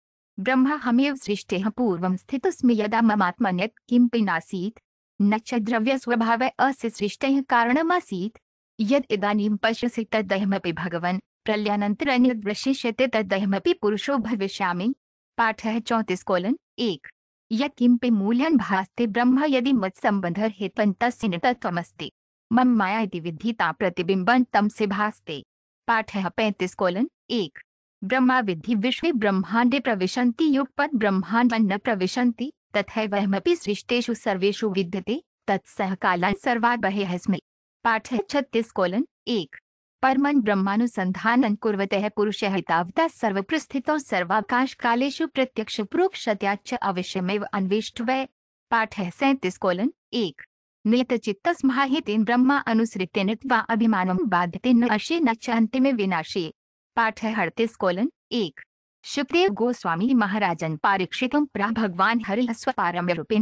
ब्रह्महमेव सृष्टि पूर्व स्थित यदा ममात्मन्यत् किमपि नासीत् न च द्रव्यस्वभाव कारण सृष्टेः कारणमासीत् यद् इदानीं पश्यसि तद्दहमपि भगवन् प्रलयानन्तरन्यद्वशिष्यते तदयमी पुरुषो पाठ है चौतीस कोलन एक यत् मूल्यन मूल्यं ब्रह्म यदि मत्सबंध तस्य नितत्वमस्ति मम माया विधिता विद्धिता तम से से पाठ है पैंतीस कोलन एक ब्रह्मा विधि विश्व ब्रह्मांडे प्रविशन्ति युगपद ब्रह्मांड न प्रविशन्ति तथैवहमपि सृष्टेशु सर्वेशु विद्यते तत्सह काला कालान् सर्वाद्बहेऽस्मि पाठ छत्तीस कोलन एक परमन ब्रह्मानुसंधान कुर्वतः पुरुष हितावता सर्वप्रस्थितौ सर्वाकाश कालेषु प्रत्यक्ष पुरुष च अवश्यमेव अन्वेष्टवै पाठः सैंतीस कोलन एक नियत चित्त नियतचित्तस्माहितेन ब्रह्म अनुसृत्य नृत्वा अभिमान बाध्यते न अशे न च अन्तिमे विनाशे पाठ है हड़तीस कोलन एक सुखदेव गोस्वामी महाराजन पारीक्षितम प्रा भगवान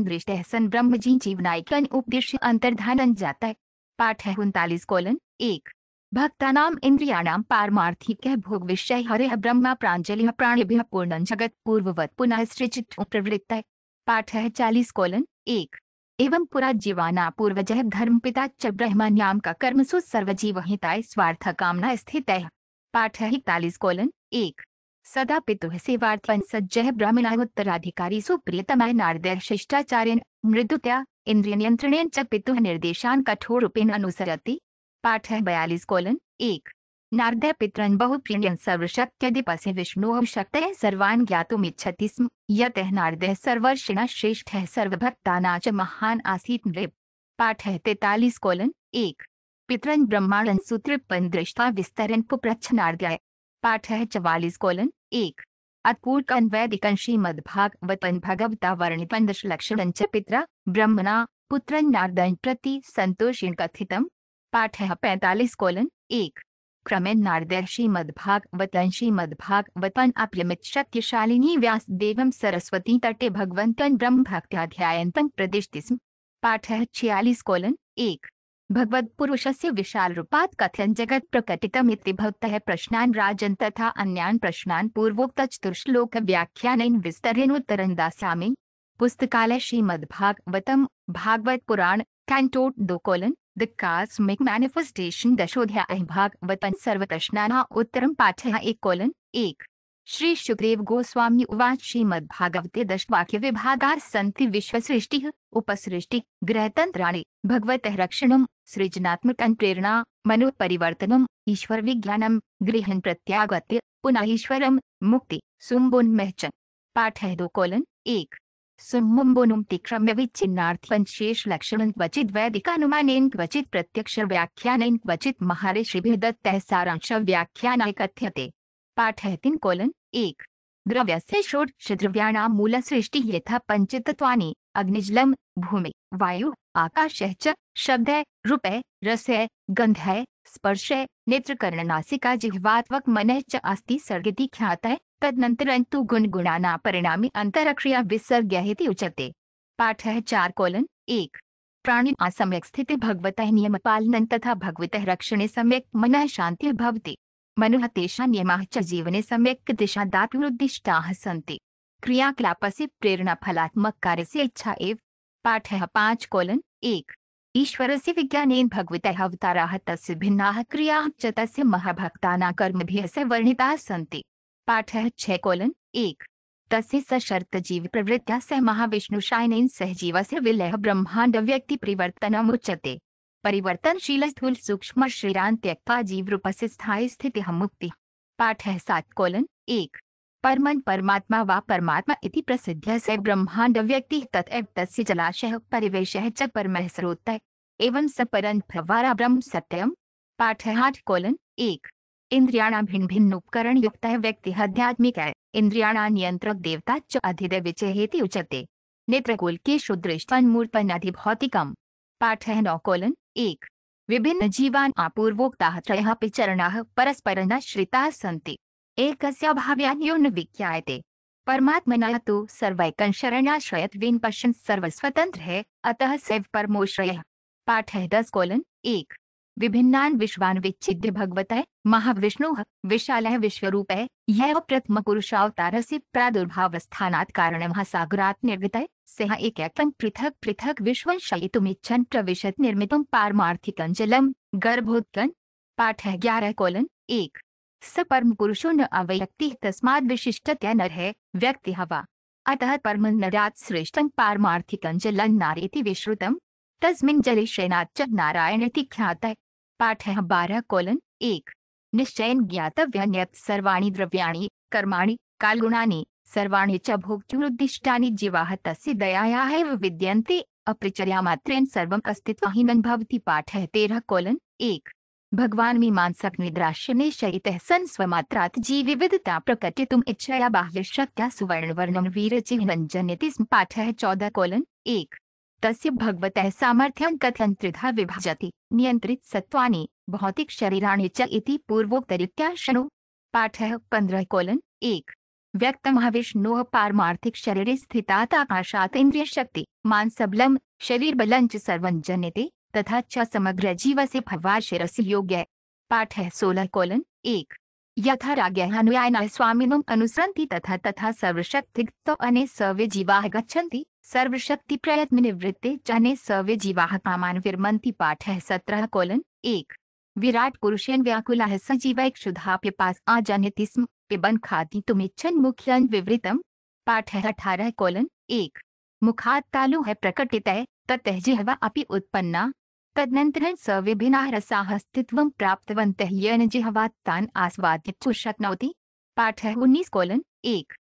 दृष्ट सन ब्रह्म जी जीवनायकन उपदेश अंतर्धान जाता है पाठ है उनतालीस कोलन एक भक्तानाम इंद्रियाणाम पारमार्थिक भोग विषय हरे ब्रह्मा प्रांजलि प्राणिभ्य पूर्ण जगत पूर्ववत पुनः सृजित प्रवृत्त है पाठ है चालीस कोलन एक एवं पुरा जीवाना पूर्वज धर्म पिता च ब्रह्म का कर्म सु सर्वजीव हिताय स्वार्थ कामना स्थित है पाठ है इकतालीस कोलन एक सदा पितु सेवार्थन सज्जय शिष्टाचार्य सुप्रियतमाय नारदय शिष्टाचार्यन इंद्रिय नियंत्रण च पितु निर्देशान कठोर रूपेण अनुसरति पाठ है बयालीस कोलन एक नारद पितरन बहुप्रियन सर्वशक्त्यधिपसे विष्णु शक्त सर्वान् ज्ञातुमिच्छति स्म यत नारद सर्वर्षिण श्रेष्ठ सर्वभक्ता च महान् नृप पाठ है तैतालीस कोलन एक पितरन ब्रह्मांड सूत्र पंद्रष्टा विस्तरण को प्रश्नार्घ्य पाठ है चवालीस कोलन एक अत्पूर्क अन्वैदिकं श्रीमद्भागवतं भगवता वर्णिपन्दशलक्षणं च पित्रा ब्रह्मणा पुत्रं नारदं प्रति सन्तोषेण कथितं पाठः पैतालीस कोलन एक क्रमेण नारदेर श्रीमद्भागवतं श्रीमद्भागवतम् अप्यमित शक्तिशालिनी व्यासदेवं सरस्वती तटे भगवन्तं ब्रह्मभक्त्याध्यायन्तं प्रतिष्ठिस्म पाठः छियालीस कोलन एक भगवत भगवत्पुरुषस्य विशालरूपात् कथयन् जगत् प्रकटितमिति भवतः प्रश्नान राजन तथा प्रश्नान पूर्वोक्त चतुर्श्लोक व्याख्यान प्रश्नान् पूर्वोक्तचतुर्श्लोकव्याख्यानेन विस्तरेणोत्तरन्दास्यामि पुस्तकालय श्रीमद्भागवतम् भागवतपुराण कैंटोट दो कोलन द कास्मिक मैनिफेस्टेशन दशोध्याय सर्व सर्वप्रश्नाना उत्तर पाठ एक कोलन एक श्री सुखदेव गोस्वामी उवाच श्रीमद्भागवते दशवाक्य विभागार सन्ति विश्वसृष्टिः उपसृष्टि ग्रहतन्त्राणि भगवत रक्षण सृजनात्मक प्रेरणा मनोपरिवर्तनम ईश्वर विज्ञानम गृहन प्रत्यागत्य पुनः ईश्वरम मुक्ति सुम्बुन महचन पाठ है दो कोलन एक सुमुम्बुनुम लक्षण क्वचित वैदिक क्वचित प्रत्यक्ष व्याख्यान क्वचित महर्षिभिः दत्तः सारांश व्याख्यानाय कथ्यते पाठः तीन कोलन एक यथा भूमि वायु आकाश है शब्द है रूप है रस है गंध है स्पर्श है नेत्र कर्ण नासिका जिह्वात्वक मन है च अस्ति सर्गति ख्यात है तदनंतर अंतु गुण गुणाना परिणामी अंतरक्रिया विसर्ग है उचते पाठ है चार कोलन एक प्राणी असम्यक स्थिति भगवत नियम पालन तथा भगवत रक्षण सम्यक मन शांति भवती मनु तेषा नियम च जीवने सम्यक दिशा दात्युद्दिष्टाः सन्ति कार्य से इच्छा एवं पाठ पांच कोलन एक से विज्ञान भगवत अवतारा तस् भिन्ना क्रिया च तस्य महाभक्तानां कर्मभिः वर्णिताः सन्ति पाठः छह कोलन एक तस्य प्रवृत्तिया सह महाविष्णुशायनेन सहजीवस्य विलयः ब्रह्माण्डव्यक्तिपरिवर्तनमुच्यते जीव रूप से स्थायी स्थितिः मुक्तिः पाठः सात कोलन एक परमन परमात्मा व परमात्मा इति प्रसिद्ध से ब्रह्मांड व्यक्ति तथा तस्य जलाशय परिवेश च परमह स्रोत एवं सपरन फवारा ब्रह्म सत्यम पाठ आठ कोलन एक इंद्रियाणा भिन्न भिन्न उपकरण युक्त है व्यक्ति आध्यात्मिक है इंद्रियाणा नियंत्रक देवता च अधिदेविचे हेति उचते नेत्र कुल के शुद्रष्टन मूर्पन अधिभौतिकम पाठ है नौ कोलन एक विभिन्न जीवान अपूर्वोक्ता त्रय परस्पर न श्रिता सन्ती एक भाव्यान्यो न विज्ञायते परमात्मना तो सर्वैकं शरणाश्रयत्वेन पश्यन् सर्वस्वतंत्र है अतः सैव परमोश्रय पाठ है दस कोलन एक विभिन्नान विश्वान विच्छिद्य भगवत है महाविष्णु विशाल विश्व रूप है यह प्रथम पुरुषावतार से प्रादुर्भाव प्रादुर्भावस्थानात् कारण महासागरात निर्मित है सह एक पृथक पृथक विश्व इच्छन प्रविशत निर्मित पारमार्थिकं जलम गर्भोत्कन पाठ है ग्यारह कोलन एक स परम पुरुषो न अव्यक्ति तस्माद विशिष्ट नर है व्यक्ति हवा अतः परम नरात श्रेष्ठं पारमार्थिकं जलं नारेति विश्रुतम तस्मिन जले शैनाच नारायणति ख्यात पाठ है बारह कोलन एक निश्चयन ज्ञातव्यन्यत सर्वाणी द्रव्याणि कर्माणि कालगुणानि सर्वाणि च भोक्तुरुद्दिष्टानि जीवाः तस्य दयाया एव विद्यन्ते अप्रचर्यामात्रेण सर्वम् अस्तित्वहीनं भवति पाठ है तेरह कोलन एक भगवान मीमांसक द्राशनेशयितः सन् स्वमात्रात् जीविविधता प्रकटितुम् इच्छया बाह्यशक्त्या सुवर्णवर्णं वीरचिह्नञ्जन्यति स्म पाठः चौदह कोलन् एक तस्य भगवतः सामर्थ्यं कथं त्रिधा विभजति नियन्त्रित सत्त्वानि भौतिकशरीराणि च इति पूर्वोक्तरीत्या शृणु पाठः पन्द्रह कोलन् एक व्यक्तमहाविष्णोः पारमार्थिक शरीरे स्थितात् आकाशात् इन्द्रियशक्ति मानसबलं शरीरबलं च सर्वं जन्यते तथा च समग्र जीव से भगवान भवाशिरस योग्य पाठ है सोलह कोलन एक यथा रागनुयायन स्वामिनम अनुसरती तथा तथा सर्वशक्ति तो अने सर्वे जीवा गच्छन्ति सर्वशक्ति प्रयत्न निवृत्ते जने सर्वे जीवा कामान विरमती पाठ है सत्रह कोलन एक विराट पुरुषेन व्याकुल सजीव क्षुधा पिपास आजनिति स्म पिबन खाती तुम इच्छन मुख्यन विवृतम पाठ है अठारह कोलन एक मुखात्लु है प्रकटित है जिहवा अपि उत्पन्ना तदनन्तरं स विभिन्नाः रसाः स्थित्वं प्राप्तवन्तः येन जिह्वात् तान् आस्वादितुं शक्नोति पाठः उन्नीस कोलन् एक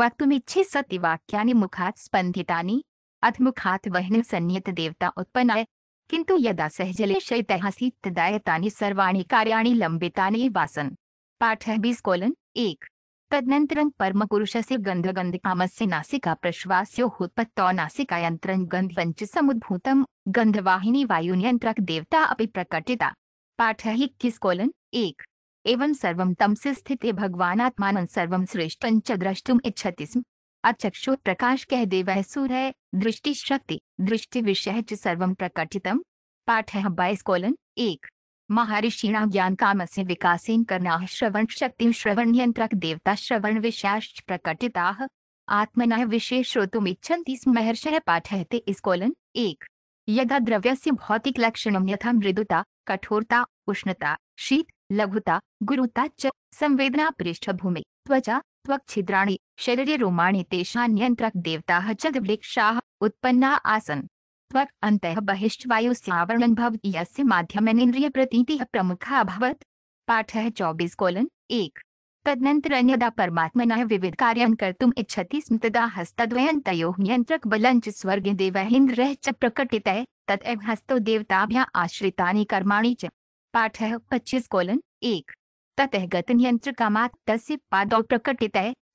वक्तुमिच्छे सति वाक्यानि मुखात् स्पन्दितानि अथ मुखात् वह्नि संयत देवता उत्पन्नाय किन्तु यदा सहजले शैतहासि तदा एतानि सर्वाणि कार्याणि लम्बितानि वासन् पाठः बीस कोलन् एक तदनंतरं काम से नासिका गंध पंच समुद्भूतम गंधवाहिनी वायु नियंत्रक देवता अपि प्रकटिता किस कोलन एक एवं से स्थित भगवान भगवानात्मानं सर्व श्रेष्ठ पंच द्रष्टुम इच्छति स्म अचक्षु प्रकाश कह देवः सूर्य दृष्टिशक्ति दृष्टिविषयः च पाठ है बाईस कोलन एक महर्षिणा ज्ञान से विकासेन करना श्रवण श्रवण श्रवण्यन्त्रक देवता श्रवण विशेष प्रकटिता आत्मनः विशेष श्रोतुमिच्छन्ति स्म महर्षः पाठयते स्कोलन एक यदा भौतिक लक्षण यथा मृदुता कठोरता उष्णता शीत लघुता गुरुता च संवेदना पृष्ठभूमि त्वचा शरीर रोमाणी तेषा नियंत्रक देवता च उत्पन्ना आसन अंत बहिष्ठ वायु त्वक् अन्तः बहिश्च इंद्रिय प्रतीति प्रमुख अभवत पाठ है चौबीस कोलन एक तदनंतर अन्यदा तदनन्तरन्यदा परमात्मनः विविधकार्यान् कर्तुम् इच्छति स्म तदा नियंत्रक नियन्त्रकबलं स्वर्ग देव इंद्र च प्रकटित है तदेव हस्तो देवताभ्या आश्रिता कर्माणी च पाठ है पच्चीस कोलन एक ततः मात तस्य पादौ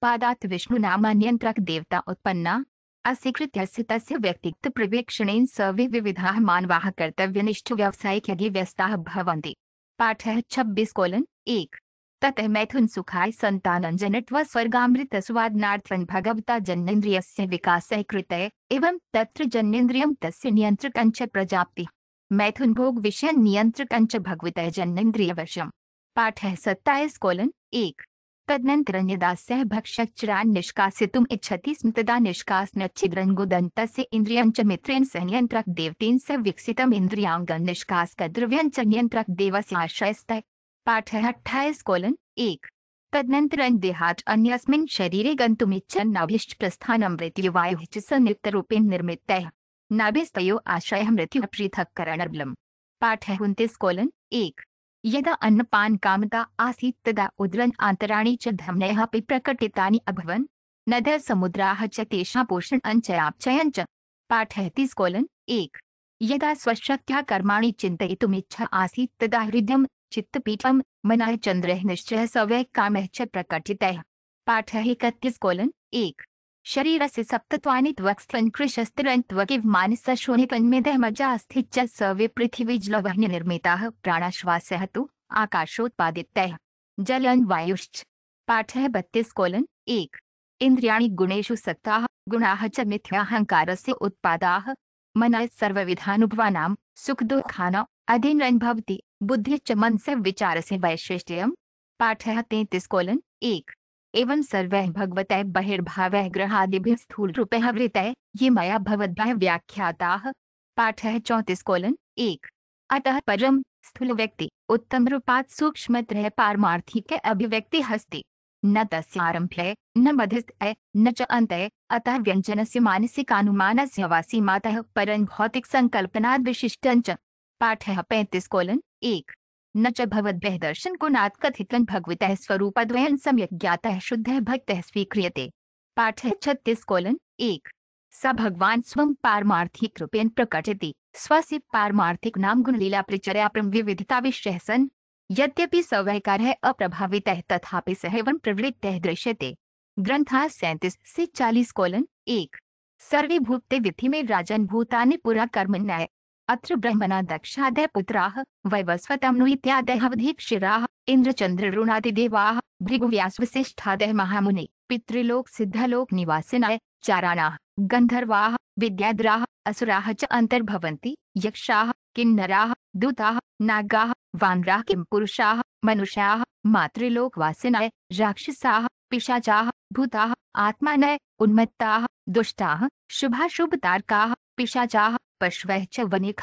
पादात विष्णु विष्णुनामा नियंत्रक देवता उत्पन्ना अस्वीकृत्य तस्य प्रवेक्षण सर्वे विविधा मानवा कर्तव्य निष्ठ कर्तव्यनिष्ठ यदि व्यस्ता भवन्ति पाठ छब्बीस कोलन एक तत मैथुन सुखाय स्वर्गामृत स्वर्गामृतस्वादनार्थं भगवता जन्नेन्द्रियस्य विकासः कृतः एवं तत्र जन्नेन्द्रियं तस्य नियन्त्रकं च प्रजाप्ति मैथुन भोग विषय नियंत्रकं च भगवतः जन्नेन्द्रियवशम् पाठः सत्ताईस कोलन एक तदनंतर निदास तदनन्तरन्यदास्यः भक्षचरान् निष्कासितुम् इच्छति स्म दंत से इन्द्रियं च मित्रेण संयन्त्रक देवतेन स विकसितम् इन्द्रियाङ्गं निष्कासकद्रव्यं च आश्रय स्त पाठ अट्ठाईस कोलन एक तदनन्तरं देहात् अन्यस्मिन् शरीरे गन्तुमिच्छन्नाभिष्टप्रस्थानं मृत्युवायुः च स निर्मित नाभिस्तो आश्रय मृत्यु पृथक करण पाठ उन्तीस कोलन एक यदा अन्नपान कामता आसीत् तदा उद्रन अन्तराणि च धम्नयः प्रकटितानि अभवन् नदः समुद्राः च तेषां पोषणञ्चयापचयं च पाठयति स्कोलन् एक यदा स्वशक्त्या कर्माणि चिन्तयितुमिच्छा आसीत् तदा हृदय चित्तपीठ मनः चन्द्रः निश्चयः सवयः कामः च प्रकटितः पाठः एकत्य एक शरीरस्य सप्तत्वानित्वक्स्त्वन्कृशस्त्वन्त्वकिव मानसशून्यत्वन्मेधमजा अस्थिच्च स वे पृथिवीज्लवह्निर्मिताः प्राणाश्वासः तु आकाशोत्पादितैः जलन्वायुश्च पाठः बत्तीस कोलन एक इंद्रिया गुणेशु सत्ता गुणा च से मिथ्याहङ्कारस्य उत्पादाः मनः सर्वविधानुभवानां सुखदुःखान अधीनन् भवति बुद्धिश्च मनसः विचारस्य वैशिष्ट्यम् पाठः तेतीस कोलन एक एवं सर्वैः भगवतः बहिर्भावः ग्रहादिभिः स्थूलरूपः वृतः ये मया व्याख्याता पाठ है चौतीस कोलन एक अतः परम स्थूल व्यक्ति उत्तम रूपात सूक्ष्म पारमार्थी के अभिव्यक्ति हस्ती न तस्रंभ है न मध्यस्थ है न च अंत है अतः व्यंजन से मानसिक अनुमान से वासी मातः परम भौतिक संकल्पना विशिष्ट पाठ है पैंतीस कोलन एक न च भवद्बहदर्शन गुणात् कथित भगवत स्वरूप सम्यक् ज्ञातः शुद्धः भक्तः स्वीक्रियते पाठ छत्तीस कोलन एक स भगवान स्व पारमार्थिक रूपेण प्रकटति स्वस्य पार्थिक नाम गुण लीला गुणलीला प्रम विविधता विषय सन यद्यपि सवैकार है अप्रभावित है तथापि सहवन प्रवृत्त दृश्यते ग्रंथा सैंतीस से चालीस कोलन एक सर्वे भूपते विधि में राजन भूतानि पुरा कर्म न्याय अत्र ब्रह्मणा दक्षादय पुत्रा पुत्राः वैवस्वतमनु इत्यादयवधीक्षिराः इन्द्रचन्द्ररुणादिदेवाः भृगुव्यासवसिष्ठादय महामुने पितृलोक सिद्धलोक निवासिनाय चाराणाः गंधर्वा विद्याद्रा असुरा च यक्षा किन्नरा दूता नागा वानरा वानराः पुरुषा मनुष्या मनुष्याः राक्षसा पिशाचा भूता आत्मा उन्मत्ता दुष्टा शुभाशुभ तारका पिशाचा पशवः च वने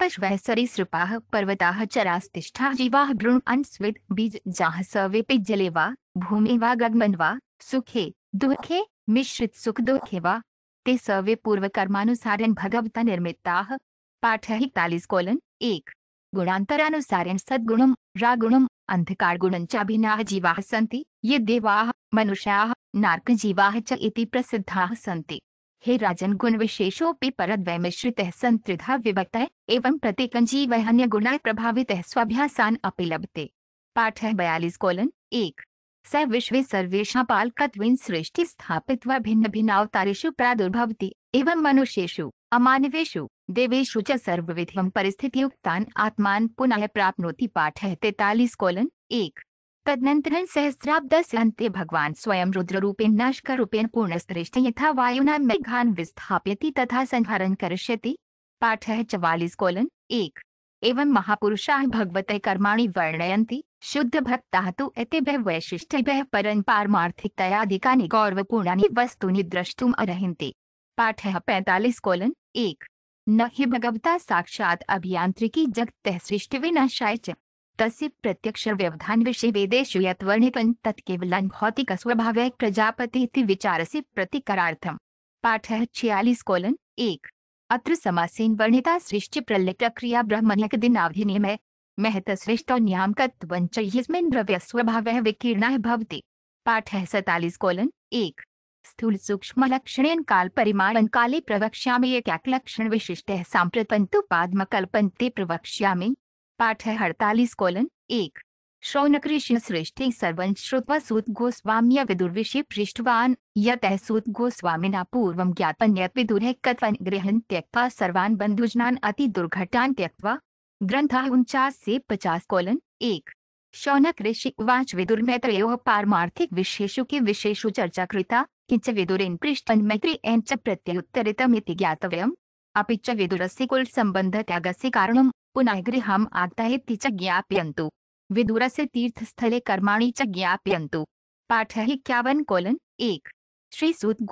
पश्व सरी सृपा पर्वता चरास्तिष्ठा जीवा भ्रूण अंस्वित बीज जाह सवे जले वा भूमि वा गगमन वा सुखे दुखे मिश्रित सुख दुखे वा ते सवे पूर्व कर्मानुसारण भगवता निर्मिताः पाठ तालिस कोलन एक गुणान्तरानुसारेण सद्गुणं रागुणम् अन्धकारगुणं च अभिनाः जीवाः सन्ति ये देवाः मनुष्याः नार्कजीवाः च इति प्रसिद्धाः सन्ति हे राजन गुण विशेषो पे पर मिश्रित संत्रिधा विभक्त एवं प्रत्येक जीव अन्य गुण प्रभावित स्वाभ्यासान अपिलभते पाठ है बयालीस कोलन एक स विश्व सर्वेशा पालकत्वेन सृष्टि स्थापित व भिन्न भिन्न अवतारेशु प्रादुर्भवती एवं मनुष्यु अमानवेशु देवेशु च सर्वविधिम परिस्थितियुक्तान आत्मान पुनः प्राप्त पाठ है तैतालीस कोलन एक तदनंतर सहस्राब्दस अंते भगवान स्वयं रुद्र रूपेण पूर्ण श्रेष्ठ यथा वायुना मेघान विस्थाप्यति तथा संहरण करिष्यति पाठ है चवालीस कोलन एक एवं महापुरुषा भगवते कर्माणि वर्णयन्ति शुद्ध भक्ताः तु एतेभ्यः वैशिष्ट्यैभ्यः परं पारमार्थिकतयाधिकानि गौरवपूर्णानि वस्तूनि द्रष्टुम् अर्हन्ति पाठः पैतालीस कोलन एक न ही भगवता साक्षात् अभियान्त्रिकी जगतः सृष्टिविनाशाय च तस्य प्रत्यक्ष व्यवधानविषये वेदेषु यत्वर्णितं तत्केवलं स्वभाव प्रजापति इति विचारस्य प्रतिकरार्थम् पाठः छियालीस कोलन एक अत्र समासेन वर्णिता सृष्टि प्रलय प्रक्रिया ब्रह्मण्यक दिनाभिनियम है महत सृष्टो नियामकत्वञ्च यस्मिन् द्रव्यस्वभावः विकीर्णः भवति पाठः सतालीस कोलन एक स्थूल सूक्ष्म लक्षणेन काल परिमाण काले प्रवक्ष्यामि एक लक्षण विशिष्ट साम्प्रतंतु पाद्म कल्पन्ते प्रवक्ष्यामि पाठ है हड़तालीस कोलन एक शौनक ऋषि श्रेष्ठी सर्वंत श्रुत्वा सूत गोस्वाम्य विदुर्विषि पृष्ठवान यत सूत गोस्वामी न पूर्व ज्ञापन विदुर है कत्वन गृहन् त्यक्ता सर्वान बन्धुजनान् अति दुर्घटान त्यक्ता ग्रंथ उनचास से पचास कोलन एक शौनक ऋषि वाच विदुर मैत्रेयो पारमार्थिक विशेषु के विशेषु चर्चा कृता किंच विदुर इन पृष्ठ मैत्री विदुरेन पृष्ठन मैत्रेयन च विदुर से कुल संबंध त्याग से कारणम पुनः गृह आगतैति च विदुर से तीर्थस्थले कर्मा च पाठ पाठः इक्यावन कोलन एक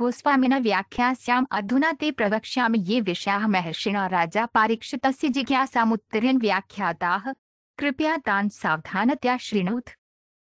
गोस्वामी न व्याख्याम अधुना ते प्रवक्ष्यामि ये विषया महर्षिणा राजा पारीक्षितस्य जिज्ञासामुत्तीर्यन् व्याख्याता कृपया तान सावधानतया शृणुथ